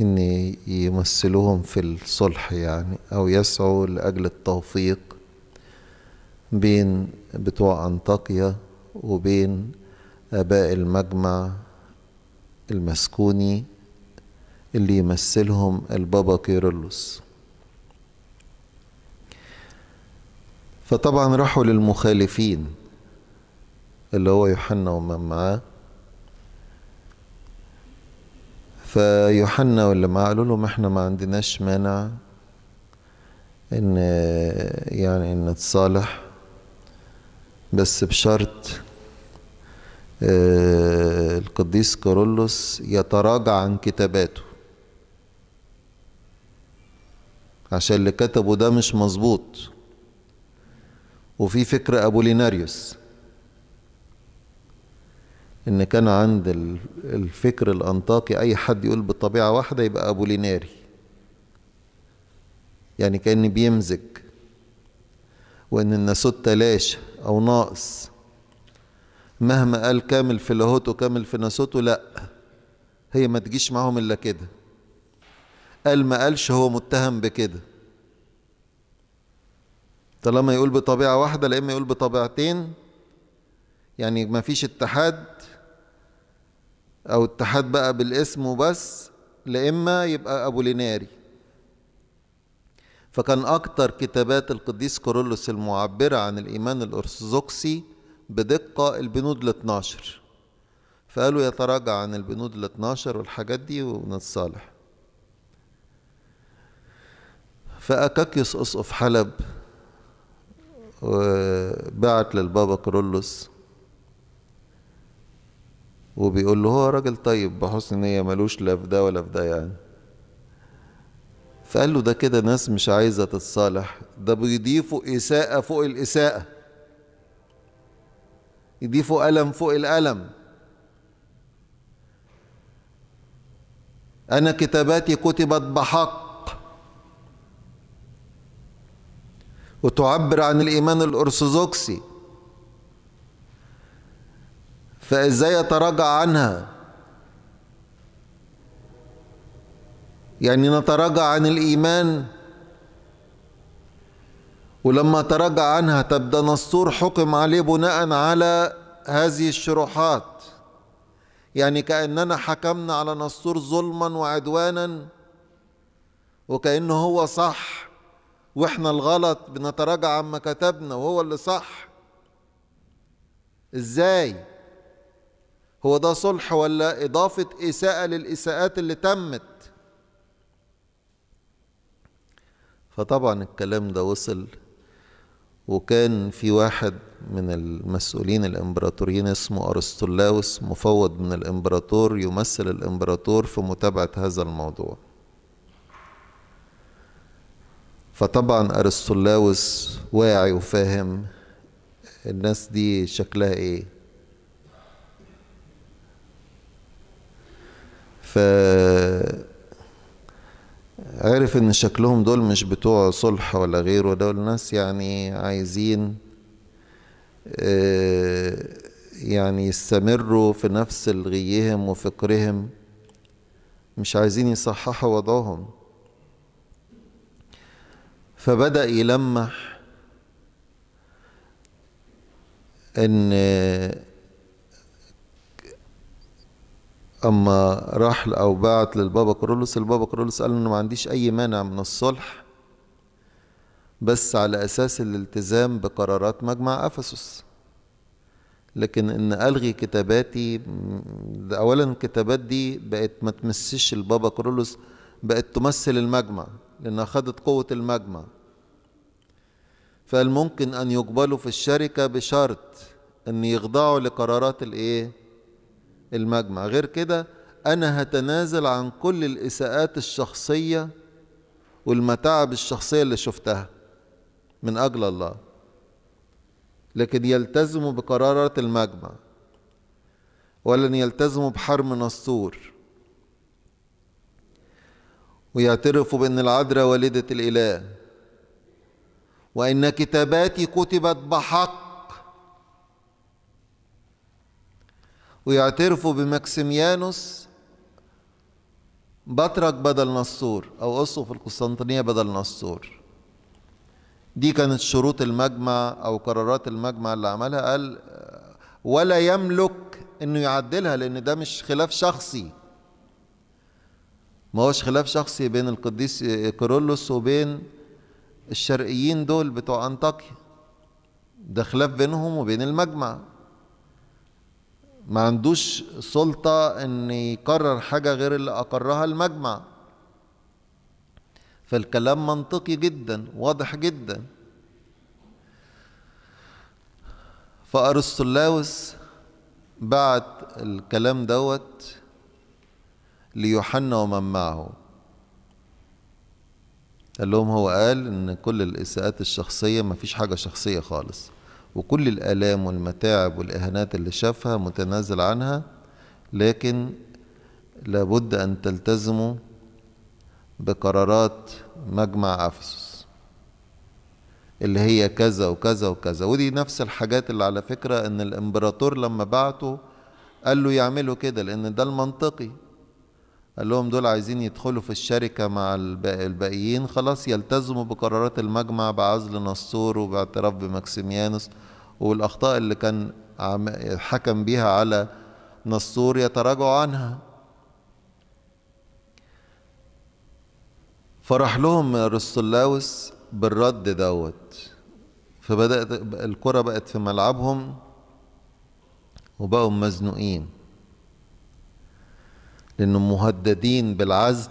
إن يمثلوهم في الصلح يعني أو يسعوا لأجل التوفيق بين بتوع أنطاكيا وبين آباء المجمع المسكوني اللي يمثلهم البابا كيرلس فطبعا راحوا للمخالفين اللي هو يوحنا ومن معاه فيوحنا واللي معاه قالوا لهم احنا ما عندناش مانع ان يعني ان نتصالح بس بشرط آه، القديس كارولوس يتراجع عن كتاباته عشان اللي كتبه ده مش مظبوط وفي ابو ابوليناريوس ان كان عند الفكر الانطاكي اي حد يقول بالطبيعه واحده يبقى ابوليناري يعني كان بيمزج وان الناسوت تلاشى او ناقص مهما قال كامل في لاهوت وكامل في ناسوته لا هي ما تجيش معاهم الا كده قال ما قالش هو متهم بكده طالما يقول بطبيعه واحده لا اما يقول بطبيعتين يعني ما فيش اتحاد او اتحاد بقى بالاسم وبس لا اما يبقى ابوليناري فكان اكتر كتابات القديس كورولوس المعبره عن الايمان الارثوذكسي بدقه البنود ال 12 فقالوا يتراجع عن البنود ال 12 والحاجات دي ونتصالح فأكاكيوس أسقف حلب وبعت آه، للبابا كرولوس وبيقول له هو راجل طيب بحسن نية ملوش لا في ده ولا في ده يعني فقال له ده كده ناس مش عايزة تتصالح ده بيضيفوا إساءة فوق الإساءة يضيفوا ألم فوق الألم أنا كتاباتي كتبت بحق وتعبر عن الإيمان الأرثوذكسي فازاي اتراجع عنها يعني نتراجع عن الايمان ولما تراجع عنها تبدا نسطور حكم عليه بناء على هذه الشروحات يعني كأننا حكمنا على نسطور ظلما وعدوانا وكأنه هو صح وإحنا الغلط بنتراجع عما كتبنا وهو اللي صح إزاي؟ هو ده صلح ولا إضافة إساءة للإساءات اللي تمت فطبعا الكلام ده وصل وكان في واحد من المسؤولين الإمبراطوريين اسمه أرسطولاوس مفوض من الإمبراطور يمثل الإمبراطور في متابعة هذا الموضوع فطبعا أرسطولاوس واعي وفاهم الناس دي شكلها إيه فعرف عرف ان شكلهم دول مش بتوع صلح ولا غيره دول ناس يعني عايزين آه، يعني يستمروا في نفس الغيهم وفكرهم مش عايزين يصححوا وضعهم فبدأ يلمح ان اما راح او بعت للبابا كرولوس البابا كرولوس قال انه ما عنديش اي مانع من الصلح بس على اساس الالتزام بقرارات مجمع افسس لكن ان الغي كتاباتي اولا الكتابات دي بقت ما تمسش البابا كرولوس بقت تمثل المجمع لانها خدت قوه المجمع فالممكن ان يقبلوا في الشركه بشرط ان يخضعوا لقرارات الايه المجمع غير كده أنا هتنازل عن كل الإساءات الشخصية والمتاعب الشخصية اللي شفتها من أجل الله لكن يلتزموا بقرارات المجمع ولن يلتزموا بحرم نسطور ويعترفوا بأن العذراء والدة الإله وأن كتاباتي كتبت بحق ويعترفوا بمكسيميانوس بطرك بدل نصور أو أسقف في القسطنطينية بدل نصور دي كانت شروط المجمع أو قرارات المجمع اللي عملها قال ولا يملك انه يعدلها لان ده مش خلاف شخصي ما هوش خلاف شخصي بين القديس كيرلس وبين الشرقيين دول بتوع انطاكيا ده خلاف بينهم وبين المجمع ما عندوش سلطة ان يقرر حاجة غير اللي اقرها المجمع فالكلام منطقي جدا واضح جدا فأرسطلاوس بعت الكلام دوت ليوحنا ومن معه قال لهم هو قال ان كل الاساءات الشخصيه مفيش حاجه شخصيه خالص وكل الآلام والمتاعب والإهانات اللي شافها متنازل عنها لكن لابد أن تلتزموا بقرارات مجمع أفسس اللي هي كذا وكذا وكذا ودي نفس الحاجات اللي على فكرة إن الإمبراطور لما بعته قال له يعملوا كده لأن ده المنطقي قال لهم دول عايزين يدخلوا في الشركة مع الباقيين خلاص يلتزموا بقرارات المجمع بعزل نصور وباعتراف بماكسيميانوس والأخطاء اللي كان حكم بيها على نصور يتراجعوا عنها فرح لهم رستلاوس بالرد دوت فبدأت الكرة بقت في ملعبهم وبقوا مزنوقين لأنهم مهددين بالعزل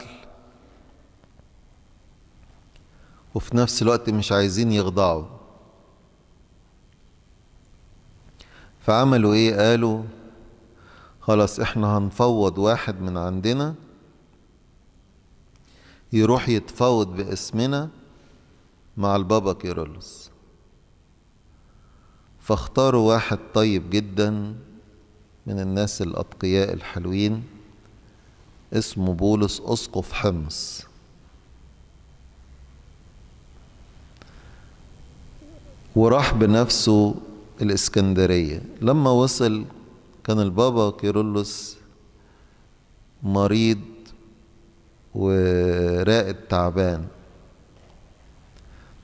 وفي نفس الوقت مش عايزين يخضعوا فعملوا ايه قالوا خلاص احنا هنفوض واحد من عندنا يروح يتفاوض باسمنا مع البابا كيرلس فاختاروا واحد طيب جدا من الناس الأتقياء الحلوين اسمه بولس أسقف حمص وراح بنفسه الإسكندرية لما وصل كان البابا كيرلس مريض ورائد تعبان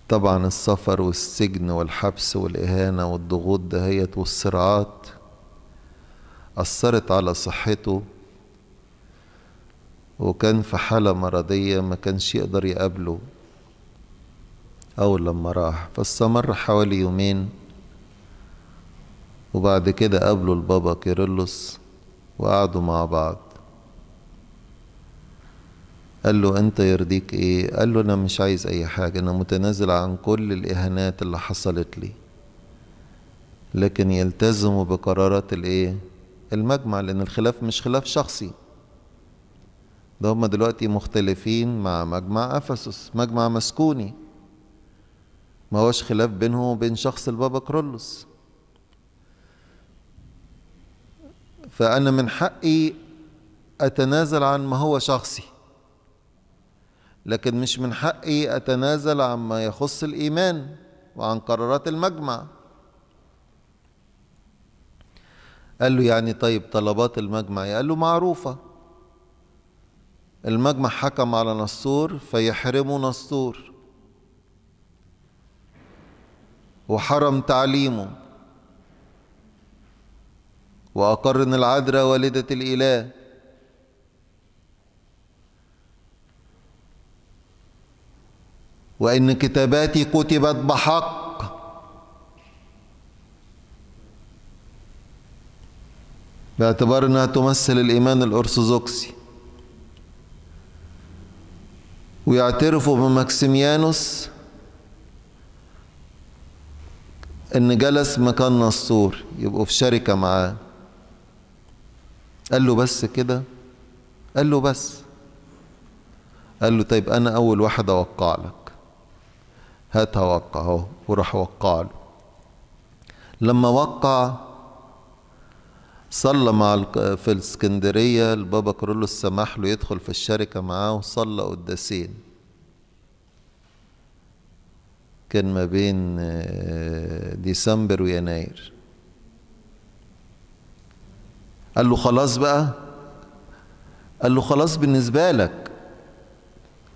طبعا السفر والسجن والحبس والإهانة والضغوط دهيت والصراعات أثرت على صحته وكان في حالة مرضية ما كانش يقدر يقابله أول لما راح فاستمر حوالي يومين وبعد كده قابلوا البابا كيرلس وقعدوا مع بعض قال له انت يرضيك ايه قال له انا مش عايز اي حاجه انا متنازل عن كل الاهانات اللي حصلت لي لكن يلتزموا بقرارات الايه المجمع لان الخلاف مش خلاف شخصي ده هم دلوقتي مختلفين مع مجمع أفسس مجمع مسكوني ما هوش خلاف بينهم وبين شخص البابا كرولوس فأنا من حقي أتنازل عن ما هو شخصي لكن مش من حقي أتنازل عما يخص الإيمان وعن قرارات المجمع قال له يعني طيب طلبات المجمع قال له معروفة المجمع حكم على نصور فيحرموا نصور وحرم تعليمه وأقر أن العذراء والدة الإله وإن كتاباتي كتبت بحق باعتبار أنها تمثل الإيمان الأرثوذكسي ويعترفوا بماكسيميانوس ان جلس مكان نصور يبقوا في شركه معاه قال له بس كده قال له بس قال له طيب انا اول واحد اوقع لك هات اوقع اهو وراح وقع له لما وقع صلى مع في الاسكندرية البابا كرولوس سمح له يدخل في الشركة معاه وصلى قداسين كان ما بين آه، ديسمبر ويناير قال له خلاص بقى قال له خلاص بالنسبة لك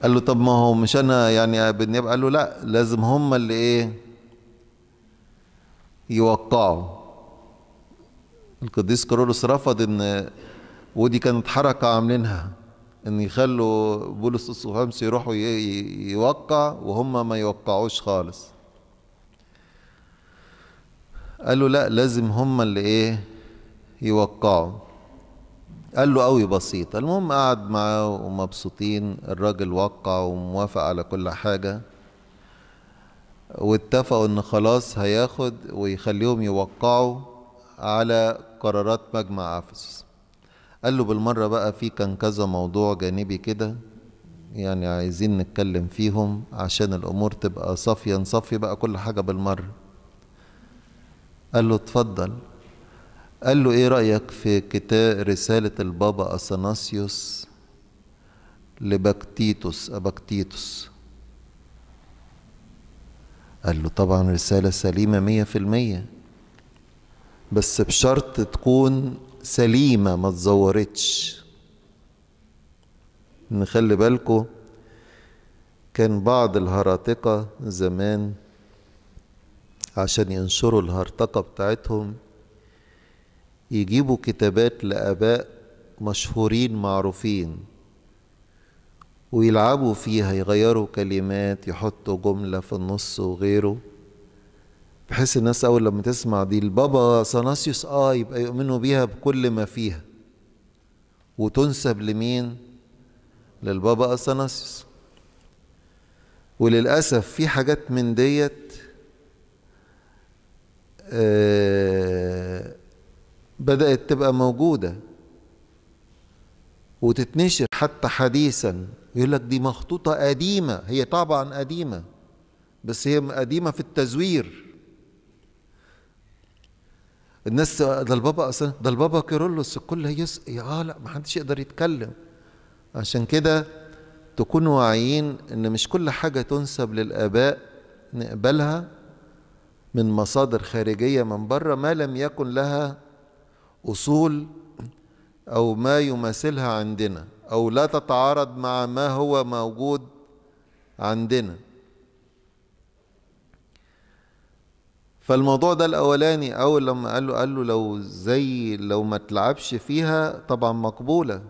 قال له طب ما هو مش انا يعني بالنيابة قال له لا لازم هم اللي ايه يوقعوا القديس كارولوس رفض ان ودي كانت حركة عاملينها ان يخلوا بولس الصهامسي يروحوا يوقع وهم ما يوقعوش خالص قالوا لا لازم هم اللي ايه يوقعوا قال له قوي بسيط المهم قعد معاه ومبسوطين الراجل وقع وموافق على كل حاجة واتفقوا ان خلاص هياخد ويخليهم يوقعوا على قرارات مجمع افسس قال له بالمره بقى في كان كذا موضوع جانبي كده يعني عايزين نتكلم فيهم عشان الامور تبقى صافيه نصفي بقى كل حاجه بالمره قال له اتفضل قال له ايه رايك في كتاب رساله البابا اثناسيوس لبكتيتوس ابكتيتوس قال له طبعا رساله سليمه مية في المية بس بشرط تكون سليمة ما تزورتش نخلي بالكو كان بعض الهراتقة زمان عشان ينشروا الهرطقة بتاعتهم يجيبوا كتابات لآباء مشهورين معروفين ويلعبوا فيها يغيروا كلمات يحطوا جملة في النص وغيره بحيث الناس أول لما تسمع دي البابا ثناسيوس آه يبقى يؤمنوا بيها بكل ما فيها وتنسب لمين؟ للبابا أثناسيوس وللأسف في حاجات من ديت آه، بدأت تبقى موجودة وتتنشر حتى حديثا يقول لك دي مخطوطة قديمة هي طبعا قديمة بس هي قديمة في التزوير الناس ده البابا اصلا ده البابا كيرلس الكل هيسقي اه لا ما حدش يقدر يتكلم عشان كده تكونوا واعيين ان مش كل حاجه تنسب للاباء نقبلها من مصادر خارجيه من بره ما لم يكن لها اصول او ما يماثلها عندنا او لا تتعارض مع ما هو موجود عندنا فالموضوع ده الاولاني اول لما قال له قال له لو زي لو ما تلعبش فيها طبعا مقبوله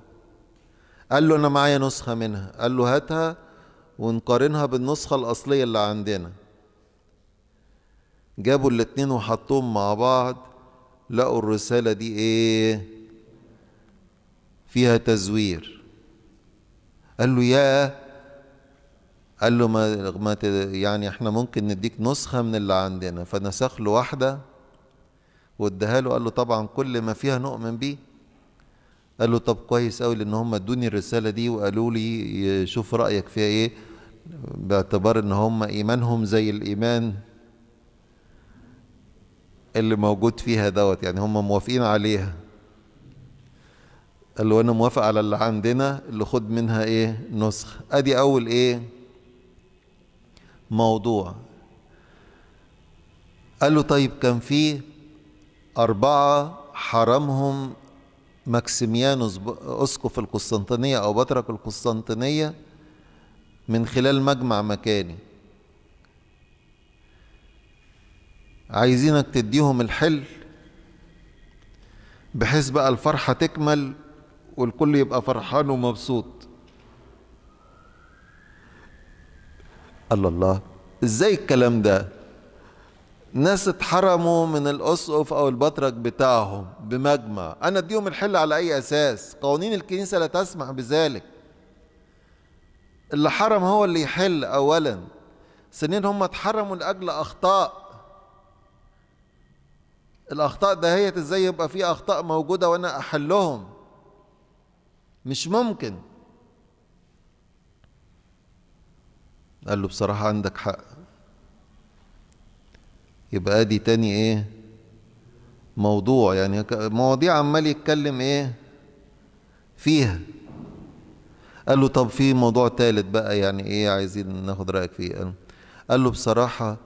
قال له انا معايا نسخه منها قال له هاتها ونقارنها بالنسخه الاصليه اللي عندنا جابوا الاتنين وحطوهم مع بعض لقوا الرساله دي ايه فيها تزوير قال له ياه قال له ما, ما يعني احنا ممكن نديك نسخة من اللي عندنا فنسخ له واحدة واداها له قال له طبعا كل ما فيها نؤمن بيه قال له طب كويس قوي لان هم ادوني الرسالة دي وقالوا لي شوف رأيك فيها ايه باعتبار ان هم ايمانهم زي الايمان اللي موجود فيها دوت يعني هم موافقين عليها قال له انا موافق على اللي عندنا اللي خد منها ايه نسخ ادي اول ايه موضوع قال له طيب كان في أربعة حرمهم ماكسيميانوس أسقف القسطنطينية أو بطرك القسطنطينية من خلال مجمع مكاني عايزينك تديهم الحل بحيث بقى الفرحة تكمل والكل يبقى فرحان ومبسوط الله الله ازاي الكلام ده ناس اتحرموا من الاسقف او البطرك بتاعهم بمجمع انا اديهم الحل على اي اساس قوانين الكنيسه لا تسمح بذلك اللي حرم هو اللي يحل اولا سنين هم اتحرموا لاجل اخطاء الاخطاء دهيت ازاي يبقى في اخطاء موجوده وانا احلهم مش ممكن قال له بصراحة عندك حق يبقى ادي تاني ايه موضوع يعني مواضيع عمال يتكلم ايه فيها قال له طب في موضوع تالت بقى يعني ايه عايزين ناخد رأيك فيه قال, له بصراحة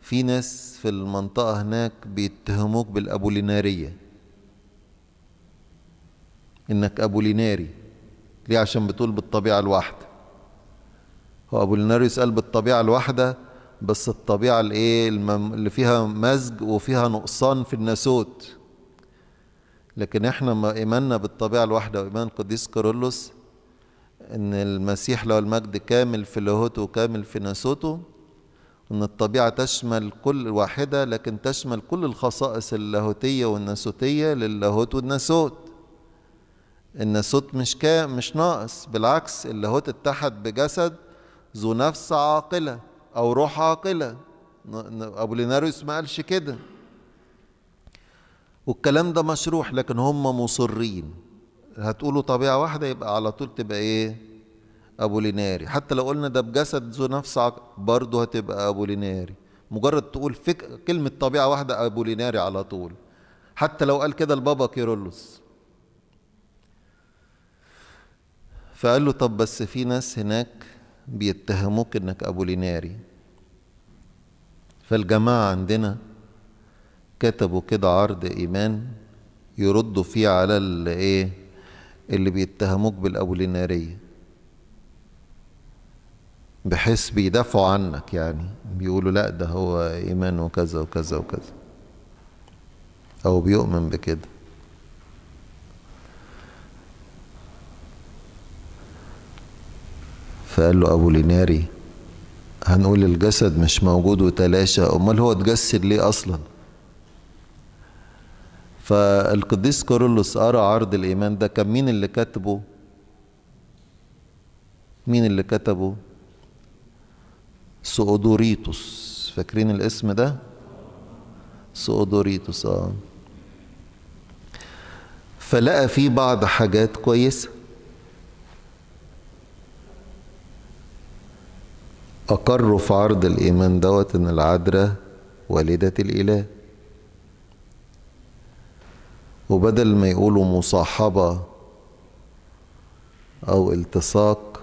في ناس في المنطقة هناك بيتهموك بالأبولينارية إنك أبوليناري ليه عشان بتقول بالطبيعة الواحدة هو أبوليناريوس قال بالطبيعة الواحدة بس الطبيعة الإيه اللي فيها مزج وفيها نقصان في الناسوت لكن احنا ما إيماننا بالطبيعة الواحدة وإيمان قديس كارولوس إن المسيح له المجد كامل في لاهوته وكامل في ناسوته وإن الطبيعة تشمل كل واحدة لكن تشمل كل الخصائص اللاهوتية والناسوتية للاهوت والناسوت الناسوت مش كام مش ناقص بالعكس اللاهوت اتحد بجسد ذو نفس عاقلة أو روح عاقلة أبو ليناريوس ما قالش كده والكلام ده مشروح لكن هم مصرين هتقولوا طبيعة واحدة يبقى على طول تبقى إيه أبو ليناري حتى لو قلنا ده بجسد ذو نفس عاقلة برضه هتبقى أبو ليناري مجرد تقول فك... كلمة طبيعة واحدة أبو ليناري على طول حتى لو قال كده البابا كيرولوس فقال له طب بس في ناس هناك بيتهموك انك ابوليناري فالجماعة عندنا كتبوا كده عرض ايمان يردوا فيه على ايه اللي بيتهموك بالابولينارية بحيث بيدافعوا عنك يعني بيقولوا لا ده هو ايمان وكذا وكذا وكذا او بيؤمن بكده فقال له أبو ليناري هنقول الجسد مش موجود وتلاشى أمال هو اتجسد ليه أصلا فالقديس كارولوس قرأ عرض الإيمان ده كان مين اللي كاتبه مين اللي كتبه سؤدوريتوس فاكرين الاسم ده سؤدوريتوس اه فلقى فيه بعض حاجات كويسه أقروا في عرض الإيمان دوت إن العذراء والدة الإله وبدل ما يقولوا مصاحبة أو التصاق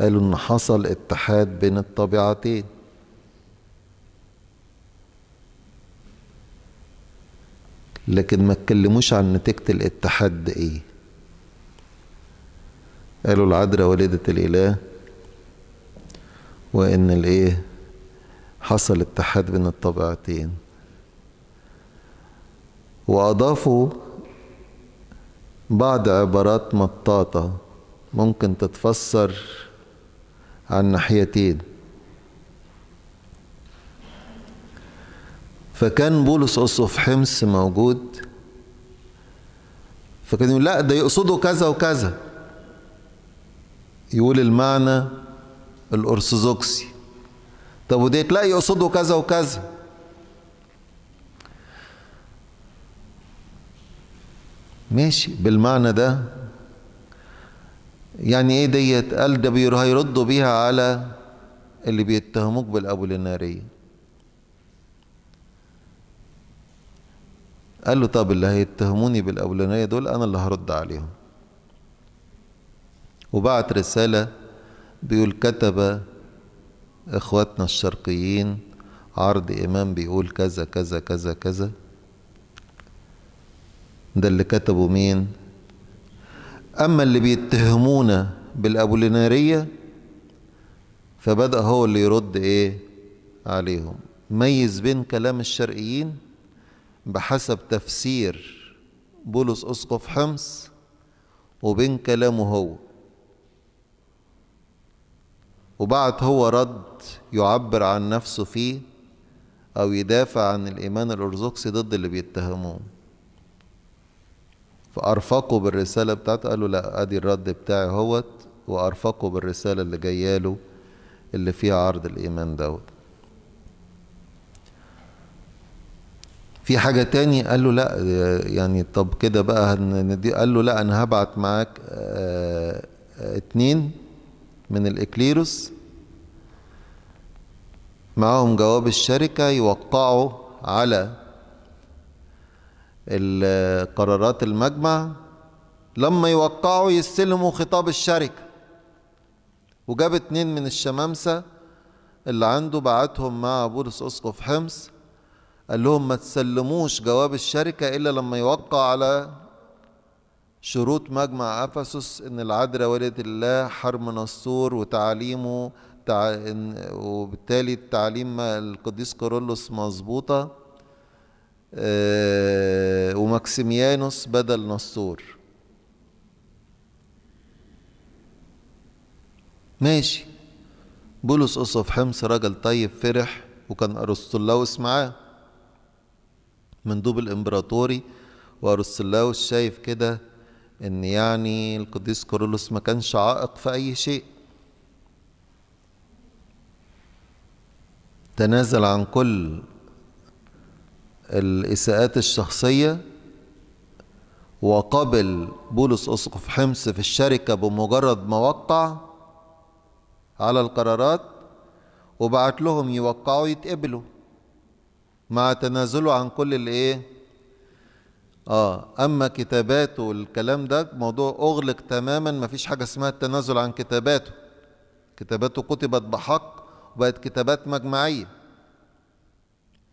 قالوا إن حصل اتحاد بين الطبيعتين لكن ما اتكلموش عن نتيجة الاتحاد ده إيه قالوا العذراء والدة الإله وإن الإيه حصل اتحاد بين الطبيعتين وأضافوا بعض عبارات مطاطة ممكن تتفسر عن ناحيتين فكان بولس أصف حمص موجود فكان يقول لا ده يقصده كذا وكذا يقول المعنى الأرثوذكسي طب وديت لا يقصدوا كذا وكذا ماشي بالمعنى ده يعني ايه ديت قال ده بير هيردوا بيها على اللي بيتهموك بالابوليناريه قال له طب اللي هيتهموني بالابوليناريه دول انا اللي هرد عليهم وبعت رساله بيقول كتب إخواتنا الشرقيين عرض إمام بيقول كذا كذا كذا كذا ده اللي كتبه مين أما اللي بيتهمونا بالأبولينارية فبدأ هو اللي يرد إيه عليهم ميز بين كلام الشرقيين بحسب تفسير بولس أسقف حمص وبين كلامه هو وبعت هو رد يعبر عن نفسه فيه أو يدافع عن الإيمان الأرثوذكسي ضد اللي بيتهموه فأرفقوا بالرسالة بتاعته قالوا لا أدي الرد بتاعي هوت وأرفقوا بالرسالة اللي جاية له اللي فيها عرض الإيمان دوت في حاجة تاني قال له لا يعني طب كده بقى قال له لا أنا هبعت معاك آه، آه، اتنين من الإكليروس معاهم جواب الشركة يوقعوا على قرارات المجمع لما يوقعوا يستلموا خطاب الشركة وجاب اتنين من الشمامسة اللي عنده بعتهم مع بولس أسقف حمص قال لهم ما تسلموش جواب الشركة إلا لما يوقع على شروط مجمع أفسس إن العذراء ولد الله حرم نصور وتعليمه تع... وبالتالي التعليم القديس كارولوس مظبوطة أه... وماكسيميانوس بدل نصور ماشي بولس أصف حمص راجل طيب فرح وكان أرسطولاوس معاه مندوب الإمبراطوري وأرسطولاوس شايف كده ان يعني القديس كورولوس ما كانش عائق في اي شيء تنازل عن كل الاساءات الشخصيه وقبل بولس اسقف حمص في الشركه بمجرد ما وقع على القرارات وبعت لهم يوقعوا يتقبلوا مع تنازله عن كل الايه اه اما كتاباته والكلام ده موضوع اغلق تماما ما فيش حاجه اسمها التنازل عن كتاباته كتاباته كتبت بحق وبقت كتابات مجمعيه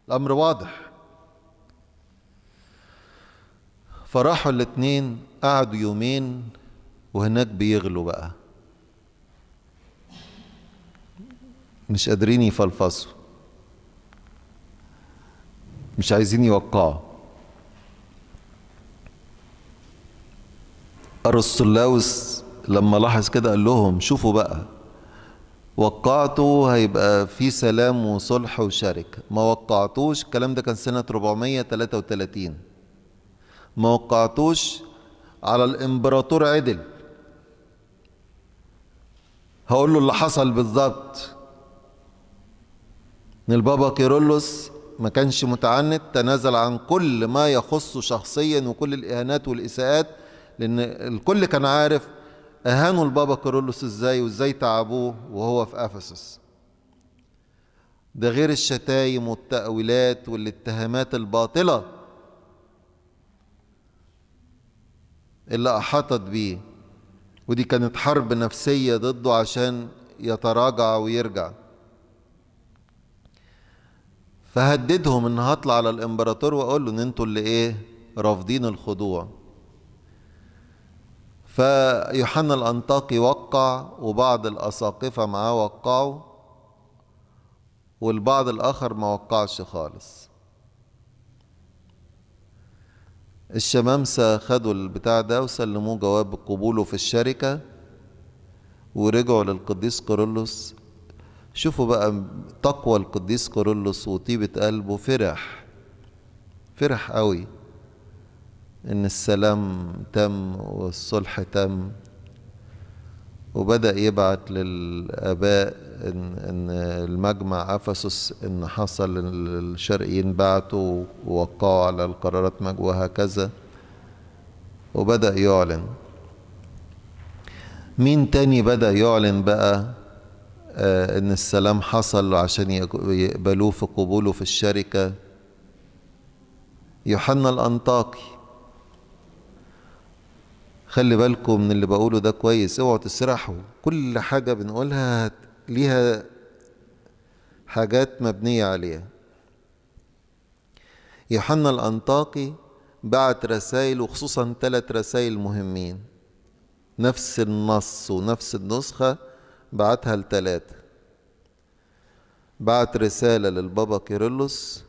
الامر واضح فراحوا الاتنين قعدوا يومين وهناك بيغلوا بقى مش قادرين يفلفصوا مش عايزين يوقعوا ارسطولاوس لما لاحظ كده قال لهم شوفوا بقى وقعتوا هيبقى في سلام وصلح وشركة ما وقعتوش الكلام ده كان سنة 433 ما وقعتوش على الإمبراطور عدل هقول له اللي حصل بالظبط ان البابا كيرلس ما كانش متعنت تنازل عن كل ما يخصه شخصيا وكل الإهانات والإساءات لأن الكل كان عارف أهانوا البابا كارولوس إزاي وإزاي تعبوه وهو في أفسس ده غير الشتايم والتأويلات والاتهامات الباطلة اللي أحاطت بيه ودي كانت حرب نفسية ضده عشان يتراجع ويرجع فهددهم ان هطلع على الامبراطور واقول له ان انتوا اللي ايه رافضين الخضوع فيوحنا الأنطاقي وقع وبعض الأساقفة معاه وقعوا والبعض الآخر ما وقعش خالص الشمامسة خدوا البتاع ده وسلموه جواب قبوله في الشركة ورجعوا للقديس كورولوس شوفوا بقى تقوى القديس كورولوس وطيبة قلبه فرح فرح قوي ان السلام تم والصلح تم وبدأ يبعت للآباء إن, إن المجمع أفسس إن حصل الشرقيين بعتوا ووقعوا على القرارات مج وهكذا وبدأ يعلن مين تاني بدأ يعلن بقى آه إن السلام حصل عشان يقبلوه في قبوله في الشركة يوحنا الأنطاكي خلي بالكم من اللي بقوله ده كويس اوعوا تسرحوا كل حاجة بنقولها ليها حاجات مبنية عليها يوحنا الأنطاكي بعت رسائل وخصوصا ثلاث رسائل مهمين نفس النص ونفس النسخة بعتها لثلاثة بعت رسالة للبابا كيرلس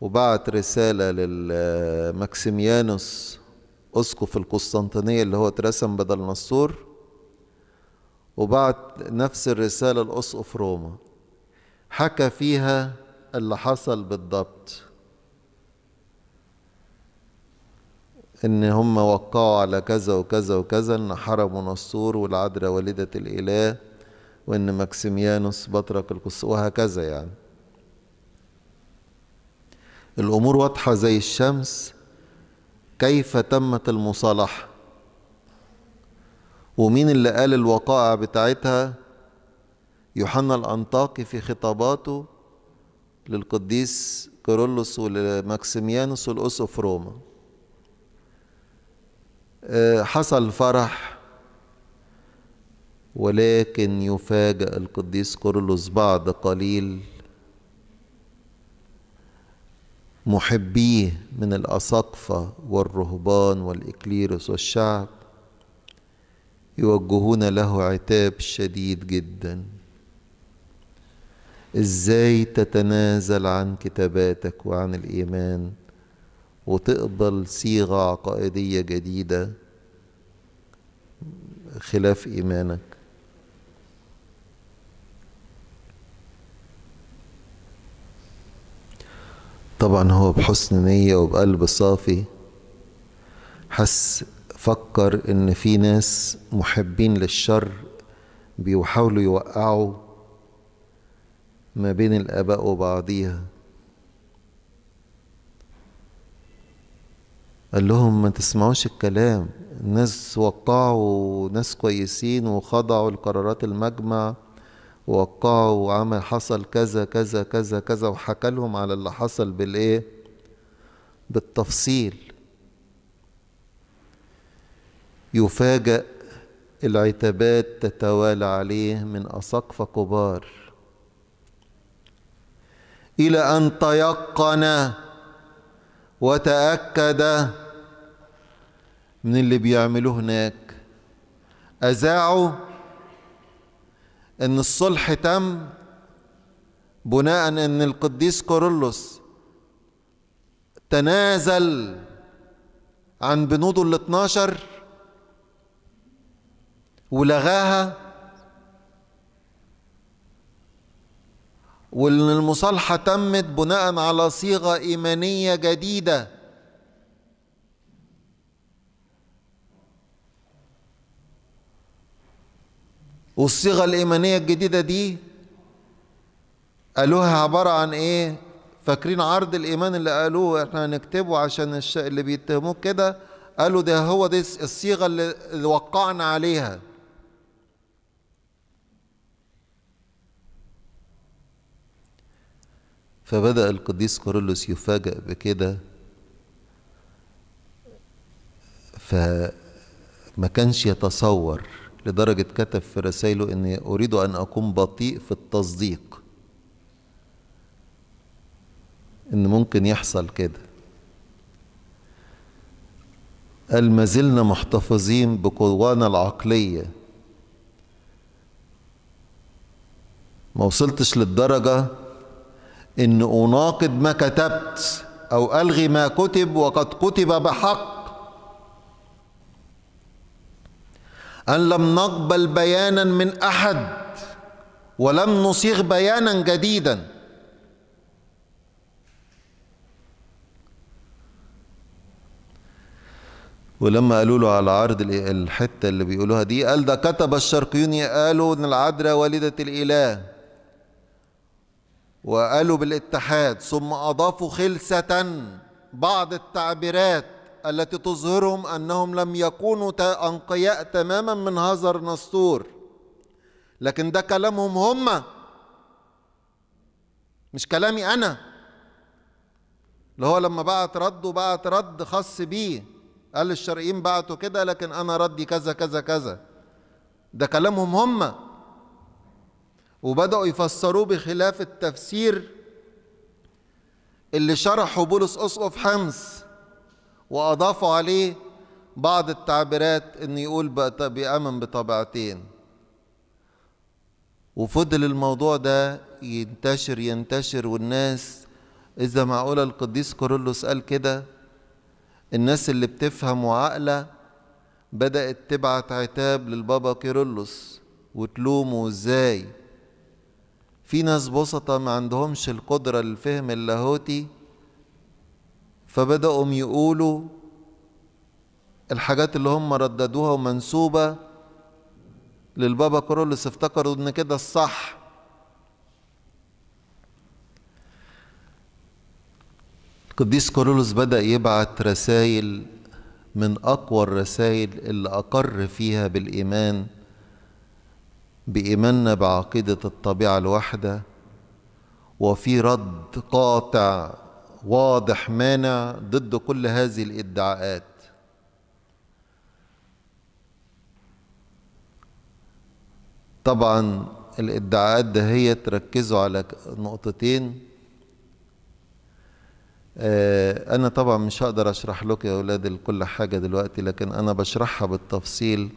وبعت رسالة للماكسيميانوس آه، أسقف القسطنطينية اللي هو اترسم بدل نصور وبعت نفس الرسالة لأسقف روما حكى فيها اللي حصل بالضبط ان هم وقعوا على كذا وكذا وكذا ان حرموا نصور والعذراء والدة الاله وان ماكسيميانوس بطرق القس وهكذا يعني الامور واضحة زي الشمس كيف تمت المصالحة ومين اللي قال الوقائع بتاعتها يوحنا الأنطاكي في خطاباته للقديس كيرلس ولماكسيميانوس الأسقف روما آه، حصل فرح ولكن يفاجأ القديس كورلس بعد قليل محبيه من الأساقفة والرهبان والإكليروس والشعب يوجهون له عتاب شديد جدا ازاي تتنازل عن كتاباتك وعن الإيمان وتقبل صيغة عقائدية جديدة خلاف إيمانك طبعا هو بحسن نية وبقلب صافي حس فكر إن في ناس محبين للشر بيحاولوا يوقعوا ما بين الآباء وبعضيها قال لهم ما تسمعوش الكلام ناس وقعوا ناس كويسين وخضعوا لقرارات المجمع وقعوا وعمل حصل كذا كذا كذا كذا وحكى لهم على اللي حصل بالايه بالتفصيل يفاجأ العتابات تتوالى عليه من أسقف كبار إلى أن تيقن وتأكد من اللي بيعملوه هناك أذاعوا ان الصلح تم بناء ان القديس كورولوس تنازل عن بنوده ال 12 ولغاها وان المصالحه تمت بناء على صيغه ايمانيه جديده والصيغة الإيمانية الجديدة دي قالوها عبارة عن إيه؟ فاكرين عرض الإيمان اللي قالوه إحنا هنكتبه عشان اللي بيتهموه كده قالوا ده هو دي الصيغة اللي, اللي وقعنا عليها فبدأ القديس كورولوس يفاجأ بكده فما كانش يتصور لدرجة كتب في رسائله أني أريد أن أكون بطيء في التصديق أن ممكن يحصل كده قال ما زلنا محتفظين بقوانا العقلية ما وصلتش للدرجة أن أناقض ما كتبت أو ألغي ما كتب وقد كتب بحق أن لم نقبل بيانا من أحد ولم نصيغ بيانا جديدا ولما قالوا له على عرض الحتة اللي بيقولوها دي قال ده كتب الشرقيون قالوا إن العذراء والدة الإله وقالوا بالاتحاد ثم أضافوا خلسة بعض التعبيرات التي تظهرهم أنهم لم يكونوا أنقياء تماما من هذا النسطور لكن ده كلامهم هم مش كلامي أنا اللي هو لما بعت رده بعت رد خاص بيه قال الشرقيين بعتوا كده لكن أنا ردي كذا كذا كذا ده كلامهم هم وبدأوا يفسروه بخلاف التفسير اللي شرحه بولس أسقف حمص وأضافوا عليه بعض التعبيرات إنه يقول بيأمن بطبيعتين وفضل الموضوع ده ينتشر ينتشر والناس إذا معقولة القديس كورولوس قال كده الناس اللي بتفهم وعقلة بدأت تبعت عتاب للبابا كيرلس وتلومه ازاي في ناس بسطة ما عندهمش القدرة للفهم اللاهوتي فبدأوا يقولوا الحاجات اللي هم رددوها ومنسوبة للبابا كرولس افتكروا ان كده الصح القديس كرولس بدأ يبعت رسائل من أقوى الرسائل اللي أقر فيها بالإيمان بإيماننا بعقيدة الطبيعة الواحدة وفي رد قاطع واضح مانع ضد كل هذه الادعاءات طبعا الادعاءات ده هي تركزوا على نقطتين آه، انا طبعا مش هقدر اشرح لكم يا اولاد كل حاجه دلوقتي لكن انا بشرحها بالتفصيل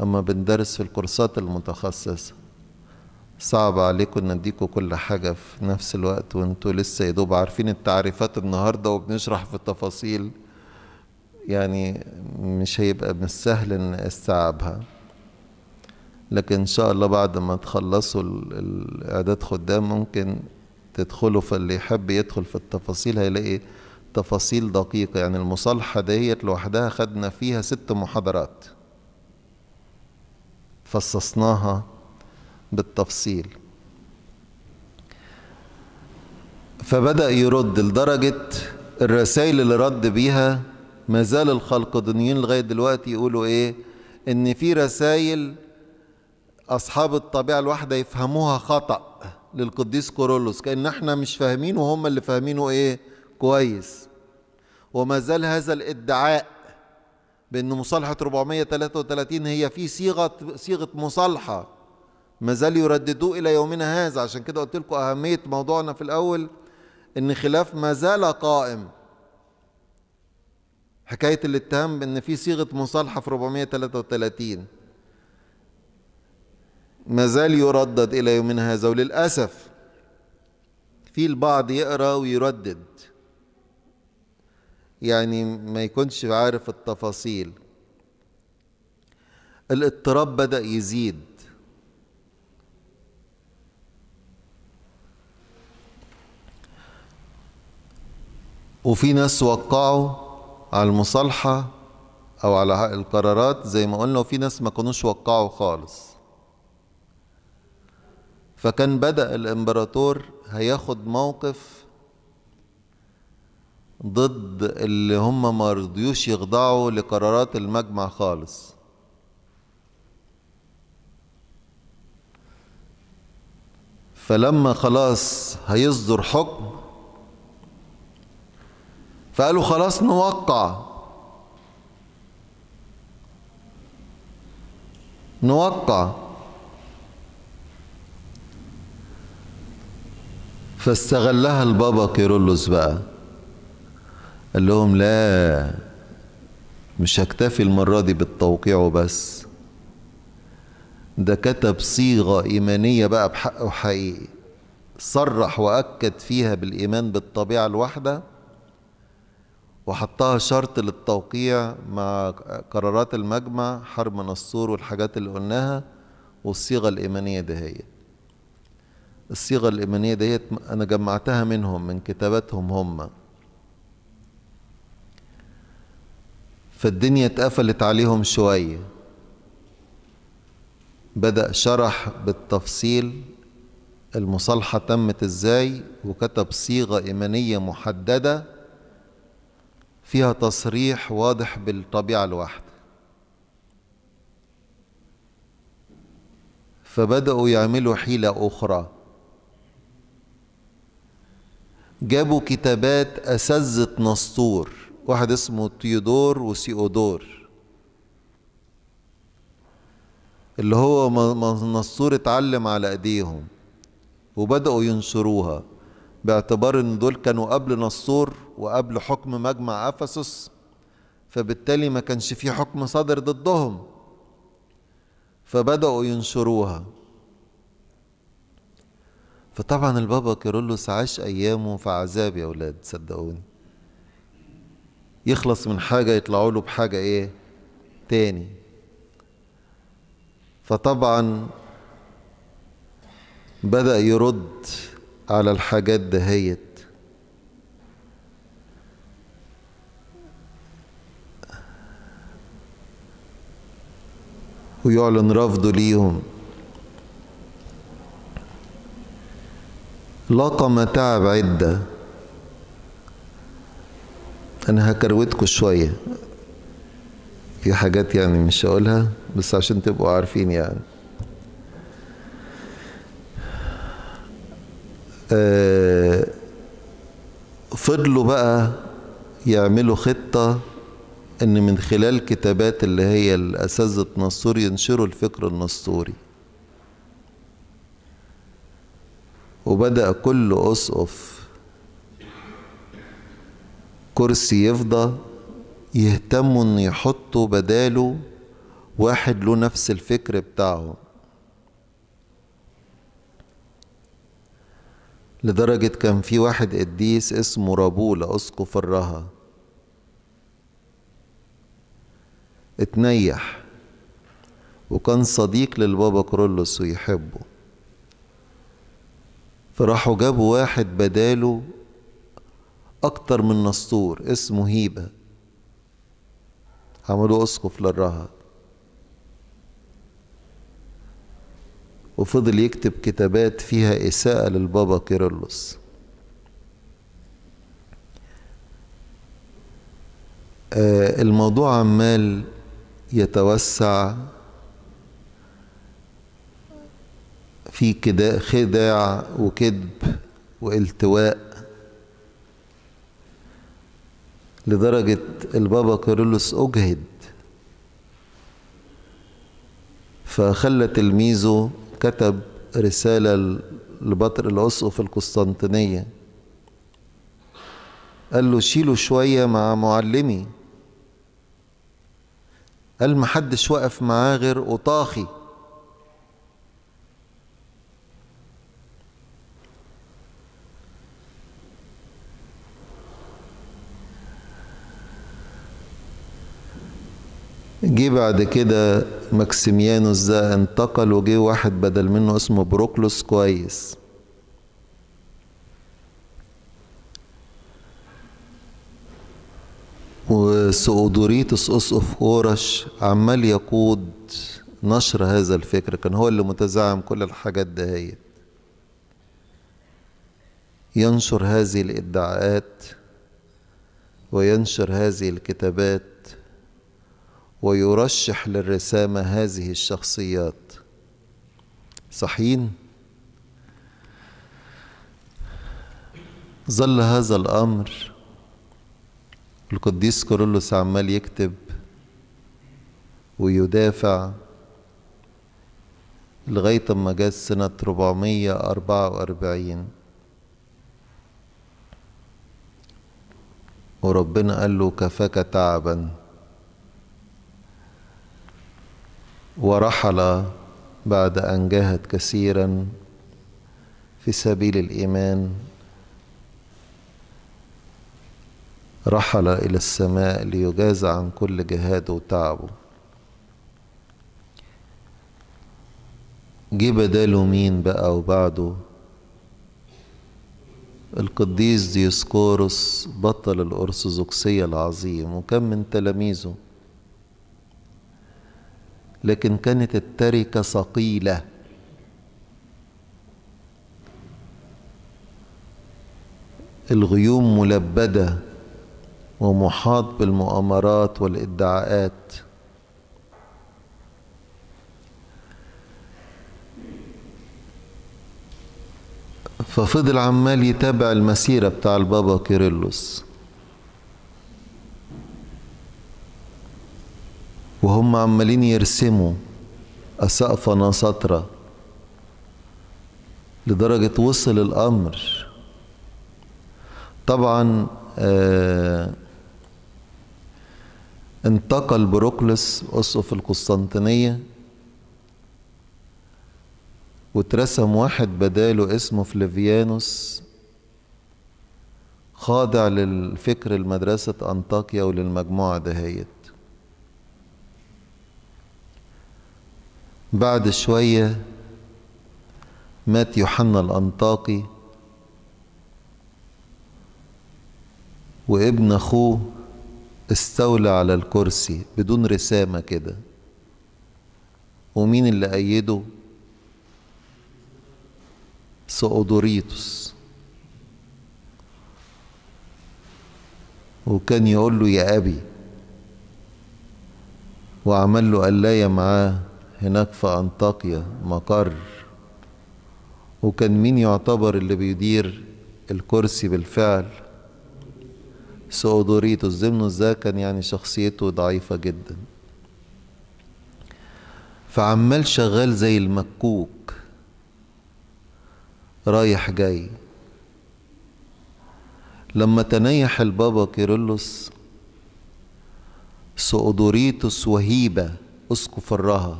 اما بندرس في الكورسات المتخصصه صعب عليكم نديكم كل حاجة في نفس الوقت وانتوا لسه يا دوب عارفين التعريفات النهاردة وبنشرح في التفاصيل يعني مش هيبقى من السهل ان استعبها لكن ان شاء الله بعد ما تخلصوا الاعداد خدام ممكن تدخلوا فاللي يحب يدخل في التفاصيل هيلاقي تفاصيل دقيقة يعني المصالحة ديت لوحدها خدنا فيها ست محاضرات فصصناها بالتفصيل فبدأ يرد لدرجة الرسائل اللي رد بيها ما زال الخلق دنيين لغاية دلوقتي يقولوا إيه إن في رسائل أصحاب الطبيعة الواحدة يفهموها خطأ للقديس كورولوس كأن احنا مش فاهمين وهم اللي فاهمينه إيه كويس وما زال هذا الادعاء بأن مصالحة 433 هي في صيغة صيغة مصالحة ما زال يرددوه إلى يومنا هذا عشان كده قلت لكم أهمية موضوعنا في الأول إن خلاف ما زال قائم حكاية الاتهام بأن في صيغة مصالحة في 433 ما زال يردد إلى يومنا هذا وللأسف في البعض يقرأ ويردد يعني ما يكونش عارف التفاصيل الاضطراب بدأ يزيد وفي ناس وقعوا على المصالحة أو على القرارات زي ما قلنا وفي ناس ما كانوش وقعوا خالص فكان بدأ الإمبراطور هياخد موقف ضد اللي هم ما رضيوش يخضعوا لقرارات المجمع خالص فلما خلاص هيصدر حكم فقالوا خلاص نوقع نوقع فاستغلها البابا كيرلس بقى قال لهم لا مش هكتفي المرة دي بالتوقيع وبس ده كتب صيغة إيمانية بقى بحقه حقيقي صرح وأكد فيها بالإيمان بالطبيعة الواحدة وحطها شرط للتوقيع مع قرارات المجمع حرب الصور والحاجات اللي قلناها والصيغة الإيمانية دهيت الصيغة الإيمانية دهيت أنا جمعتها منهم من كتاباتهم هم فالدنيا اتقفلت عليهم شوية بدأ شرح بالتفصيل المصالحة تمت ازاي وكتب صيغة إيمانية محددة فيها تصريح واضح بالطبيعة الواحدة فبدأوا يعملوا حيلة أخرى جابوا كتابات أسذة نسطور واحد اسمه تيودور وسيودور اللي هو نسطور اتعلم على ايديهم وبدأوا ينشروها باعتبار ان دول كانوا قبل نسطور وقبل حكم مجمع أفسس فبالتالي ما كانش في حكم صادر ضدهم فبدأوا ينشروها فطبعا البابا كيرلس عاش أيامه في عذاب يا أولاد صدقوني يخلص من حاجة يطلعوا له بحاجة إيه تاني فطبعا بدأ يرد على الحاجات دهيت ويعلن رفضه ليهم لقم تعب عدة أنا هكروتكم شوية في حاجات يعني مش هقولها بس عشان تبقوا عارفين يعني آه، فضلوا بقى يعملوا خطه ان من خلال كتابات اللي هي الاساتذه النسطوري ينشروا الفكر النسطوري وبدا كل اسقف كرسي يفضى يهتموا ان يحطوا بداله واحد له نفس الفكر بتاعه لدرجة كان في واحد قديس اسمه رابولا أسقف الرها اتنيح وكان صديق للبابا كرولوس ويحبه فراحوا جابوا واحد بداله أكتر من نسطور اسمه هيبة عملوه أسقف للرهب وفضل يكتب كتابات فيها إساءة للبابا كيرلس آه، الموضوع عمال يتوسع في كدا خداع وكذب والتواء لدرجة البابا كيرلس أجهد فخلى تلميذه كتب رسالة لبطر العصق في القسطنطينية قال له شيله شوية مع معلمي قال ما حدش وقف معاه غير قطاخي جه بعد كده ماكسيميانوس ده انتقل وجه واحد بدل منه اسمه بروكلوس كويس وسؤودوريتوس أسقف كورش عمال يقود نشر هذا الفكر كان هو اللي متزعم كل الحاجات دهيت ينشر هذه الادعاءات وينشر هذه الكتابات ويرشح للرسامة هذه الشخصيات صحيح ظل هذا الأمر القديس كورولوس عمال يكتب ويدافع لغاية ما جاء سنة 444 وربنا قال له كفاك تعبا ورحل بعد أن جاهد كثيرا في سبيل الإيمان رحل إلى السماء ليجازى عن كل جهاده وتعبه جه بداله مين بقى وبعده القديس ديسكوروس بطل الأرثوذكسية العظيم وكان من تلاميذه لكن كانت التركة ثقيلة الغيوم ملبده ومحاط بالمؤامرات والادعاءات ففضل عمال يتابع المسيرة بتاع البابا كيرلس وهم عمالين يرسموا أسقف نسطرة لدرجة وصل الأمر طبعا آه انتقل بروكلس أسقف القسطنطينية واترسم واحد بداله اسمه فليفيانوس خاضع للفكر المدرسة أنطاكيا وللمجموعة دهيت بعد شوية مات يوحنا الأنطاكي وابن أخوه استولى على الكرسي بدون رسامة كده ومين اللي أيده سؤدوريتوس وكان يقول له يا أبي وعمل له قلاية معاه هناك في أنطاكيا مقر وكان مين يعتبر اللي بيدير الكرسي بالفعل سؤدوريتوس زمنوس ده كان يعني شخصيته ضعيفة جدا فعمال شغال زي المكوك رايح جاي لما تنيح البابا كيرلس سؤدوريتوس وهيبة أسقف الرها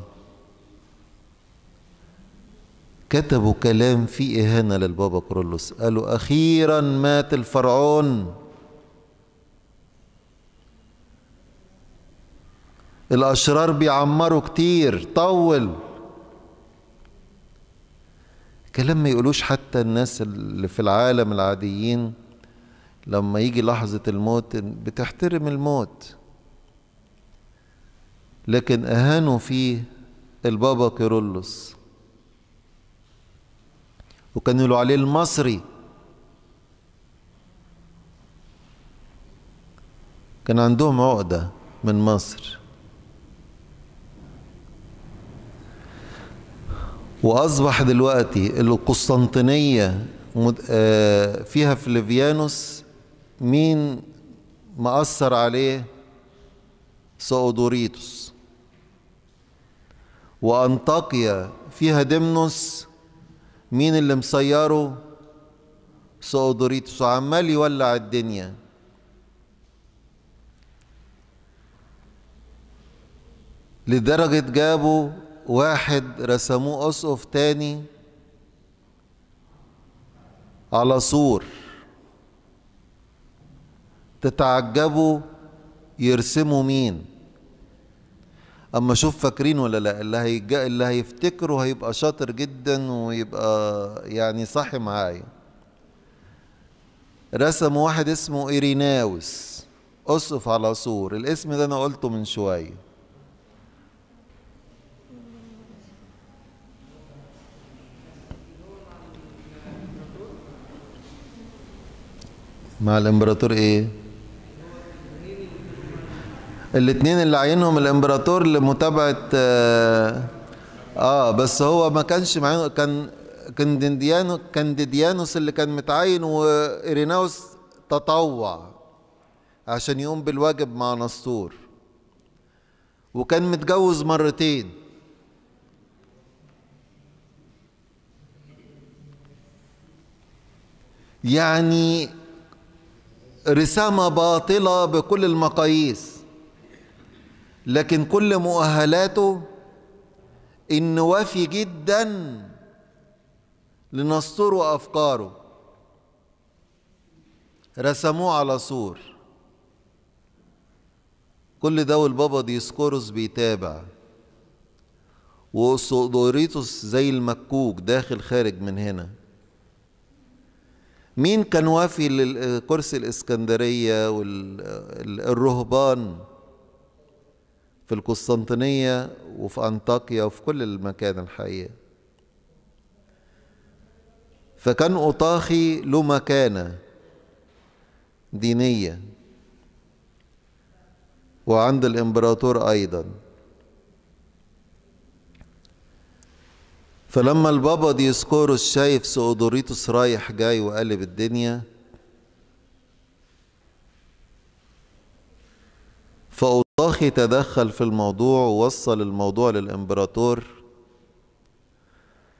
كتبوا كلام فيه إهانة للبابا كيرلس قالوا أخيرا مات الفرعون الأشرار بيعمروا كتير طول كلام ما يقولوش حتى الناس اللي في العالم العاديين لما يجي لحظة الموت بتحترم الموت لكن أهانوا فيه البابا كيرلس وكانوا يقولوا عليه المصري كان عندهم عقدة من مصر واصبح دلوقتي القسطنطينيه آه، فيها فليفيانوس مين مأثر عليه سؤدوريتوس وأنطاكيا فيها دمنوس مين اللي مسيره سؤدوريتوس عمال يولع الدنيا لدرجة جابوا واحد رسموه أسقف تاني على سور تتعجبوا يرسموا مين اما شوف فاكرين ولا لا اللي هيجا اللي هيفتكره هيبقى شاطر جدا ويبقى يعني صاحي معايا رسم واحد اسمه ايريناوس اسقف على سور الاسم ده انا قلته من شويه مع الامبراطور ايه الاثنين اللي عينهم الامبراطور لمتابعه آه, اه بس هو ما كانش معين كان كنديانو كانديديانوس اللي كان متعين وإيريناوس تطوع عشان يقوم بالواجب مع نسطور وكان متجوز مرتين يعني رسامة باطلة بكل المقاييس لكن كل مؤهلاته إن وفي جدا لنسطره أفكاره رسموه على سور كل ده والبابا ديسكورس بيتابع وسودوريتوس زي المكوك داخل خارج من هنا مين كان وافي لكرسي الإسكندرية والرهبان في القسطنطينية وفي أنطاكيا وفي كل المكان الحقيقة فكان أطاخي له مكانة دينية وعند الإمبراطور أيضاً فلما البابا ديسكوروس شايف سؤدوريتوس رايح جاي وقلب الدنيا فأوطاخي تدخل في الموضوع ووصل الموضوع للإمبراطور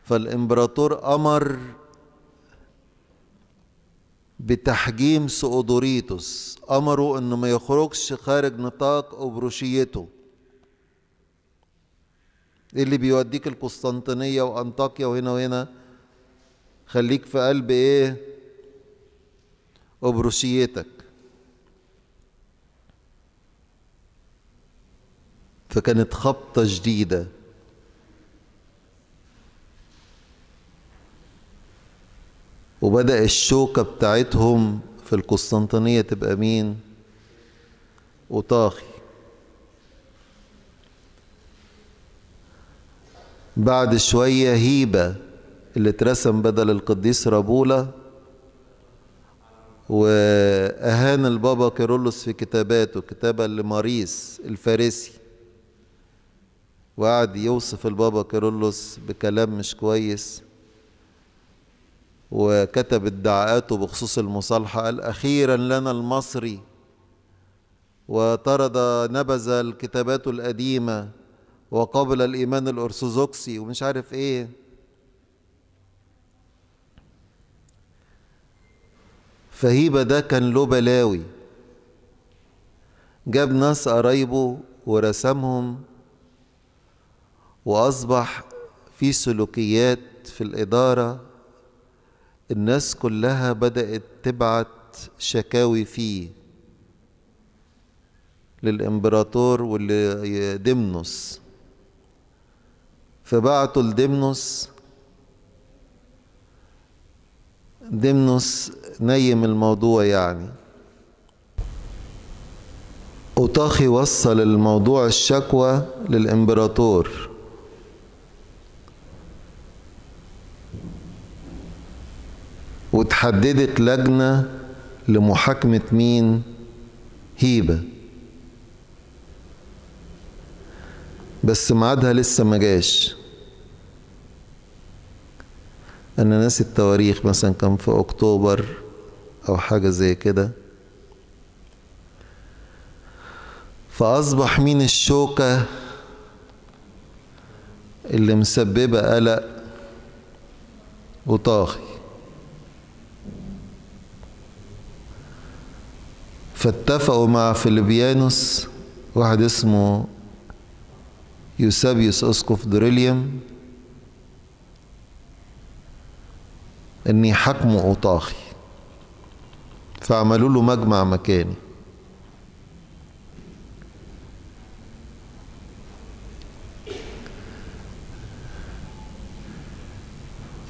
فالإمبراطور أمر بتحجيم سؤدوريتوس أمره أنه ما يخرجش خارج نطاق أبروشيته ايه اللي بيوديك القسطنطينية وأنطاكيا وهنا وهنا خليك في قلب إيه أبروسيتك فكانت خبطة جديدة وبدأ الشوكة بتاعتهم في القسطنطينية تبقى مين؟ وطاخي بعد شوية هيبة اللي اترسم بدل القديس رابولا وأهان البابا كيرولوس في كتاباته كتابة لماريس الفارسي وقعد يوصف البابا كيرولوس بكلام مش كويس وكتب ادعاءاته بخصوص المصالحة قال أخيرا لنا المصري وطرد نبذ الكتابات القديمة وقبل الإيمان الأرثوذكسي ومش عارف إيه فهيبة ده كان له بلاوي جاب ناس قرايبه ورسمهم وأصبح في سلوكيات في الإدارة الناس كلها بدأت تبعت شكاوي فيه للإمبراطور ولدمنوس فبعتوا لديمنوس ديمنوس نيم الموضوع يعني أوطاخي وصل الموضوع الشكوى للإمبراطور وتحددت لجنة لمحاكمة مين هيبة بس ميعادها لسه ما جاش انا ناسي التواريخ مثلا كان في اكتوبر او حاجه زي كده فاصبح مين الشوكه اللي مسببه قلق وطاغي فاتفقوا مع فيليبيانوس واحد اسمه يوسابيوس اسقف دوريليوم إني حكم اوطاخي فعملوا له مجمع مكاني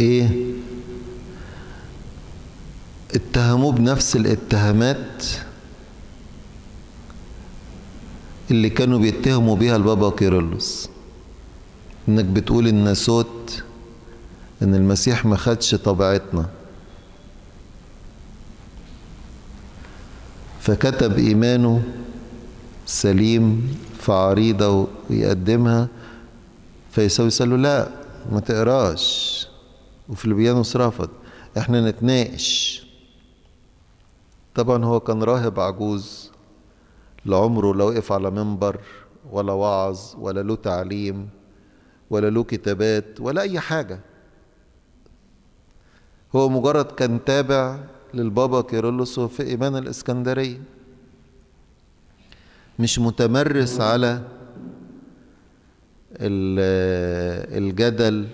ايه اتهموه بنفس الاتهامات اللي كانوا بيتهموا بيها البابا كيرلس انك بتقول الناسوت ان المسيح ما خدش طبيعتنا فكتب ايمانه سليم في عريضه ويقدمها فيساوي قال له لا ما تقراش وفي وفليبيانوس رفض احنا نتناقش طبعا هو كان راهب عجوز لعمره لا وقف على منبر ولا وعظ ولا له تعليم ولا له كتابات ولا اي حاجه هو مجرد كان تابع للبابا كيرلس في إيمان الإسكندرية مش متمرس على الجدل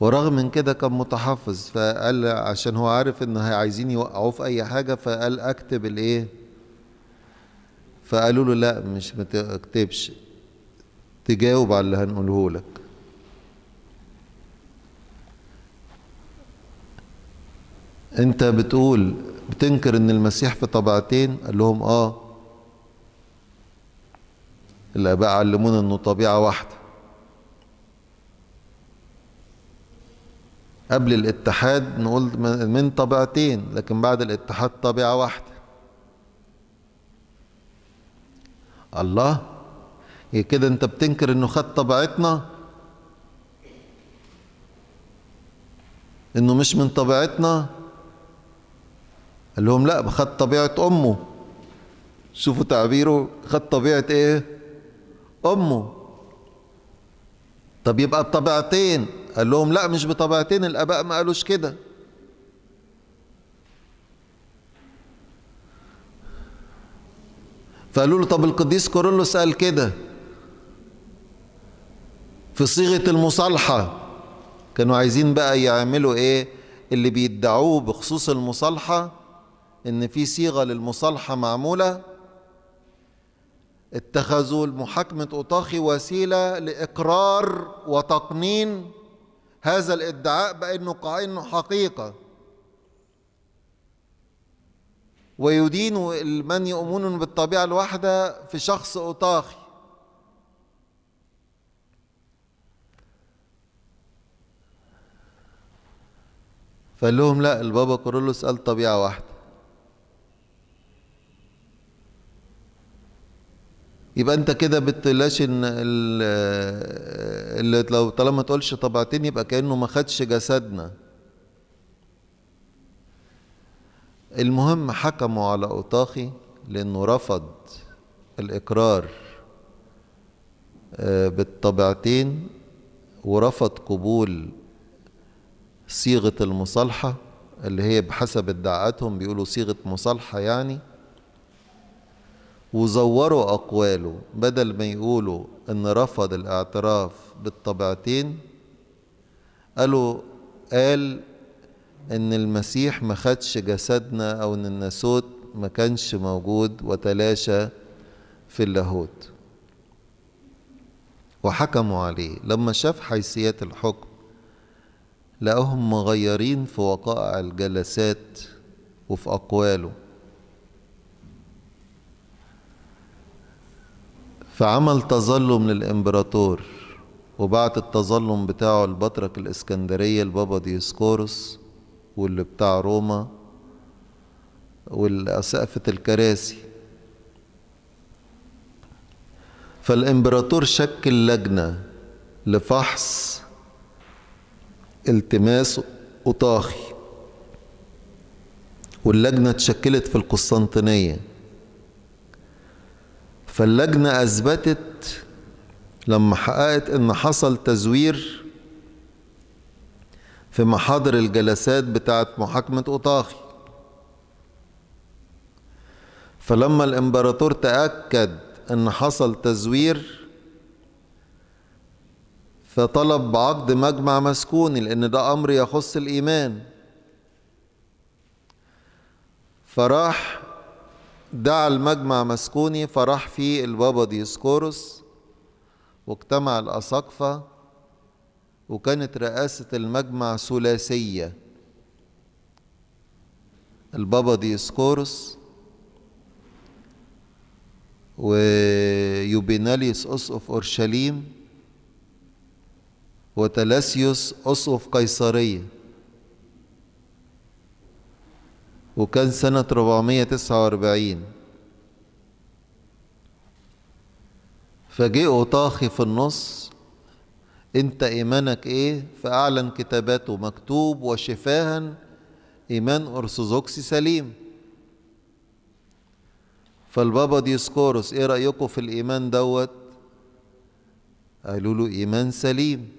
ورغم من كده كان متحفظ فقال عشان هو عارف ان عايزين يوقعوه في اي حاجه فقال اكتب الايه فقالوا له لا مش ما تكتبش تجاوب على اللي هنقوله لك انت بتقول بتنكر ان المسيح في طبيعتين قال لهم اه الاباء علمونا انه طبيعه واحده قبل الاتحاد نقول من طبيعتين لكن بعد الاتحاد طبيعه واحده الله إيه كده انت بتنكر انه خد طبيعتنا انه مش من طبيعتنا قال لهم لا خد طبيعة أمه شوفوا تعبيره خد طبيعة إيه أمه طب يبقى بطبيعتين قال لهم لا مش بطبيعتين الآباء ما قالوش كده فقالوا له طب القديس كورولوس قال كده في صيغة المصالحة كانوا عايزين بقى يعملوا ايه اللي بيدعوه بخصوص المصالحة ان في صيغه للمصالحه معموله اتخذوا المحاكمة اوطاخي وسيله لاقرار وتقنين هذا الادعاء بانه قائن حقيقه ويدين من يؤمنون بالطبيعه الواحده في شخص اوطاخي فقال لهم لا البابا كورولوس قال طبيعه واحده يبقى انت كده بتلاش ان اللي لو طالما تقولش طبعتين يبقى كانه ما خدش جسدنا المهم حكموا على اوطاخي لانه رفض الاقرار آه، بالطبعتين ورفض قبول صيغه المصالحه اللي هي بحسب ادعاءاتهم بيقولوا صيغه مصالحه يعني وزوروا أقواله بدل ما يقولوا إن رفض الاعتراف بالطبيعتين قالوا قال إن المسيح ما خدش جسدنا أو إن الناسوت ما كانش موجود وتلاشى في اللاهوت وحكموا عليه لما شاف حيثيات الحكم لقاهم مغيرين في وقائع الجلسات وفي أقواله فعمل تظلم للإمبراطور وبعت التظلم بتاعه البطرك الإسكندرية البابا ديسكورس واللي بتاع روما والأسقفة الكراسي فالإمبراطور شكل لجنة لفحص التماس أطاخي واللجنة اتشكلت في القسطنطينية فاللجنة أثبتت لما حققت إن حصل تزوير في محاضر الجلسات بتاعت محاكمة أوطاخي فلما الإمبراطور تأكد إن حصل تزوير فطلب بعقد مجمع مسكوني لأن ده أمر يخص الإيمان فراح دعا المجمع مسكوني فرح فيه البابا ديسكورس واجتمع الأساقفة وكانت رئاسة المجمع ثلاثية البابا ديسكورس ويوبيناليوس أسقف أورشليم وتلاسيوس أسقف قيصرية وكان سنة 449 فجئوا طاخي في النص انت ايمانك ايه فاعلن كتاباته مكتوب وشفاها ايمان ارثوذكسي سليم فالبابا ديسكورس ايه رايكم في الايمان دوت قالوا له ايمان سليم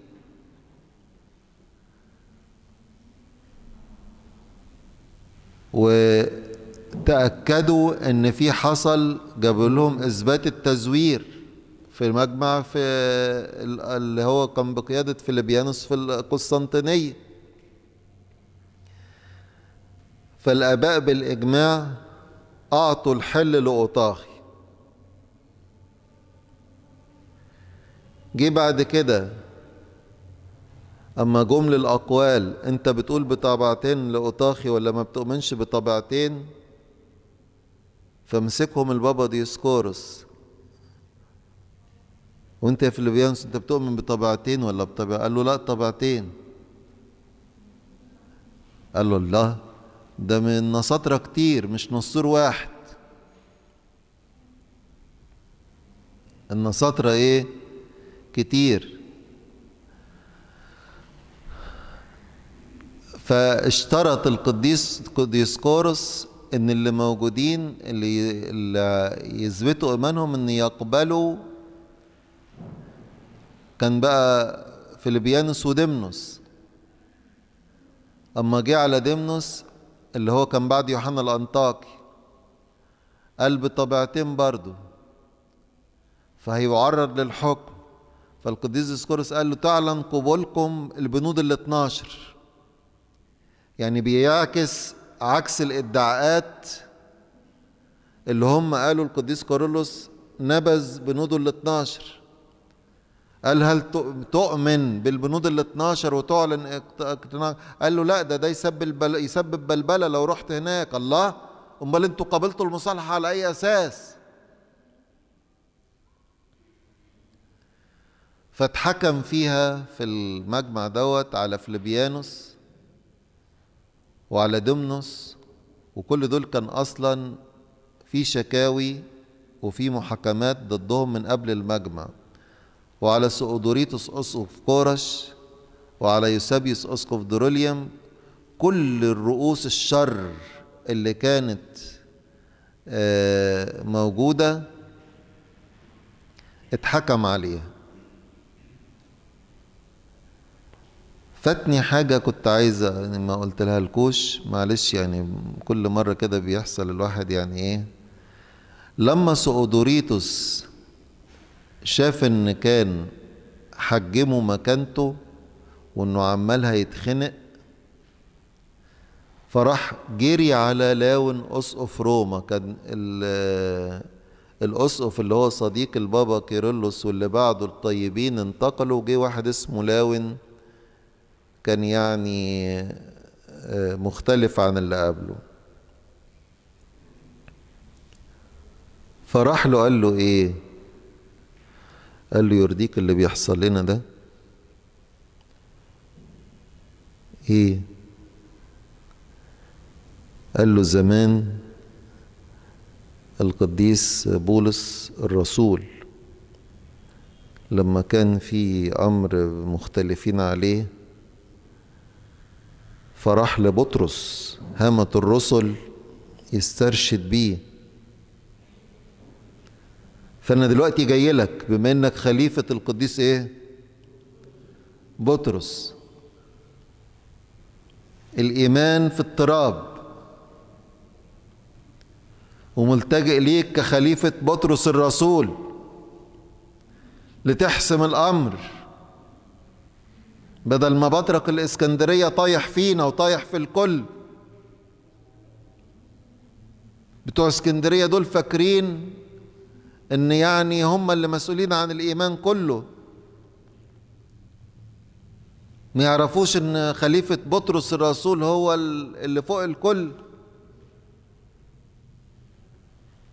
وتأكدوا إن في حصل جابوا لهم إثبات التزوير في المجمع في اللي هو كان بقيادة فيليبيانوس في القسطنطينية فالآباء بالإجماع أعطوا الحل لأوطاخي جه بعد كده أما جمل الأقوال أنت بتقول بطبعتين لأطاخي ولا ما بتؤمنش بطبعتين فمسكهم البابا ديسكورس وانت يا الفيانس انت بتؤمن بطبعتين ولا بطبع قال له لا طبعتين قال له الله ده من نساطرة كتير مش نصور واحد النساطرة ايه كتير فاشترط القديس قديس كورس ان اللي موجودين اللي يثبتوا ايمانهم ان يقبلوا كان بقى فيليبيانوس ودمنوس اما جه على دمنوس اللي هو كان بعد يوحنا الانطاكي قال بطبيعتين برضه فهيعرض للحكم فالقديس ديسكورس قال له تعلن قبولكم البنود ال 12 يعني بيعكس عكس الادعاءات اللي هم قالوا القديس كورولوس نبذ بنوده ال 12 قال هل تؤمن بالبنود ال 12 وتعلن اقتناع قال له لا ده ده يسبب يسبب بلبله لو رحت هناك الله امال انتوا قابلتوا المصالحه على اي اساس فاتحكم فيها في المجمع دوت على فليبيانوس وعلى دمنس وكل دول كان أصلا في شكاوي وفي محاكمات ضدهم من قبل المجمع وعلى سؤدوريتوس أسقف كورش وعلى يوسابيوس أسقف دروليوم كل الرؤوس الشر اللي كانت آه، موجودة اتحكم عليها فاتني حاجة كنت عايزة يعني ما قلت لها الكوش معلش يعني كل مرة كده بيحصل الواحد يعني ايه لما سؤدوريتوس شاف ان كان حجمه مكانته وانه عمال هيتخنق فراح جري على لاون اسقف روما كان الاسقف اللي هو صديق البابا كيرلس واللي بعده الطيبين انتقلوا جه واحد اسمه لاون كان يعني آه، مختلف عن اللي قبله فراح له قال له ايه قال له يرضيك اللي بيحصل لنا ده ايه قال له زمان القديس بولس الرسول لما كان في امر مختلفين عليه فراح لبطرس هامة الرسل يسترشد بيه فأنا دلوقتي جاي لك بما إنك خليفة القديس إيه؟ بطرس الإيمان في اضطراب وملتجئ ليك كخليفة بطرس الرسول لتحسم الأمر بدل ما بطرق الإسكندرية طايح فينا وطايح في الكل بتوع اسكندرية دول فاكرين ان يعني هم اللي مسؤولين عن الإيمان كله ما يعرفوش ان خليفة بطرس الرسول هو اللي فوق الكل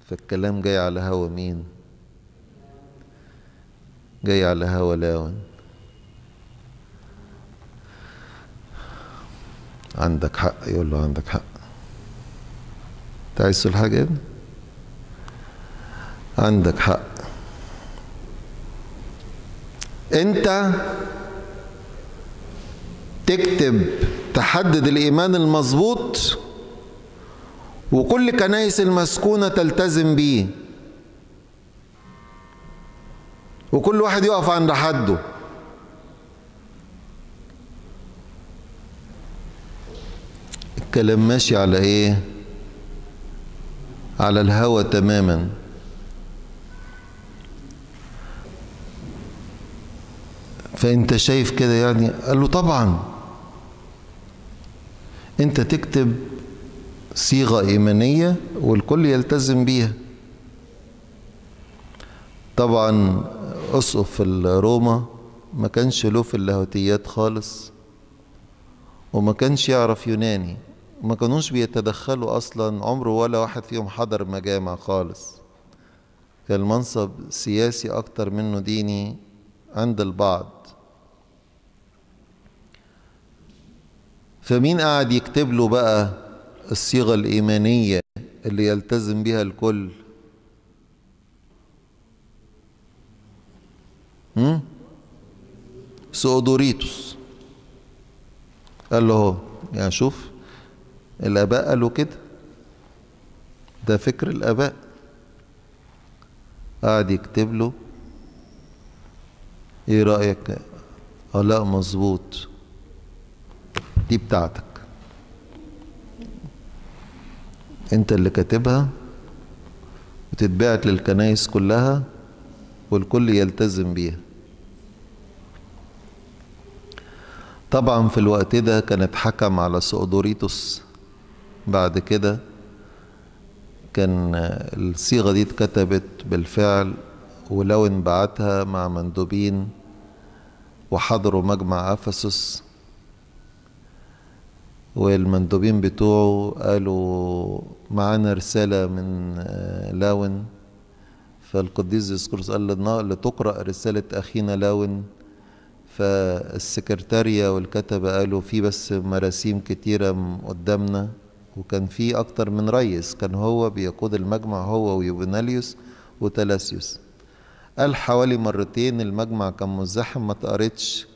فالكلام جاي على هوا مين جاي على هوا لاون عندك حق يقول له عندك حق انت عايز تقول حاجه يا ابني عندك حق انت تكتب تحدد الايمان المظبوط وكل كنايس المسكونه تلتزم بيه وكل واحد يقف عند حده كلام ماشي على ايه على الهوى تماما فانت شايف كده يعني قال له طبعا انت تكتب صيغه ايمانيه والكل يلتزم بيها طبعا اسقف روما ما كانش له في اللاهوتيات خالص وما كانش يعرف يوناني ما كانوش بيتدخلوا أصلا عمره ولا واحد فيهم حضر مجامع خالص كان المنصب سياسي أكتر منه ديني عند البعض فمين قاعد يكتب له بقى الصيغة الإيمانية اللي يلتزم بها الكل هم؟ سؤدوريتوس قال له هو يعني شوف الآباء قالوا كده ده فكر الآباء قعد يكتب له ايه رأيك اه لا مظبوط دي بتاعتك انت اللي كاتبها وتتبعت للكنايس كلها والكل يلتزم بيها طبعا في الوقت ده كانت حكم على سؤدوريتوس بعد كده كان الصيغة دي اتكتبت بالفعل ولو انبعتها مع مندوبين وحضروا مجمع أفسس والمندوبين بتوعه قالوا معانا رسالة من آه، لاون فالقديس ديسكورس قال لتقرأ رسالة أخينا لاون فالسكرتارية والكتبة قالوا في بس مراسيم كتيرة قدامنا وكان في أكتر من ريس كان هو بيقود المجمع هو ويوبناليوس وتلاسيوس قال حوالي مرتين المجمع كان مزدحم ما تقريتش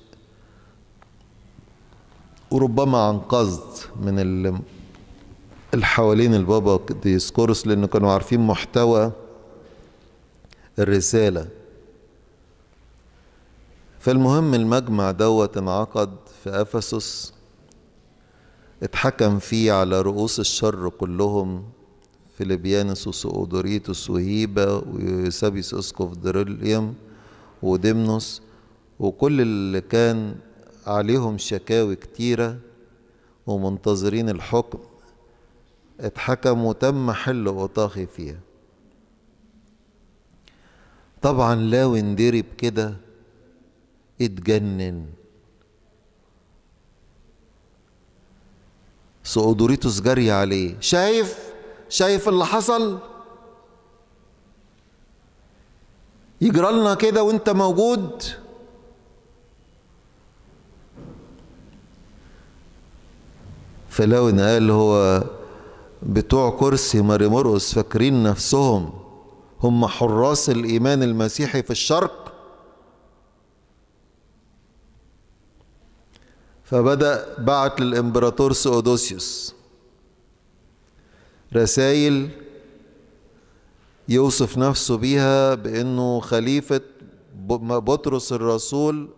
وربما عن قصد من اللي حوالين البابا ديسكورس لأنه كانوا عارفين محتوى الرسالة فالمهم المجمع دوت انعقد في أفسس اتحكم فيه على رؤوس الشر كلهم فيليبيانس وسؤودوريتوس وهيبة ويوسابيس اسقف دريليوم وديمنوس وكل اللي كان عليهم شكاوي كتيرة ومنتظرين الحكم اتحكم وتم حل أوطاخي فيها طبعا لا وندري بكده اتجنن سؤدوريتوس جري عليه شايف شايف اللي حصل يجرى لنا كده وانت موجود فلو قال هو بتوع كرسي ماري مرقس فاكرين نفسهم هم حراس الإيمان المسيحي في الشرق فبدأ بعت للإمبراطور سؤدوسيوس رسائل يوصف نفسه بيها بأنه خليفة بطرس الرسول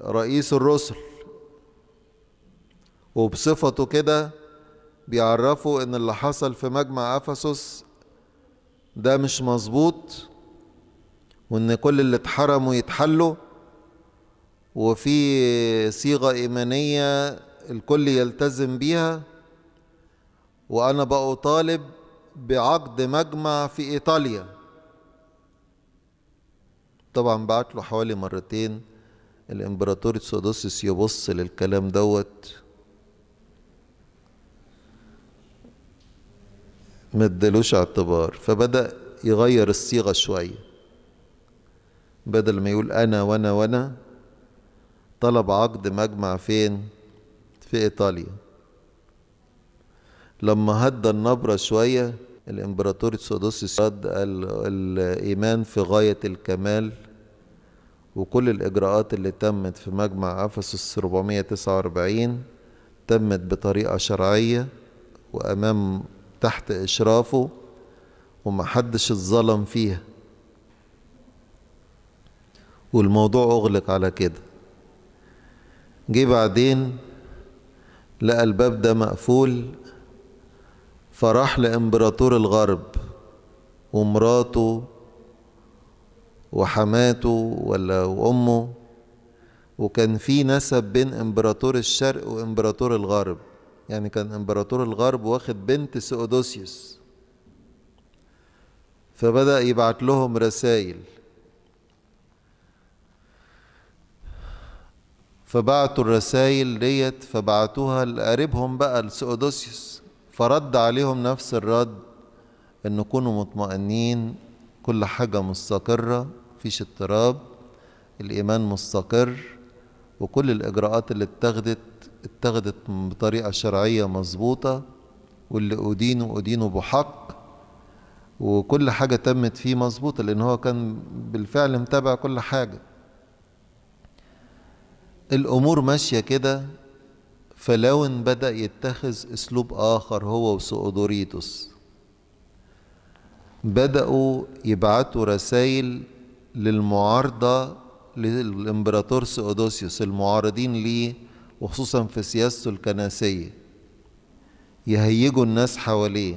رئيس الرسل وبصفته كده بيعرفوا ان اللي حصل في مجمع افسس ده مش مظبوط وان كل اللي اتحرموا يتحلوا وفي صيغة إيمانية الكل يلتزم بيها وأنا بأطالب بعقد مجمع في إيطاليا طبعا بعت له حوالي مرتين الإمبراطور سودوسيس يبص للكلام دوت ما اعتبار فبدأ يغير الصيغة شوية بدل ما يقول أنا وأنا وأنا طلب عقد مجمع فين في ايطاليا لما هدى النبرة شوية الامبراطور السادس رد الايمان في غاية الكمال وكل الاجراءات اللي تمت في مجمع افسس 449 تمت بطريقة شرعية وامام تحت اشرافه ومحدش اتظلم فيها والموضوع اغلق على كده جه بعدين لقى الباب ده مقفول فراح لامبراطور الغرب ومراته وحماته ولا وامه وكان في نسب بين امبراطور الشرق وامبراطور الغرب يعني كان امبراطور الغرب واخد بنت سؤدوسيوس فبدأ يبعت لهم رسائل فبعتوا الرسائل ديت فبعتوها لقريبهم بقى لسؤدوسيوس فرد عليهم نفس الرد ان كونوا مطمئنين كل حاجة مستقرة مفيش اضطراب الإيمان مستقر وكل الإجراءات اللي اتخذت اتخذت بطريقة شرعية مظبوطة واللي أدينه أدينه بحق وكل حاجة تمت فيه مظبوطة لأن هو كان بالفعل متابع كل حاجة الأمور ماشية كده فلاون بدأ يتخذ أسلوب آخر هو وسؤدوريتوس بدأوا يبعتوا رسائل للمعارضة للإمبراطور سؤدوسيوس المعارضين ليه وخصوصا في سياسته الكنسية يهيجوا الناس حواليه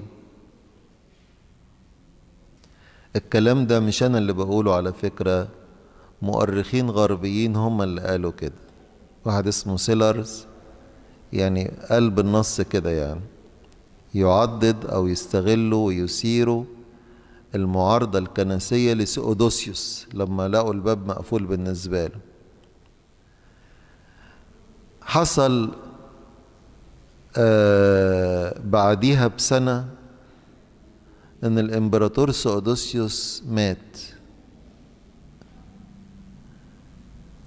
الكلام ده مش أنا اللي بقوله على فكرة مؤرخين غربيين هم اللي قالوا كده واحد اسمه سيلرز يعني قلب النص كده يعني يعضد أو يستغلوا ويثيروا المعارضة الكنسية لسؤدوسيوس لما لقوا الباب مقفول بالنسبة له حصل آه بعديها بسنة ان الامبراطور سؤدوسيوس مات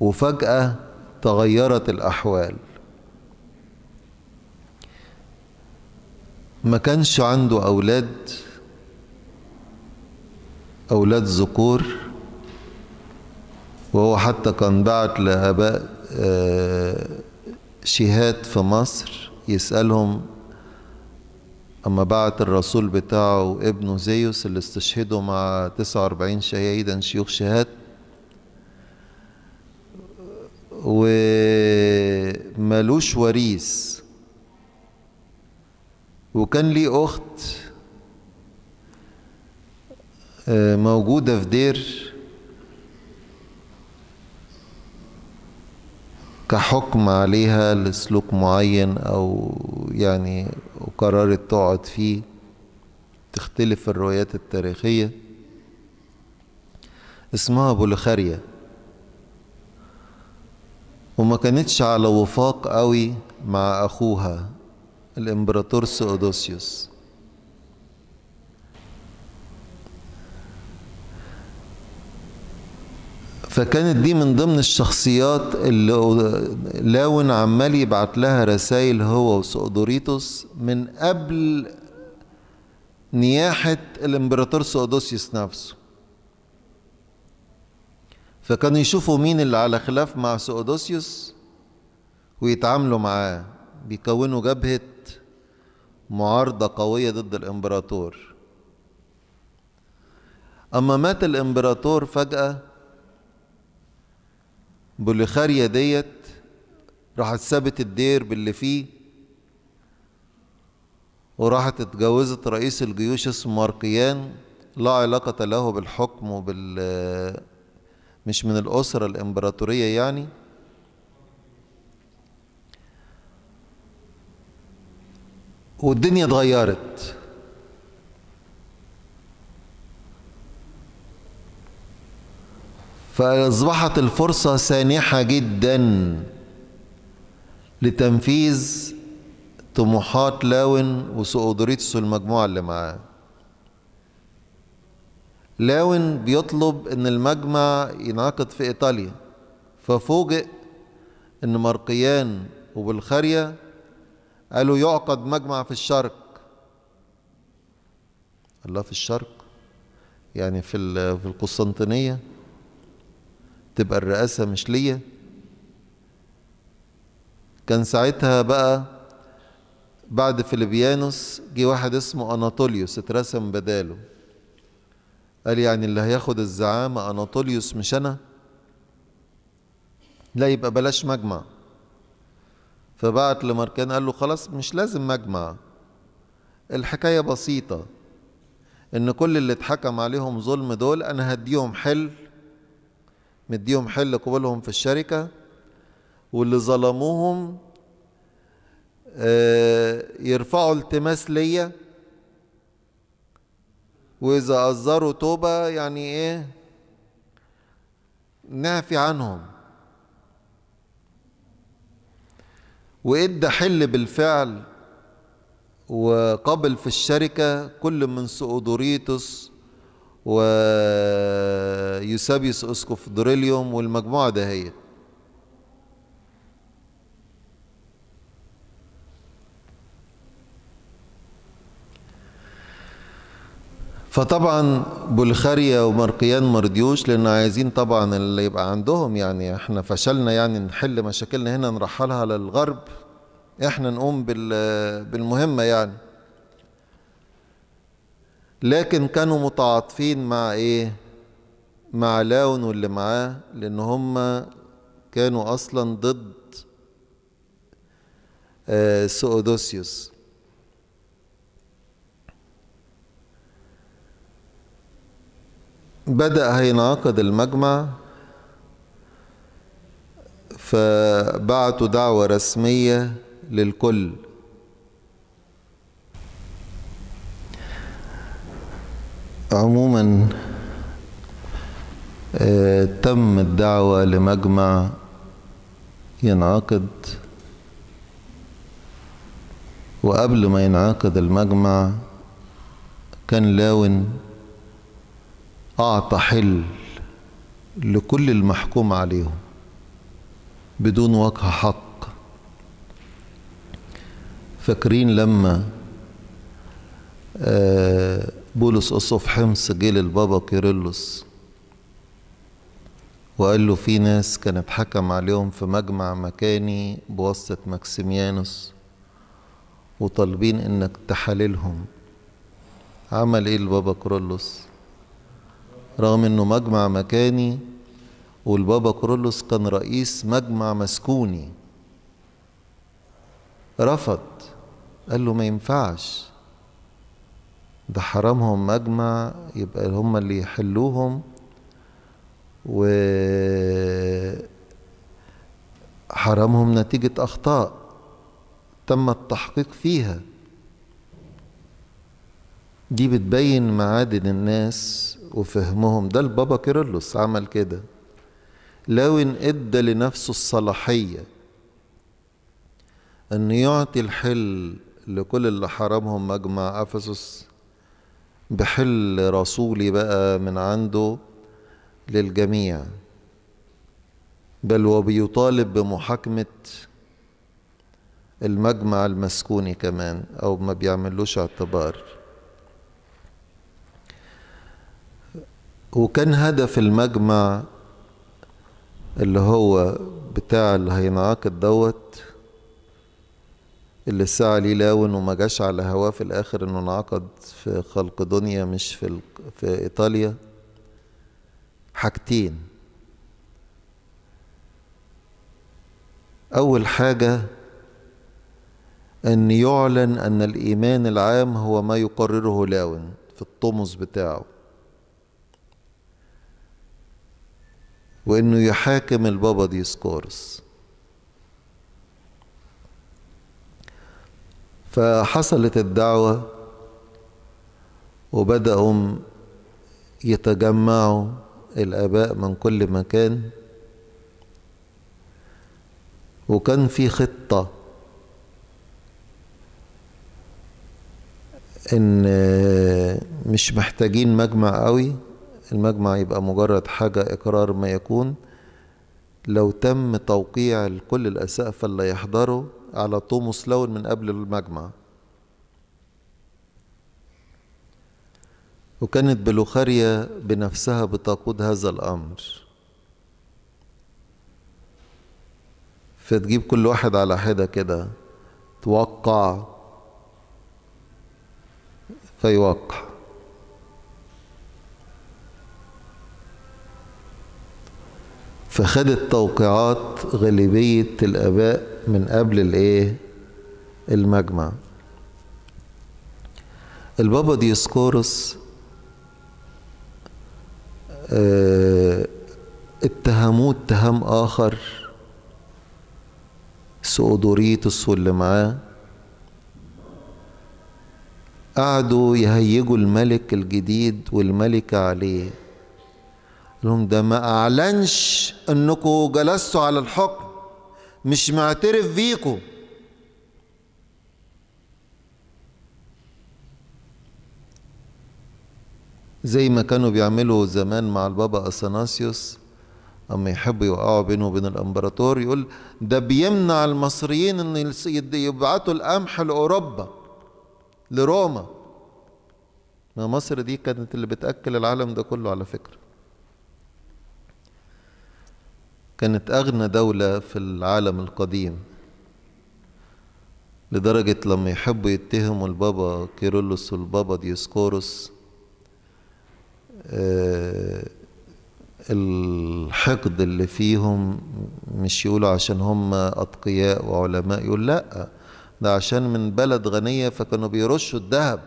وفجأة تغيرت الأحوال ما كانش عنده أولاد أولاد ذكور وهو حتى كان بعت لآباء آه، شيهات في مصر يسألهم أما بعت الرسول بتاعه ابنه زيوس اللي استشهدوا مع 49 شهيدا شيوخ شهاد وملوش وريث وكان لي أخت آه، موجودة في دير كحكم عليها لسلوك معين أو يعني وقررت تقعد فيه تختلف الروايات التاريخية اسمها بولخاريا وما كانتش على وفاق قوي مع أخوها الإمبراطور سؤدوسيوس فكانت دي من ضمن الشخصيات اللي لاون عمال يبعت لها رسائل هو وسؤدوريتوس من قبل نياحة الإمبراطور سؤدوسيوس نفسه فكانوا يشوفوا مين اللي على خلاف مع سؤدوسيوس ويتعاملوا معاه بيكونوا جبهة معارضة قوية ضد الإمبراطور أما مات الإمبراطور فجأة بوليخاريا ديت راحت سابت الدير باللي فيه وراحت اتجوزت رئيس الجيوش اسمه ماركيان لا علاقة له بالحكم وبال مش من الأسرة الإمبراطورية يعني والدنيا اتغيرت فأصبحت الفرصة سانحة جدا لتنفيذ طموحات لاون وسقودريتس والمجموعة اللي معاه لاون بيطلب ان المجمع ينعقد في ايطاليا ففوجئ ان مرقيان وبالخارية قالوا يعقد مجمع في الشرق الله في الشرق يعني في في القسطنطينيه تبقى الرئاسه مش ليا كان ساعتها بقى بعد فيليبيانوس جه واحد اسمه اناطوليوس اترسم بداله قال يعني اللي هياخد الزعامة أناطوليوس مش أنا لا يبقى بلاش مجمع فبعت لمركان قال له خلاص مش لازم مجمع الحكاية بسيطة إن كل اللي اتحكم عليهم ظلم دول أنا هديهم حل مديهم حل قبولهم في الشركة واللي ظلموهم آه، يرفعوا التماس ليا وإذا أصدروا توبة يعني إيه نعفي عنهم وإدى حل بالفعل وقبل في الشركة كل من سؤدوريتوس ويوسابيوس أسقف دوريليوم والمجموعة دهيت فطبعا بلخاريا ومرقيان مرديوش لان عايزين طبعا اللي يبقى عندهم يعني احنا فشلنا يعني نحل مشاكلنا هنا نرحلها للغرب احنا نقوم بالمهمه يعني لكن كانوا متعاطفين مع ايه مع لاون واللي معاه لان هم كانوا اصلا ضد آه، سؤدوسيوس بدأ هيناقض المجمع فبعتوا دعوة رسمية للكل عموما آه، تم الدعوة لمجمع ينعقد وقبل ما ينعقد المجمع كان لاون أعطى حل لكل المحكوم عليهم بدون وجه حق فاكرين لما آه، بولس أصف حمص جه للبابا كيرلس وقال له في ناس كان اتحكم عليهم في مجمع مكاني بواسطة ماكسيميانوس وطالبين انك تحللهم عمل ايه البابا كيرلس رغم انه مجمع مكاني والبابا كرولوس كان رئيس مجمع مسكوني رفض قال له ما ينفعش ده حرامهم مجمع يبقى هم اللي يحلوهم و حرامهم نتيجة أخطاء تم التحقيق فيها دي بتبين معادن الناس وفهمهم ده البابا كيرلس عمل كده لو ان ادى لنفسه الصلاحيه ان يعطي الحل لكل اللي حرمهم مجمع افسس بحل رسولي بقى من عنده للجميع بل وبيطالب بمحاكمه المجمع المسكوني كمان او ما بيعملوش اعتبار وكان هدف المجمع اللي هو بتاع اللي هينعقد دوت اللي سعى ليه لاون وما جاش على هواه في الاخر انه انعقد في خلق دنيا مش في في ايطاليا حاجتين اول حاجه ان يعلن ان الايمان العام هو ما يقرره لاون في الطمس بتاعه وانه يحاكم البابا ديسكورس فحصلت الدعوة وبدأوا يتجمعوا الآباء من كل مكان وكان في خطة إن مش محتاجين مجمع قوي المجمع يبقى مجرد حاجة إقرار ما يكون لو تم توقيع كل الأسقف اللي يحضروا على توموس لون من قبل المجمع وكانت بلوخاريا بنفسها بتقود هذا الأمر فتجيب كل واحد على حدة كده توقع فيوقع فخدت توقيعات غالبية الآباء من قبل الإيه المجمع البابا ديسكورس اه اتهموه اتهام آخر سؤدوريتوس واللي معاه قعدوا يهيجوا الملك الجديد والملكة عليه لهم ده ما أعلنش أنكم جلستوا على الحكم مش معترف بيكم زي ما كانوا بيعملوا زمان مع البابا أثناسيوس أما يحبوا يوقعوا بينه وبين الإمبراطور يقول ده بيمنع المصريين إن يبعتوا القمح لأوروبا لروما ما مصر دي كانت اللي بتأكل العالم ده كله على فكرة كانت أغنى دولة في العالم القديم لدرجة لما يحبوا يتهموا البابا كيرلس والبابا ديسكورس آه، الحقد اللي فيهم مش يقولوا عشان هم أتقياء وعلماء يقول لأ ده عشان من بلد غنية فكانوا بيرشوا الذهب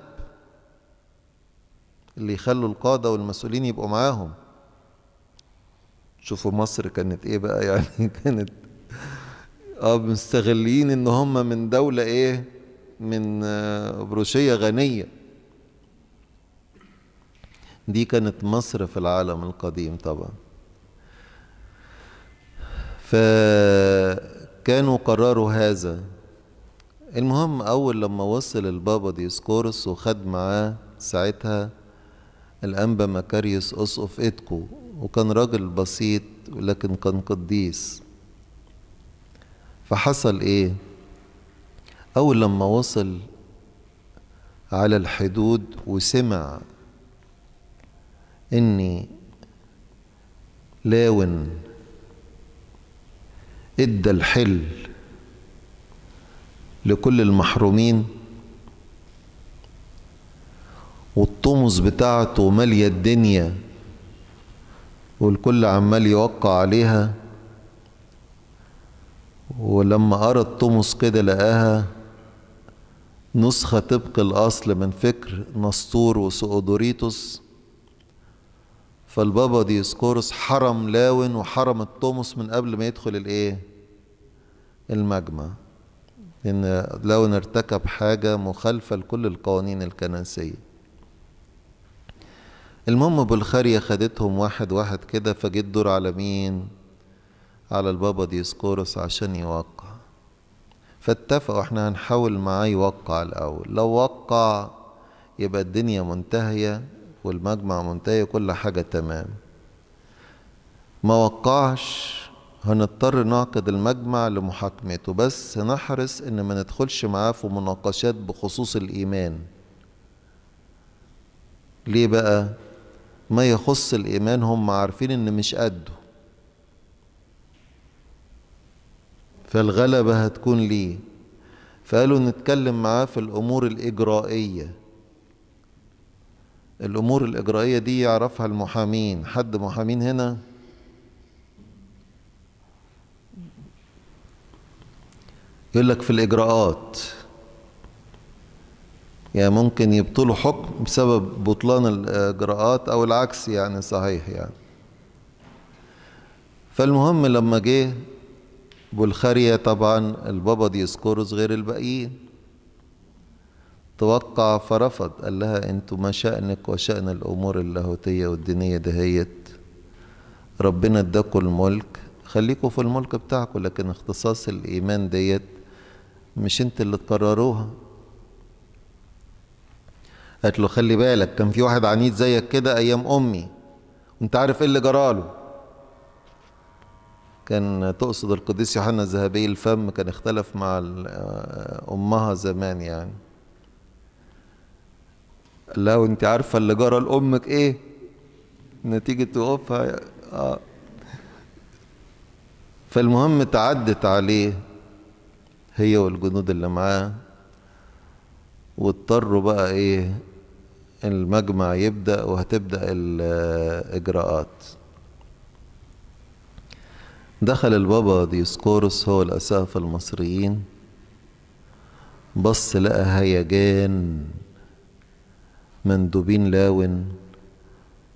اللي يخلوا القادة والمسؤولين يبقوا معاهم شوفوا مصر كانت ايه بقى يعني كانت اه مستغلين ان هم من دولة ايه من آه، بروشية غنية دي كانت مصر في العالم القديم طبعا فكانوا قرروا هذا المهم اول لما وصل البابا ديسكورس وخد معاه ساعتها الانبا مكاريوس اسقف ايدكو وكان راجل بسيط ولكن كان قديس فحصل ايه اول لما وصل على الحدود وسمع اني لاون ادى الحل لكل المحرومين والطمس بتاعته ماليه الدنيا والكل عمال يوقع عليها ولما قرا التومس كده لقاها نسخة طبق الأصل من فكر نسطور وسؤدوريتوس فالبابا ديسكورس حرم لاون وحرم الطمس من قبل ما يدخل الايه المجمع لأن لاون ارتكب حاجة مخالفة لكل القوانين الكنسية المهم ابو خدتهم واحد واحد كده فجيت دور على مين على البابا ديسكورس عشان يوقع فاتفقوا احنا هنحاول معاه يوقع الاول لو وقع يبقى الدنيا منتهيه والمجمع منتهي كل حاجه تمام ما وقعش هنضطر نعقد المجمع لمحاكمته بس نحرص ان ما ندخلش معاه في مناقشات بخصوص الايمان ليه بقى ما يخص الإيمان هم عارفين إن مش قده فالغلبة هتكون ليه فقالوا نتكلم معاه في الأمور الإجرائية الأمور الإجرائية دي يعرفها المحامين حد محامين هنا يقول لك في الإجراءات يعني ممكن يبطلوا حكم بسبب بطلان الإجراءات أو العكس يعني صحيح يعني فالمهم لما جه بلخاريا طبعا البابا ديسكورس غير الباقيين توقع فرفض قال لها انتوا ما شأنك وشأن الأمور اللاهوتية والدينية دهيت ربنا اداكوا الملك خليكوا في الملك بتاعكوا لكن اختصاص الإيمان ديت مش انت اللي تقرروها قالت له خلي بالك كان في واحد عنيد زيك كده ايام امي وانت عارف ايه اللي جراله كان تقصد القديس يوحنا الذهبي الفم كان اختلف مع آه، امها زمان يعني قال لها وانت عارفه اللي جرى لامك ايه نتيجه وقوفها اه فالمهم تعدت عليه هي والجنود اللي معاه واضطروا بقى ايه المجمع يبدأ وهتبدأ الإجراءات دخل البابا ديسكورس هو الأسقف المصريين بص لقى هيجان مندوبين لاون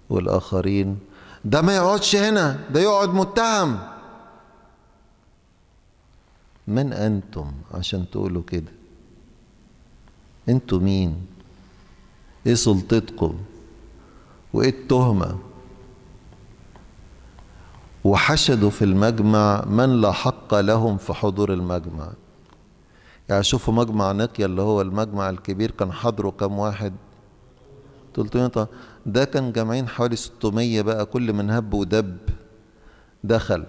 والآخرين ده ما يقعدش هنا ده يقعد متهم من أنتم عشان تقولوا كده أنتوا مين ايه سلطتكم وايه التهمه وحشدوا في المجمع من لا حق لهم في حضور المجمع يعني شوفوا مجمع نقيا اللي هو المجمع الكبير كان حضره كام واحد 300 ده كان جامعين حوالي 600 بقى كل من هب ودب دخل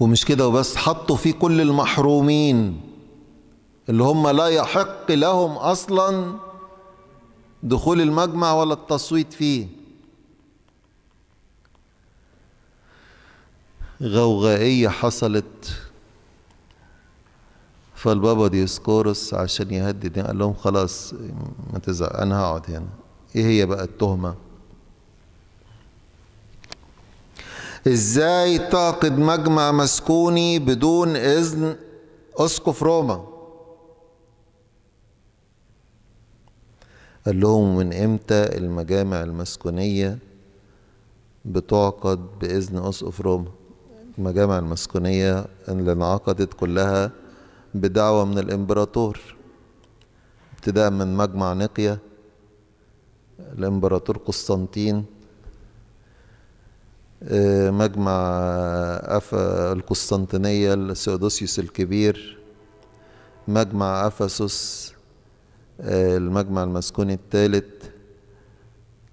ومش كده وبس حطوا فيه كل المحرومين اللي هم لا يحق لهم اصلا دخول المجمع ولا التصويت فيه غوغائيه حصلت فالبابا ديسكورس عشان يهدد قال لهم خلاص ما تزعل انا هقعد هنا ايه هي بقى التهمه ازاي تعقد مجمع مسكوني بدون اذن اسقف روما قال لهم من امتى المجامع المسكونية بتعقد بإذن أسقف روما المجامع المسكونية اللي انعقدت كلها بدعوة من الإمبراطور ابتداء من مجمع نقية الإمبراطور قسطنطين آه، مجمع أفا القسطنطينية لسيودوسيوس الكبير مجمع أفسس المجمع المسكوني الثالث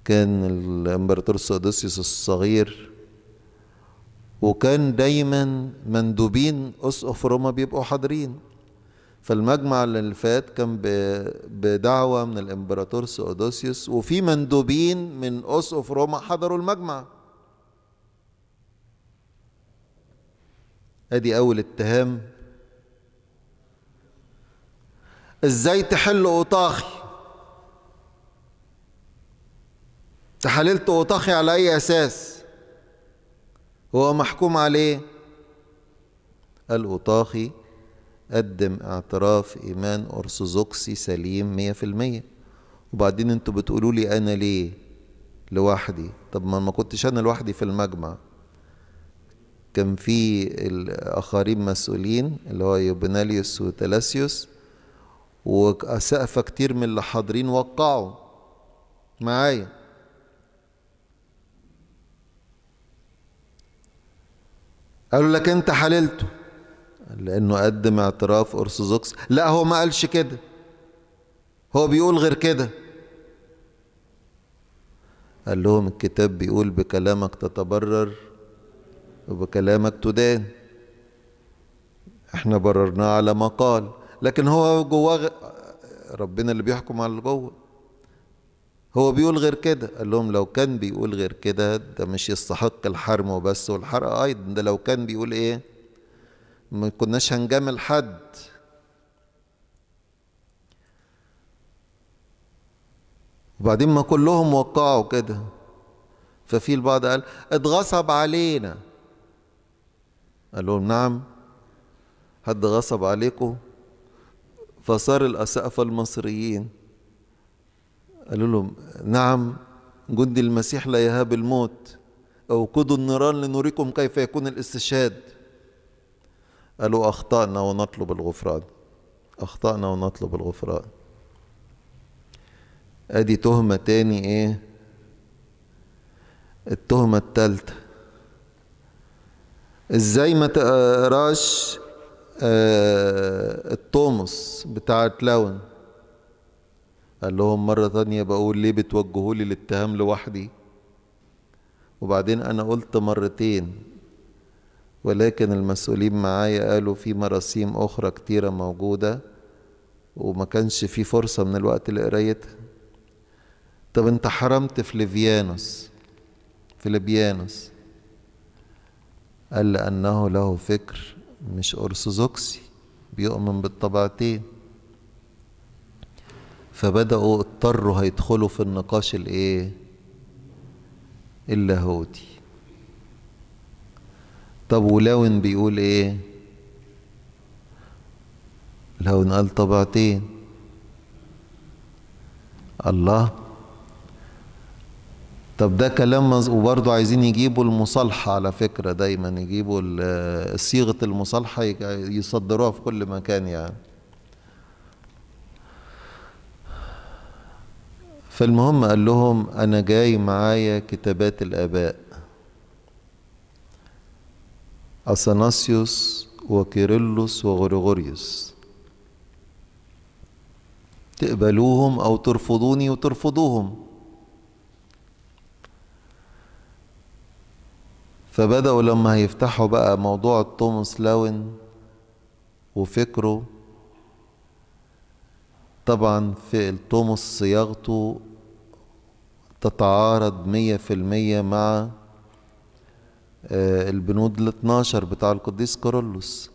كان الامبراطور سودوسيوس الصغير وكان دايما مندوبين اسقف روما بيبقوا حاضرين فالمجمع اللي فات كان بدعوة من الإمبراطور سودوسيوس وفي مندوبين من أسقف روما حضروا المجمع أدي أول اتهام ازاي تحل اوطاخي تحللت اوطاخي على اي اساس هو محكوم عليه الاوطاخي قدم اعتراف ايمان ارثوذكسي سليم مية في المية وبعدين انتوا بتقولوا لي انا ليه لوحدي طب ما ما كنتش انا لوحدي في المجمع كان في الاخرين مسؤولين اللي هو يوبناليوس وتلاسيوس وسقف كتير من اللي حاضرين وقعوا معايا قالوا لك انت حللته لانه قدم اعتراف ارثوذكس لا هو ما قالش كده هو بيقول غير كده قال لهم الكتاب بيقول بكلامك تتبرر وبكلامك تدان احنا بررناه على ما قال لكن هو جواه ربنا اللي بيحكم على اللي جوه هو بيقول غير كده قال لهم لو كان بيقول غير كده ده مش يستحق الحرم وبس والحرق ايضا آه، ده لو كان بيقول ايه ما كناش هنجامل حد وبعدين ما كلهم وقعوا كده ففي البعض قال اتغصب علينا قال لهم نعم حد غصب عليكم فصار الأسقف المصريين قالوا لهم نعم جندي المسيح لا يهاب الموت اوقدوا النيران لنريكم كيف يكون الاستشهاد قالوا اخطانا ونطلب الغفران اخطانا ونطلب الغفران ادي تهمة تاني ايه التهمة التالتة ازاي ما تقراش آه، التومس بتاع تلاون قال لهم مرة تانية بقول ليه بتوجهوا لي الاتهام لوحدي وبعدين أنا قلت مرتين ولكن المسؤولين معايا قالوا في مراسيم أخرى كتيرة موجودة وما كانش في فرصة من الوقت لقرايتها طب انت حرمت في ليفيانوس في ليبيانوس قال لأنه له فكر مش أرثوذكسي بيؤمن بالطبيعتين فبدأوا اضطروا هيدخلوا في النقاش الايه اللاهوتي طب ولون بيقول ايه لو قال طبعتين الله طب ده كلام وبرضه عايزين يجيبوا المصالحة على فكرة دايما يجيبوا صيغة المصالحة يصدروها في كل مكان يعني فالمهم قال لهم أنا جاي معايا كتابات الآباء أثناسيوس وكيرلس وغريغوريوس تقبلوهم أو ترفضوني وترفضوهم فبدأوا لما هيفتحوا بقى موضوع توماس لاون وفكره طبعا في توماس صياغته تتعارض مية في المية مع آه، البنود الاتناشر بتاع القديس كارولوس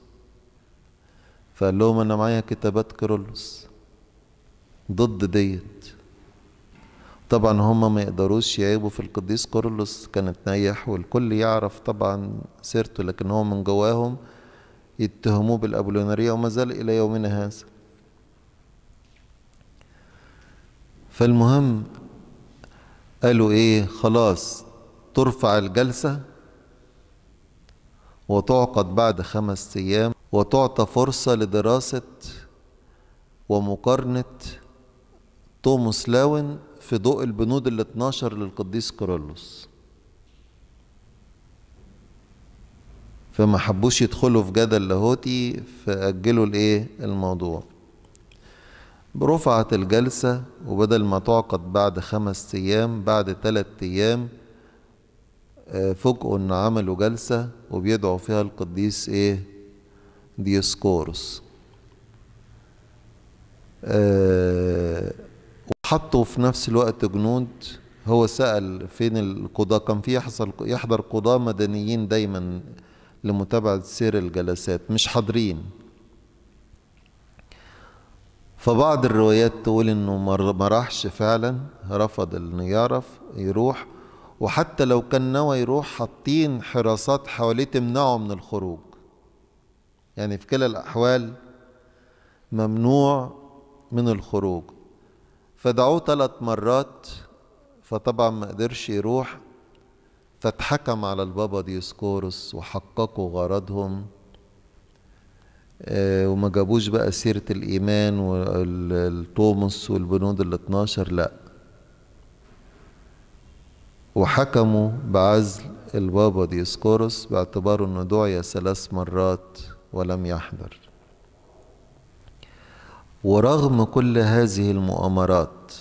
فقال لهم انا معايا كتابات كارولوس ضد ديت طبعا هم ما يقدروش يعيبوا في القديس كورلوس كانت نايح والكل يعرف طبعا سيرته لكن هو من جواهم يتهموه بالابولوناريه وما زال الى يومنا هذا فالمهم قالوا ايه خلاص ترفع الجلسه وتعقد بعد خمس ايام وتعطى فرصه لدراسه ومقارنه توماس لاون في ضوء البنود ال 12 للقديس كيرلس فما حبوش يدخلوا في جدل لاهوتي فأجلوا الايه الموضوع رفعت الجلسة وبدل ما تعقد بعد خمس أيام بعد ثلاث أيام آه، فوجئوا إن عملوا جلسة وبيدعوا فيها القديس إيه ديسكورس آه، حطوا في نفس الوقت جنود هو سأل فين القضاة كان في يحصل يحضر قضاة مدنيين دايما لمتابعة سير الجلسات مش حاضرين فبعض الروايات تقول انه ما راحش فعلا رفض انه يعرف يروح وحتى لو كان نوى يروح حاطين حراسات حواليه تمنعه من الخروج يعني في كلا الاحوال ممنوع من الخروج فدعوه ثلاث مرات فطبعا ما قدرش يروح فاتحكم على البابا ديسكورس وحققوا غرضهم آه، وما جابوش بقى سيرة الإيمان والتومس والبنود ال 12 لأ وحكموا بعزل البابا ديسكورس باعتباره أنه دعي ثلاث مرات ولم يحضر ورغم كل هذه المؤامرات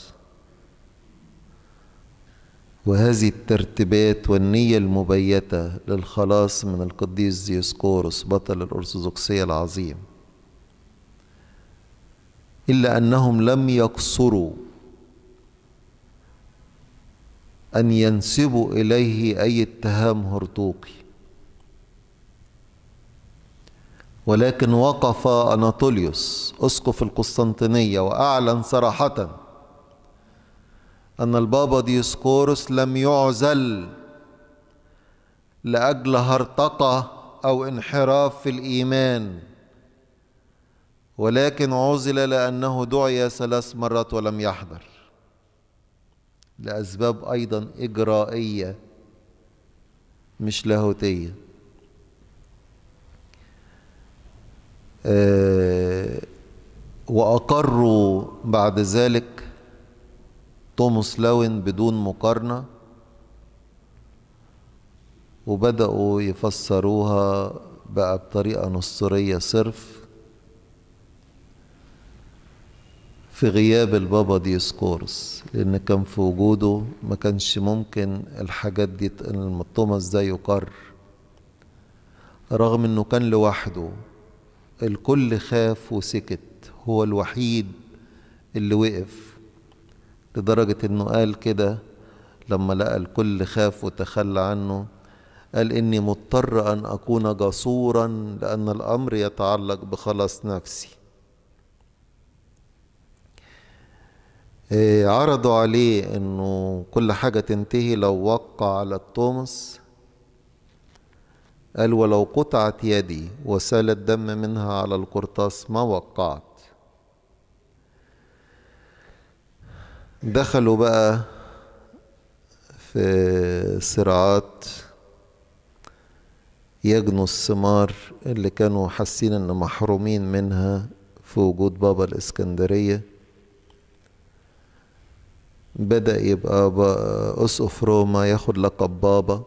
وهذه الترتيبات والنية المبيتة للخلاص من القديس ديسقورس بطل الأرثوذكسية العظيم إلا أنهم لم يقصروا أن ينسبوا إليه أي اتهام هرطوقي ولكن وقف أناطوليوس أسقف القسطنطينية وأعلن صراحة أن البابا ديسقورس لم يعزل لأجل هرطقة أو انحراف في الإيمان ولكن عزل لأنه دعي ثلاث مرات ولم يحضر لأسباب أيضا إجرائية مش لاهوتيه آه، وأقروا بعد ذلك توماس لوين بدون مقارنة وبدأوا يفسروها بقى بطريقة نصرية صرف في غياب البابا ديسكورس لأن كان في وجوده ما كانش ممكن الحاجات دي توماس ده يقر رغم إنه كان لوحده الكل خاف وسكت هو الوحيد اللي وقف لدرجة انه قال كده لما لقى الكل خاف وتخلى عنه قال إني مضطر أن أكون جسورا لأن الأمر يتعلق بخلاص نفسي إيه، عرضوا عليه إنه كل حاجة تنتهي لو وقع على التومس قال ولو قطعت يدي وسال الدم منها على القرطاس ما وقعت دخلوا بقى في صراعات يجنوا الثمار اللي كانوا حاسين ان محرومين منها في وجود بابا الاسكندريه بدا يبقى اسقف روما ياخد لقب بابا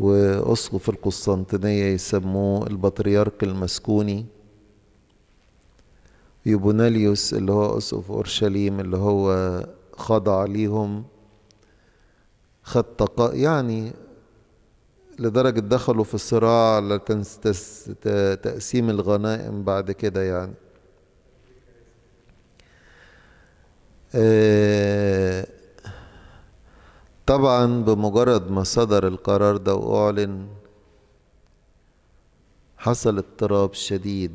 وأسقف القسطنطينية يسموه البطريرك المسكوني يوبوناليوس اللي هو أسقف أورشليم اللي هو خضع ليهم خد يعني لدرجة دخلوا في صراع على تقسيم الغنائم بعد كده يعني آه طبعا بمجرد ما صدر القرار ده وأعلن حصل اضطراب شديد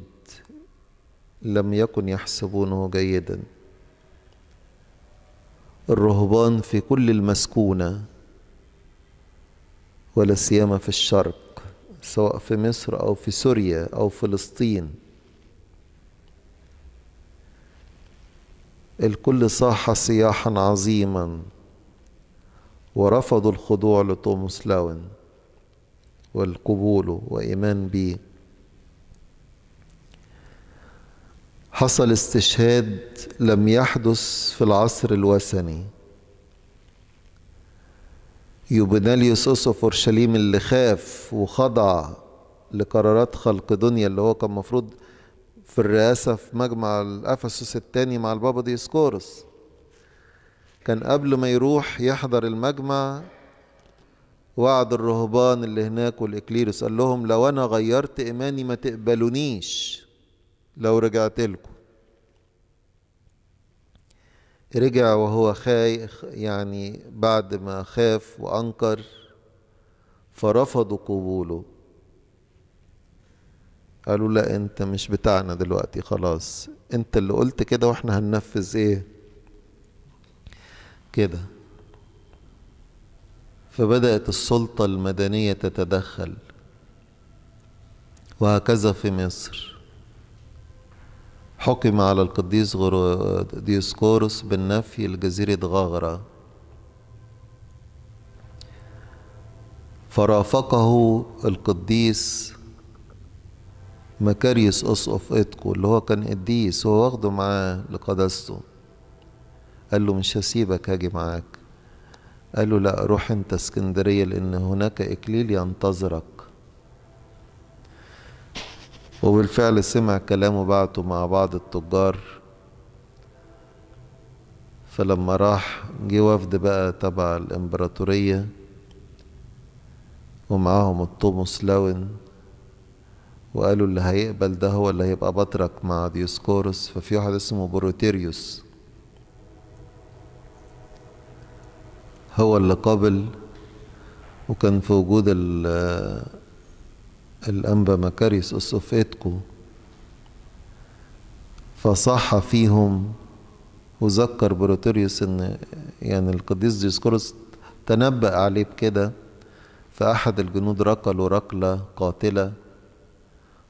لم يكن يحسبونه جيدا الرهبان في كل المسكونة ولا سيما في الشرق سواء في مصر أو في سوريا أو فلسطين الكل صاح صياحا عظيما ورفضوا الخضوع لتوماس لاون والقبول وإيمان به حصل استشهاد لم يحدث في العصر الوثني يوبناليوس أسقف أورشليم اللي خاف وخضع لقرارات خلق دنيا اللي هو كان مفروض في الرئاسة في مجمع الأفسس الثاني مع البابا ديسكورس كان قبل ما يروح يحضر المجمع وعد الرهبان اللي هناك والإكليروس قال لهم لو أنا غيرت إيماني ما تقبلونيش لو رجعت لكم رجع وهو خايف يعني بعد ما خاف وأنكر فرفضوا قبوله قالوا لا انت مش بتاعنا دلوقتي خلاص انت اللي قلت كده واحنا هننفذ ايه كده فبدأت السلطة المدنية تتدخل وهكذا في مصر حكم على القديس ديسكورس بالنفي لجزيرة غاغرة فرافقه القديس مكاريوس أسقف إتقو اللي هو كان قديس هو واخده معاه لقداسته قال له مش هسيبك هاجي معاك قال له لا روح انت اسكندرية لان هناك اكليل ينتظرك وبالفعل سمع كلامه بعته مع بعض التجار فلما راح جه وفد بقى تبع الامبراطورية ومعاهم الطوموس لون وقالوا اللي هيقبل ده هو اللي هيبقى بطرك مع ديوسكورس ففي واحد اسمه بروتيريوس هو اللي قابل وكان في وجود الأنبا مكاريس الصفيتكو فصح فيهم وذكر بروتوريوس ان يعني القديس ديسكورس تنبأ عليه بكده فأحد الجنود ركلوا ركلة قاتلة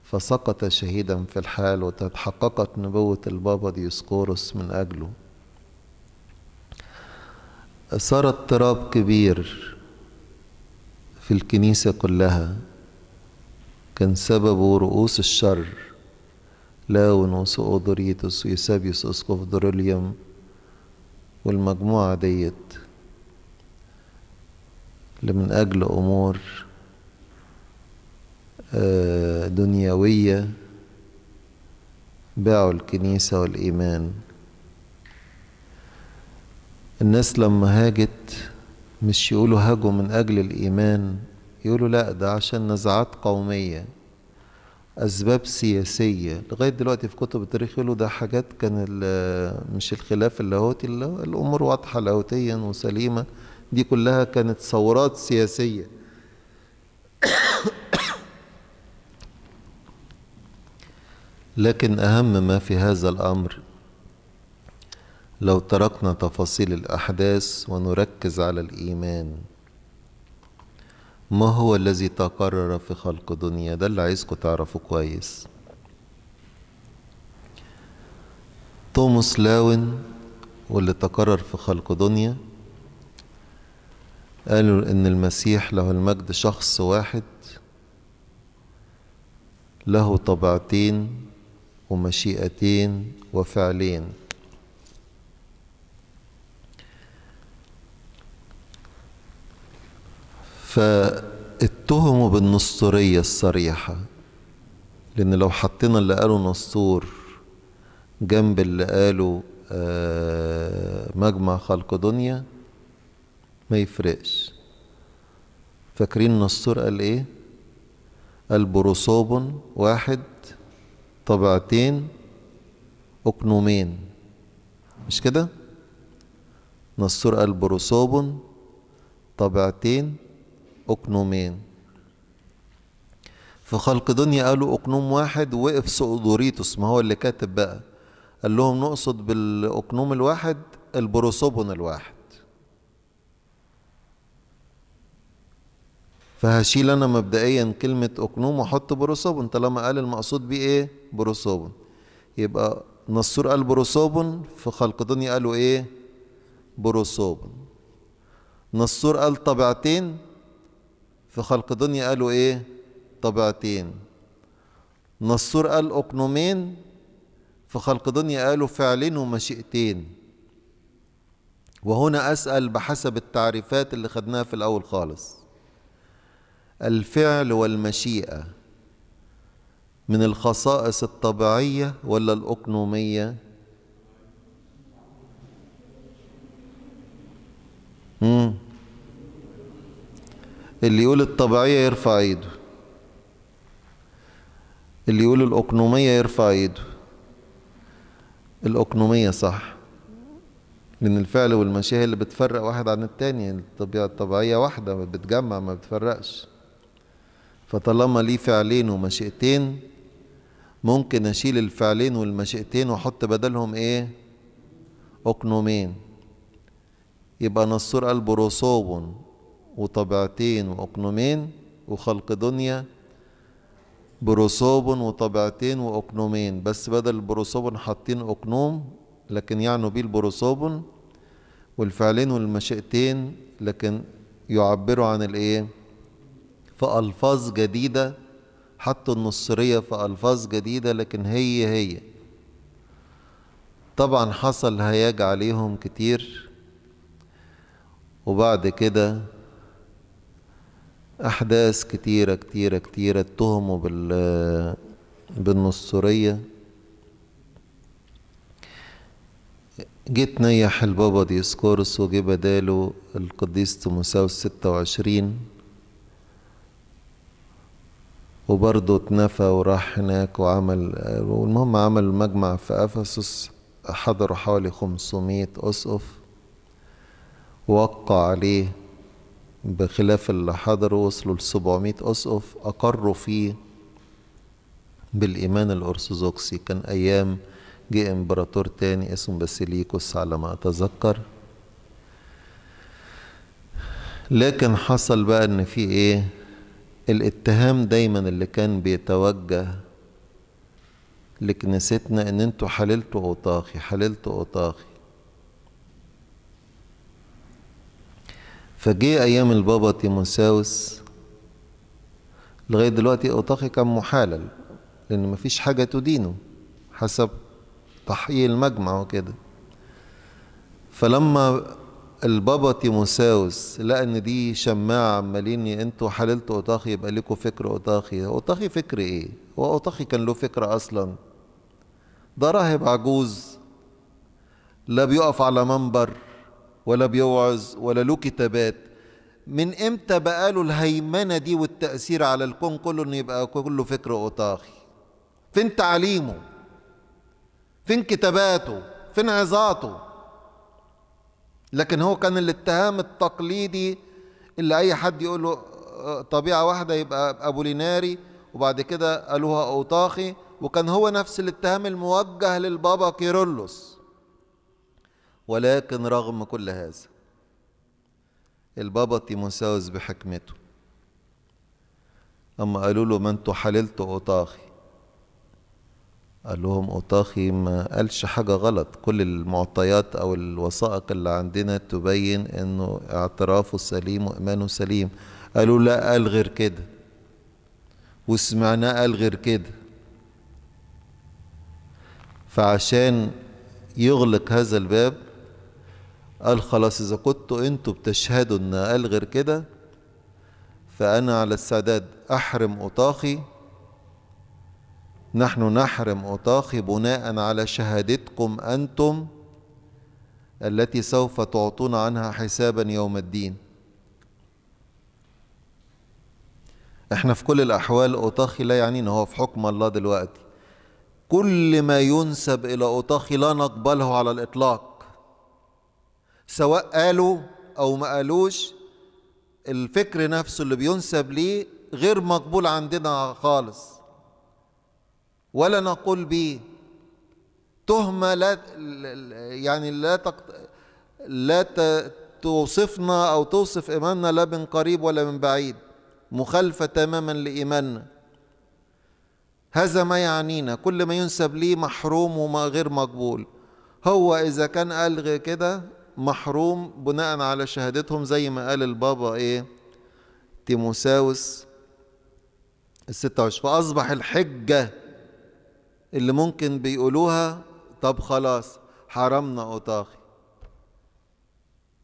فسقط شهيدا في الحال وتحققت نبوة البابا ديسكورس من أجله صار اضطراب كبير في الكنيسة كلها كان سببه رؤوس الشر لاونوس وأودوريتوس ويسابيوس أسقف دوريليوم والمجموعة ديت اللي من أجل أمور آه، دنيوية باعوا الكنيسة والإيمان الناس لما هاجت مش يقولوا هاجوا من أجل الإيمان يقولوا لا ده عشان نزعات قومية أسباب سياسية لغاية دلوقتي في كتب التاريخ يقولوا ده حاجات كان آه، مش الخلاف اللاهوتي الأمور واضحة لاهوتيا وسليمة دي كلها كانت ثورات سياسية لكن أهم ما في هذا الأمر لو تركنا تفاصيل الأحداث ونركز على الإيمان ما هو الذي تقرر في خلق دنيا ده اللي عايزكم تعرفوا كويس توماس لاون واللي تقرر في خلق دنيا قالوا ان المسيح له المجد شخص واحد له طبعتين ومشيئتين وفعلين فاتهموا بالنسطورية الصريحة لأن لو حطينا اللي قالوا نسطور جنب اللي قالوا آه، مجمع خلق دنيا ما يفرقش فاكرين نسطور قال ايه قال بروسوب واحد طبعتين أقنومين مش كده نسطور قال بروسوب طبعتين أقنومين في خلق دنيا قالوا أقنوم واحد وقف سؤدوريتوس ما هو اللي كاتب بقى قال لهم نقصد بالأقنوم الواحد البروسوبون الواحد فهشيل انا مبدئيا كلمة اقنوم واحط بروسوبون طالما قال المقصود بيه ايه بروسوبون يبقى نصور قال بروسوبون في خلق دنيا قالوا ايه بروسوبون نصور قال طبيعتين في خلق الدنيا قالوا ايه طبيعتين نصور قال أقنومين في خلق دنيا قالوا فعلين ومشيئتين وهنا أسأل بحسب التعريفات اللي خدناها في الأول خالص الفعل والمشيئة من الخصائص الطبيعية ولا الأقنومية مم. اللي يقول الطبيعية يرفع ايده اللي يقول الأقنومية يرفع ايده الأقنومية صح لأن الفعل والمشيئة هي اللي بتفرق واحد عن التاني يعني الطبيعة الطبيعية واحدة ما بتجمع ما بتفرقش فطالما ليه فعلين ومشيئتين ممكن أشيل الفعلين والمشيئتين وأحط بدلهم إيه؟ أقنومين يبقى نصور قلبه رسوب وطبعتين وأقنومين وخلق دنيا بروسوبون وطبعتين وأقنومين بس بدل البروسوب حاطين أقنوم لكن يعنوا بيه البروسوب والفعلين والمشيئتين لكن يعبروا عن الإيه فألفاظ جديدة حطوا النصرية في ألفاظ جديدة لكن هي هي طبعا حصل هياج عليهم كتير وبعد كده أحداث كتيرة كتيرة كتيرة اتهموا بال بالنصرية جيت نيح البابا ديسكورس وجي بداله القديس تيموساوس ستة وعشرين وبرضه اتنفى وراح هناك وعمل والمهم عمل مجمع في أفسس حضروا حوالي خمسمية أسقف ووقع عليه بخلاف اللي حضروا وصلوا ل 700 أسقف أقروا فيه بالإيمان الأرثوذكسي كان أيام جه إمبراطور تاني اسمه باسيليكوس على ما أتذكر لكن حصل بقى إن في إيه الاتهام دايما اللي كان بيتوجه لكنيستنا إن أنتوا حللتوا أوطاخي حللتوا أوطاخي فجه أيام البابا تيموساوس لغاية دلوقتي أوطاخي كان محالل لأن مفيش حاجة تدينه حسب تحقيق المجمع وكده فلما البابا تيموساوس لقى ان دي شماعه عمالين انتوا حللتوا اوطاخي يبقى لكم فكر اوطاخي اوطاخي فكر ايه هو اوطاخي كان له فكره اصلا ده راهب عجوز لا بيقف على منبر ولا بيوعظ ولا له كتابات من امتى بقى له الهيمنه دي والتاثير على الكون كله انه يبقى كله فكر اوطاخي فين تعليمه فين كتاباته فين عظاته لكن هو كان الاتهام التقليدي اللي اي حد يقول له آه، طبيعه واحده يبقى ابو ليناري وبعد كده قالوها اوطاخي وكان هو نفس الاتهام الموجه للبابا كيرلس ولكن رغم كل هذا البابا تيموساوس بحكمته أما قالوا له ما انتوا حللتوا أوطاخي قال لهم أوطاخي ما قالش حاجة غلط كل المعطيات أو الوثائق اللي عندنا تبين إنه اعترافه سليم وإيمانه سليم قالوا لا قال غير كده وسمعناه قال غير كده فعشان يغلق هذا الباب قال خلاص إذا كنتوا أنتوا بتشهدوا إن قال غير كده فأنا على استعداد أحرم أطاخي نحن نحرم أطاخي بناء على شهادتكم أنتم التي سوف تعطون عنها حسابا يوم الدين احنا في كل الأحوال أطاخي لا يعنينا هو في حكم الله دلوقتي كل ما ينسب إلى أطاخي لا نقبله على الإطلاق سواء قالوا أو ما قالوش الفكر نفسه اللي بينسب ليه غير مقبول عندنا خالص ولا نقول به تهمة لا يعني لا تقط... لا ت... توصفنا أو توصف إيماننا لا من قريب ولا من بعيد مخالفة تماما لإيماننا هذا ما يعنينا كل ما ينسب ليه محروم وما غير مقبول هو إذا كان قال كده محروم بناء على شهادتهم زي ما قال البابا ايه تيموساوس الستة عشر فأصبح الحجة اللي ممكن بيقولوها طب خلاص حرمنا أطاخي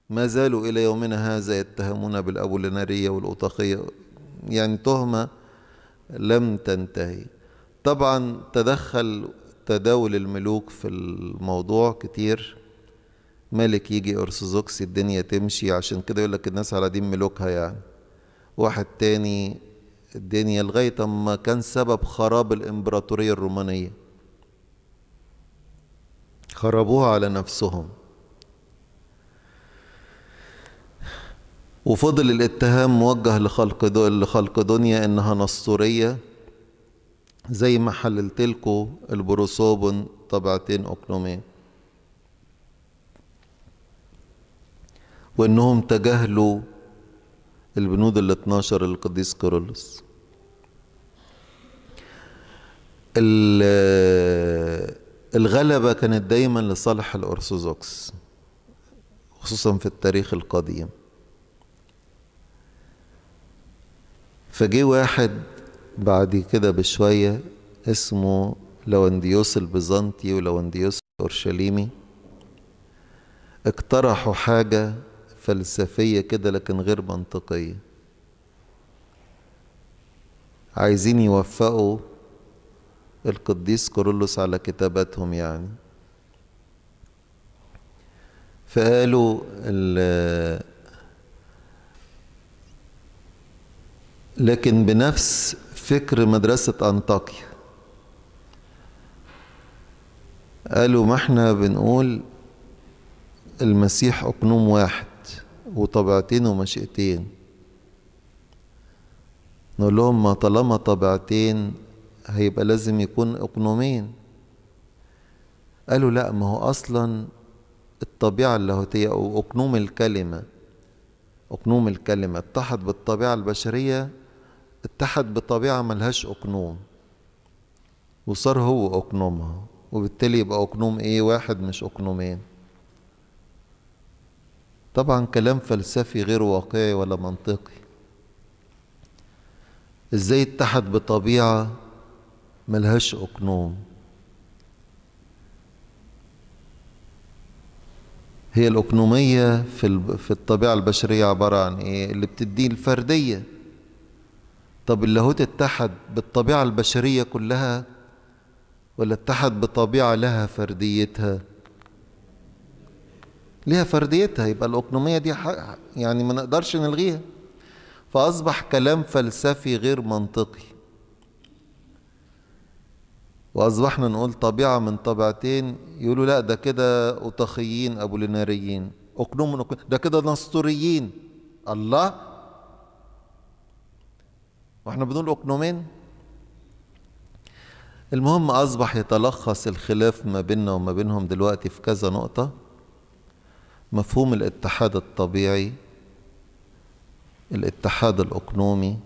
ما زالوا إلى يومنا هذا يتهمون بالأبولينارية والأطاخية يعني تهمة لم تنتهي طبعا تدخل تداول الملوك في الموضوع كتير ملك يجي ارثوذكسي الدنيا تمشي عشان كده يقول لك الناس على دين ملوكها يعني واحد تاني الدنيا لغايه اما كان سبب خراب الامبراطوريه الرومانيه خربوها على نفسهم وفضل الاتهام موجه لخلق لخلق دنيا انها نسطوريه زي ما حللتلكوا البروسوبون طبعتين اوكلوميه وانهم تجاهلوا البنود ال 12 للقديس كيرلس الغلبة كانت دايما لصالح الأرثوذكس خصوصا في التاريخ القديم فجه واحد بعد كده بشوية اسمه لونديوس البيزنطي ولونديوس الأورشليمي اقترحوا حاجة فلسفية كده لكن غير منطقية عايزين يوفقوا القديس كورولوس على كتاباتهم يعني فقالوا لكن بنفس فكر مدرسة أنطاكيا قالوا ما احنا بنقول المسيح أقنوم واحد وطبيعتين ومشيئتين نقول لهم ما طالما طبيعتين هيبقى لازم يكون اقنومين قالوا لا ما هو اصلا الطبيعه اللاهوتيه او اقنوم الكلمه اقنوم الكلمه اتحد بالطبيعه البشريه اتحد بطبيعه ملهاش اقنوم وصار هو اقنومها وبالتالي يبقى اقنوم ايه واحد مش اقنومين طبعا كلام فلسفي غير واقعي ولا منطقي ازاي اتحد بطبيعة ملهاش أقنوم هي الأقنومية في في الطبيعة البشرية عبارة عن إيه؟ اللي بتدي الفردية طب اللاهوت اتحد بالطبيعة البشرية كلها ولا اتحد بطبيعة لها فرديتها؟ ليها فرديتها يبقى الأقنومية دي يعني ما نقدرش نلغيها فأصبح كلام فلسفي غير منطقي وأصبحنا نقول طبيعة من طبيعتين يقولوا لا ده كده أطخيين لناريين أقنوم ده كده نسطوريين الله واحنا بنقول أقنومين المهم أصبح يتلخص الخلاف ما بيننا وما بينهم دلوقتي في كذا نقطة مفهوم الاتحاد الطبيعي الاتحاد الأقنومي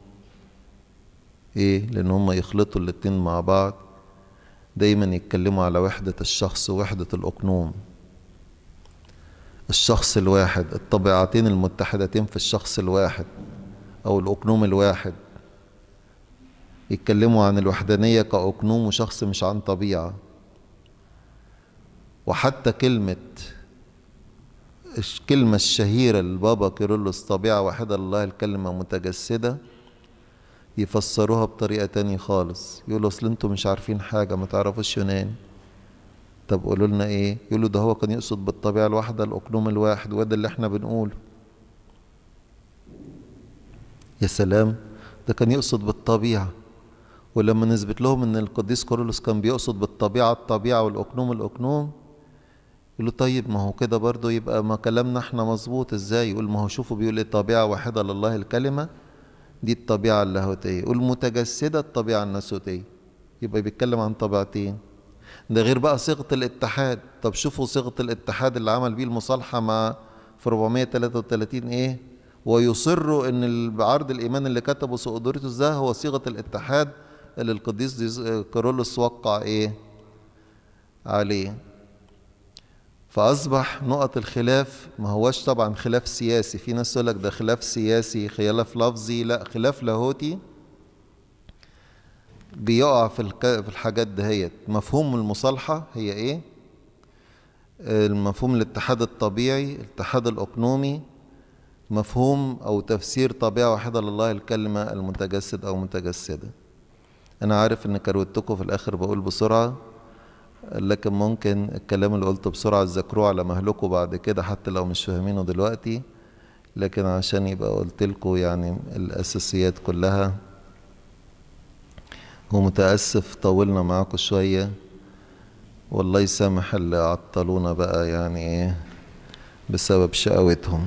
إيه لأن هم يخلطوا الاتنين مع بعض دايما يتكلموا على وحدة الشخص ووحدة الأقنوم الشخص الواحد الطبيعتين المتحدتين في الشخص الواحد أو الأقنوم الواحد يتكلموا عن الوحدانية كأقنوم وشخص مش عن طبيعة وحتى كلمة الكلمة الشهيرة للبابا كيرلس طبيعة واحدة الله الكلمة متجسدة يفسروها بطريقة تانية خالص يقولوا أصل أنتوا مش عارفين حاجة ما تعرفوش يونان طب قولوا لنا إيه؟ يقولوا ده هو كان يقصد بالطبيعة الواحدة الأقلوم الواحد وده اللي إحنا بنقوله يا سلام ده كان يقصد بالطبيعة ولما نثبت لهم إن القديس كيرلس كان بيقصد بالطبيعة الطبيعة والأقنوم الأقنوم يقول له طيب ما هو كده برضه يبقى ما كلامنا احنا مظبوط ازاي يقول ما هو شوفوا بيقول الطبيعة واحدة لله الكلمة دي الطبيعة اللاهوتية والمتجسدة الطبيعة الناسوتية يبقى بيتكلم عن طبيعتين ده غير بقى صيغة الاتحاد طب شوفوا صيغة الاتحاد اللي عمل بيه المصالحة مع في 433 ايه ويصر ان بعرض الايمان اللي كتبه سؤدوريتوس ده هو صيغة الاتحاد اللي القديس كارولوس وقع ايه عليه فأصبح نقط الخلاف ما هوش طبعا خلاف سياسي في ناس تقول لك ده خلاف سياسي خلاف لفظي لا خلاف لاهوتي بيقع في في الحاجات دهيت مفهوم المصالحة هي إيه؟ المفهوم الاتحاد الطبيعي الاتحاد الأقنومي مفهوم أو تفسير طبيعة واحدة لله الكلمة المتجسد أو متجسدة أنا عارف إن كروتكم في الآخر بقول بسرعة لكن ممكن الكلام اللي قلته بسرعة تذاكروه على مهلكوا بعد كده حتى لو مش فاهمينه دلوقتي لكن عشان يبقى قلت لكم يعني الأساسيات كلها ومتأسف طولنا معاكم شوية والله يسامح اللي عطلونا بقى يعني ايه بسبب شقاوتهم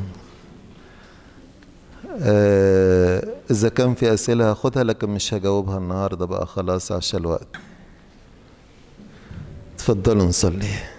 آه إذا كان في أسئلة هاخدها لكن مش هجاوبها النهاردة بقى خلاص عشان الوقت تفضلوا نصلي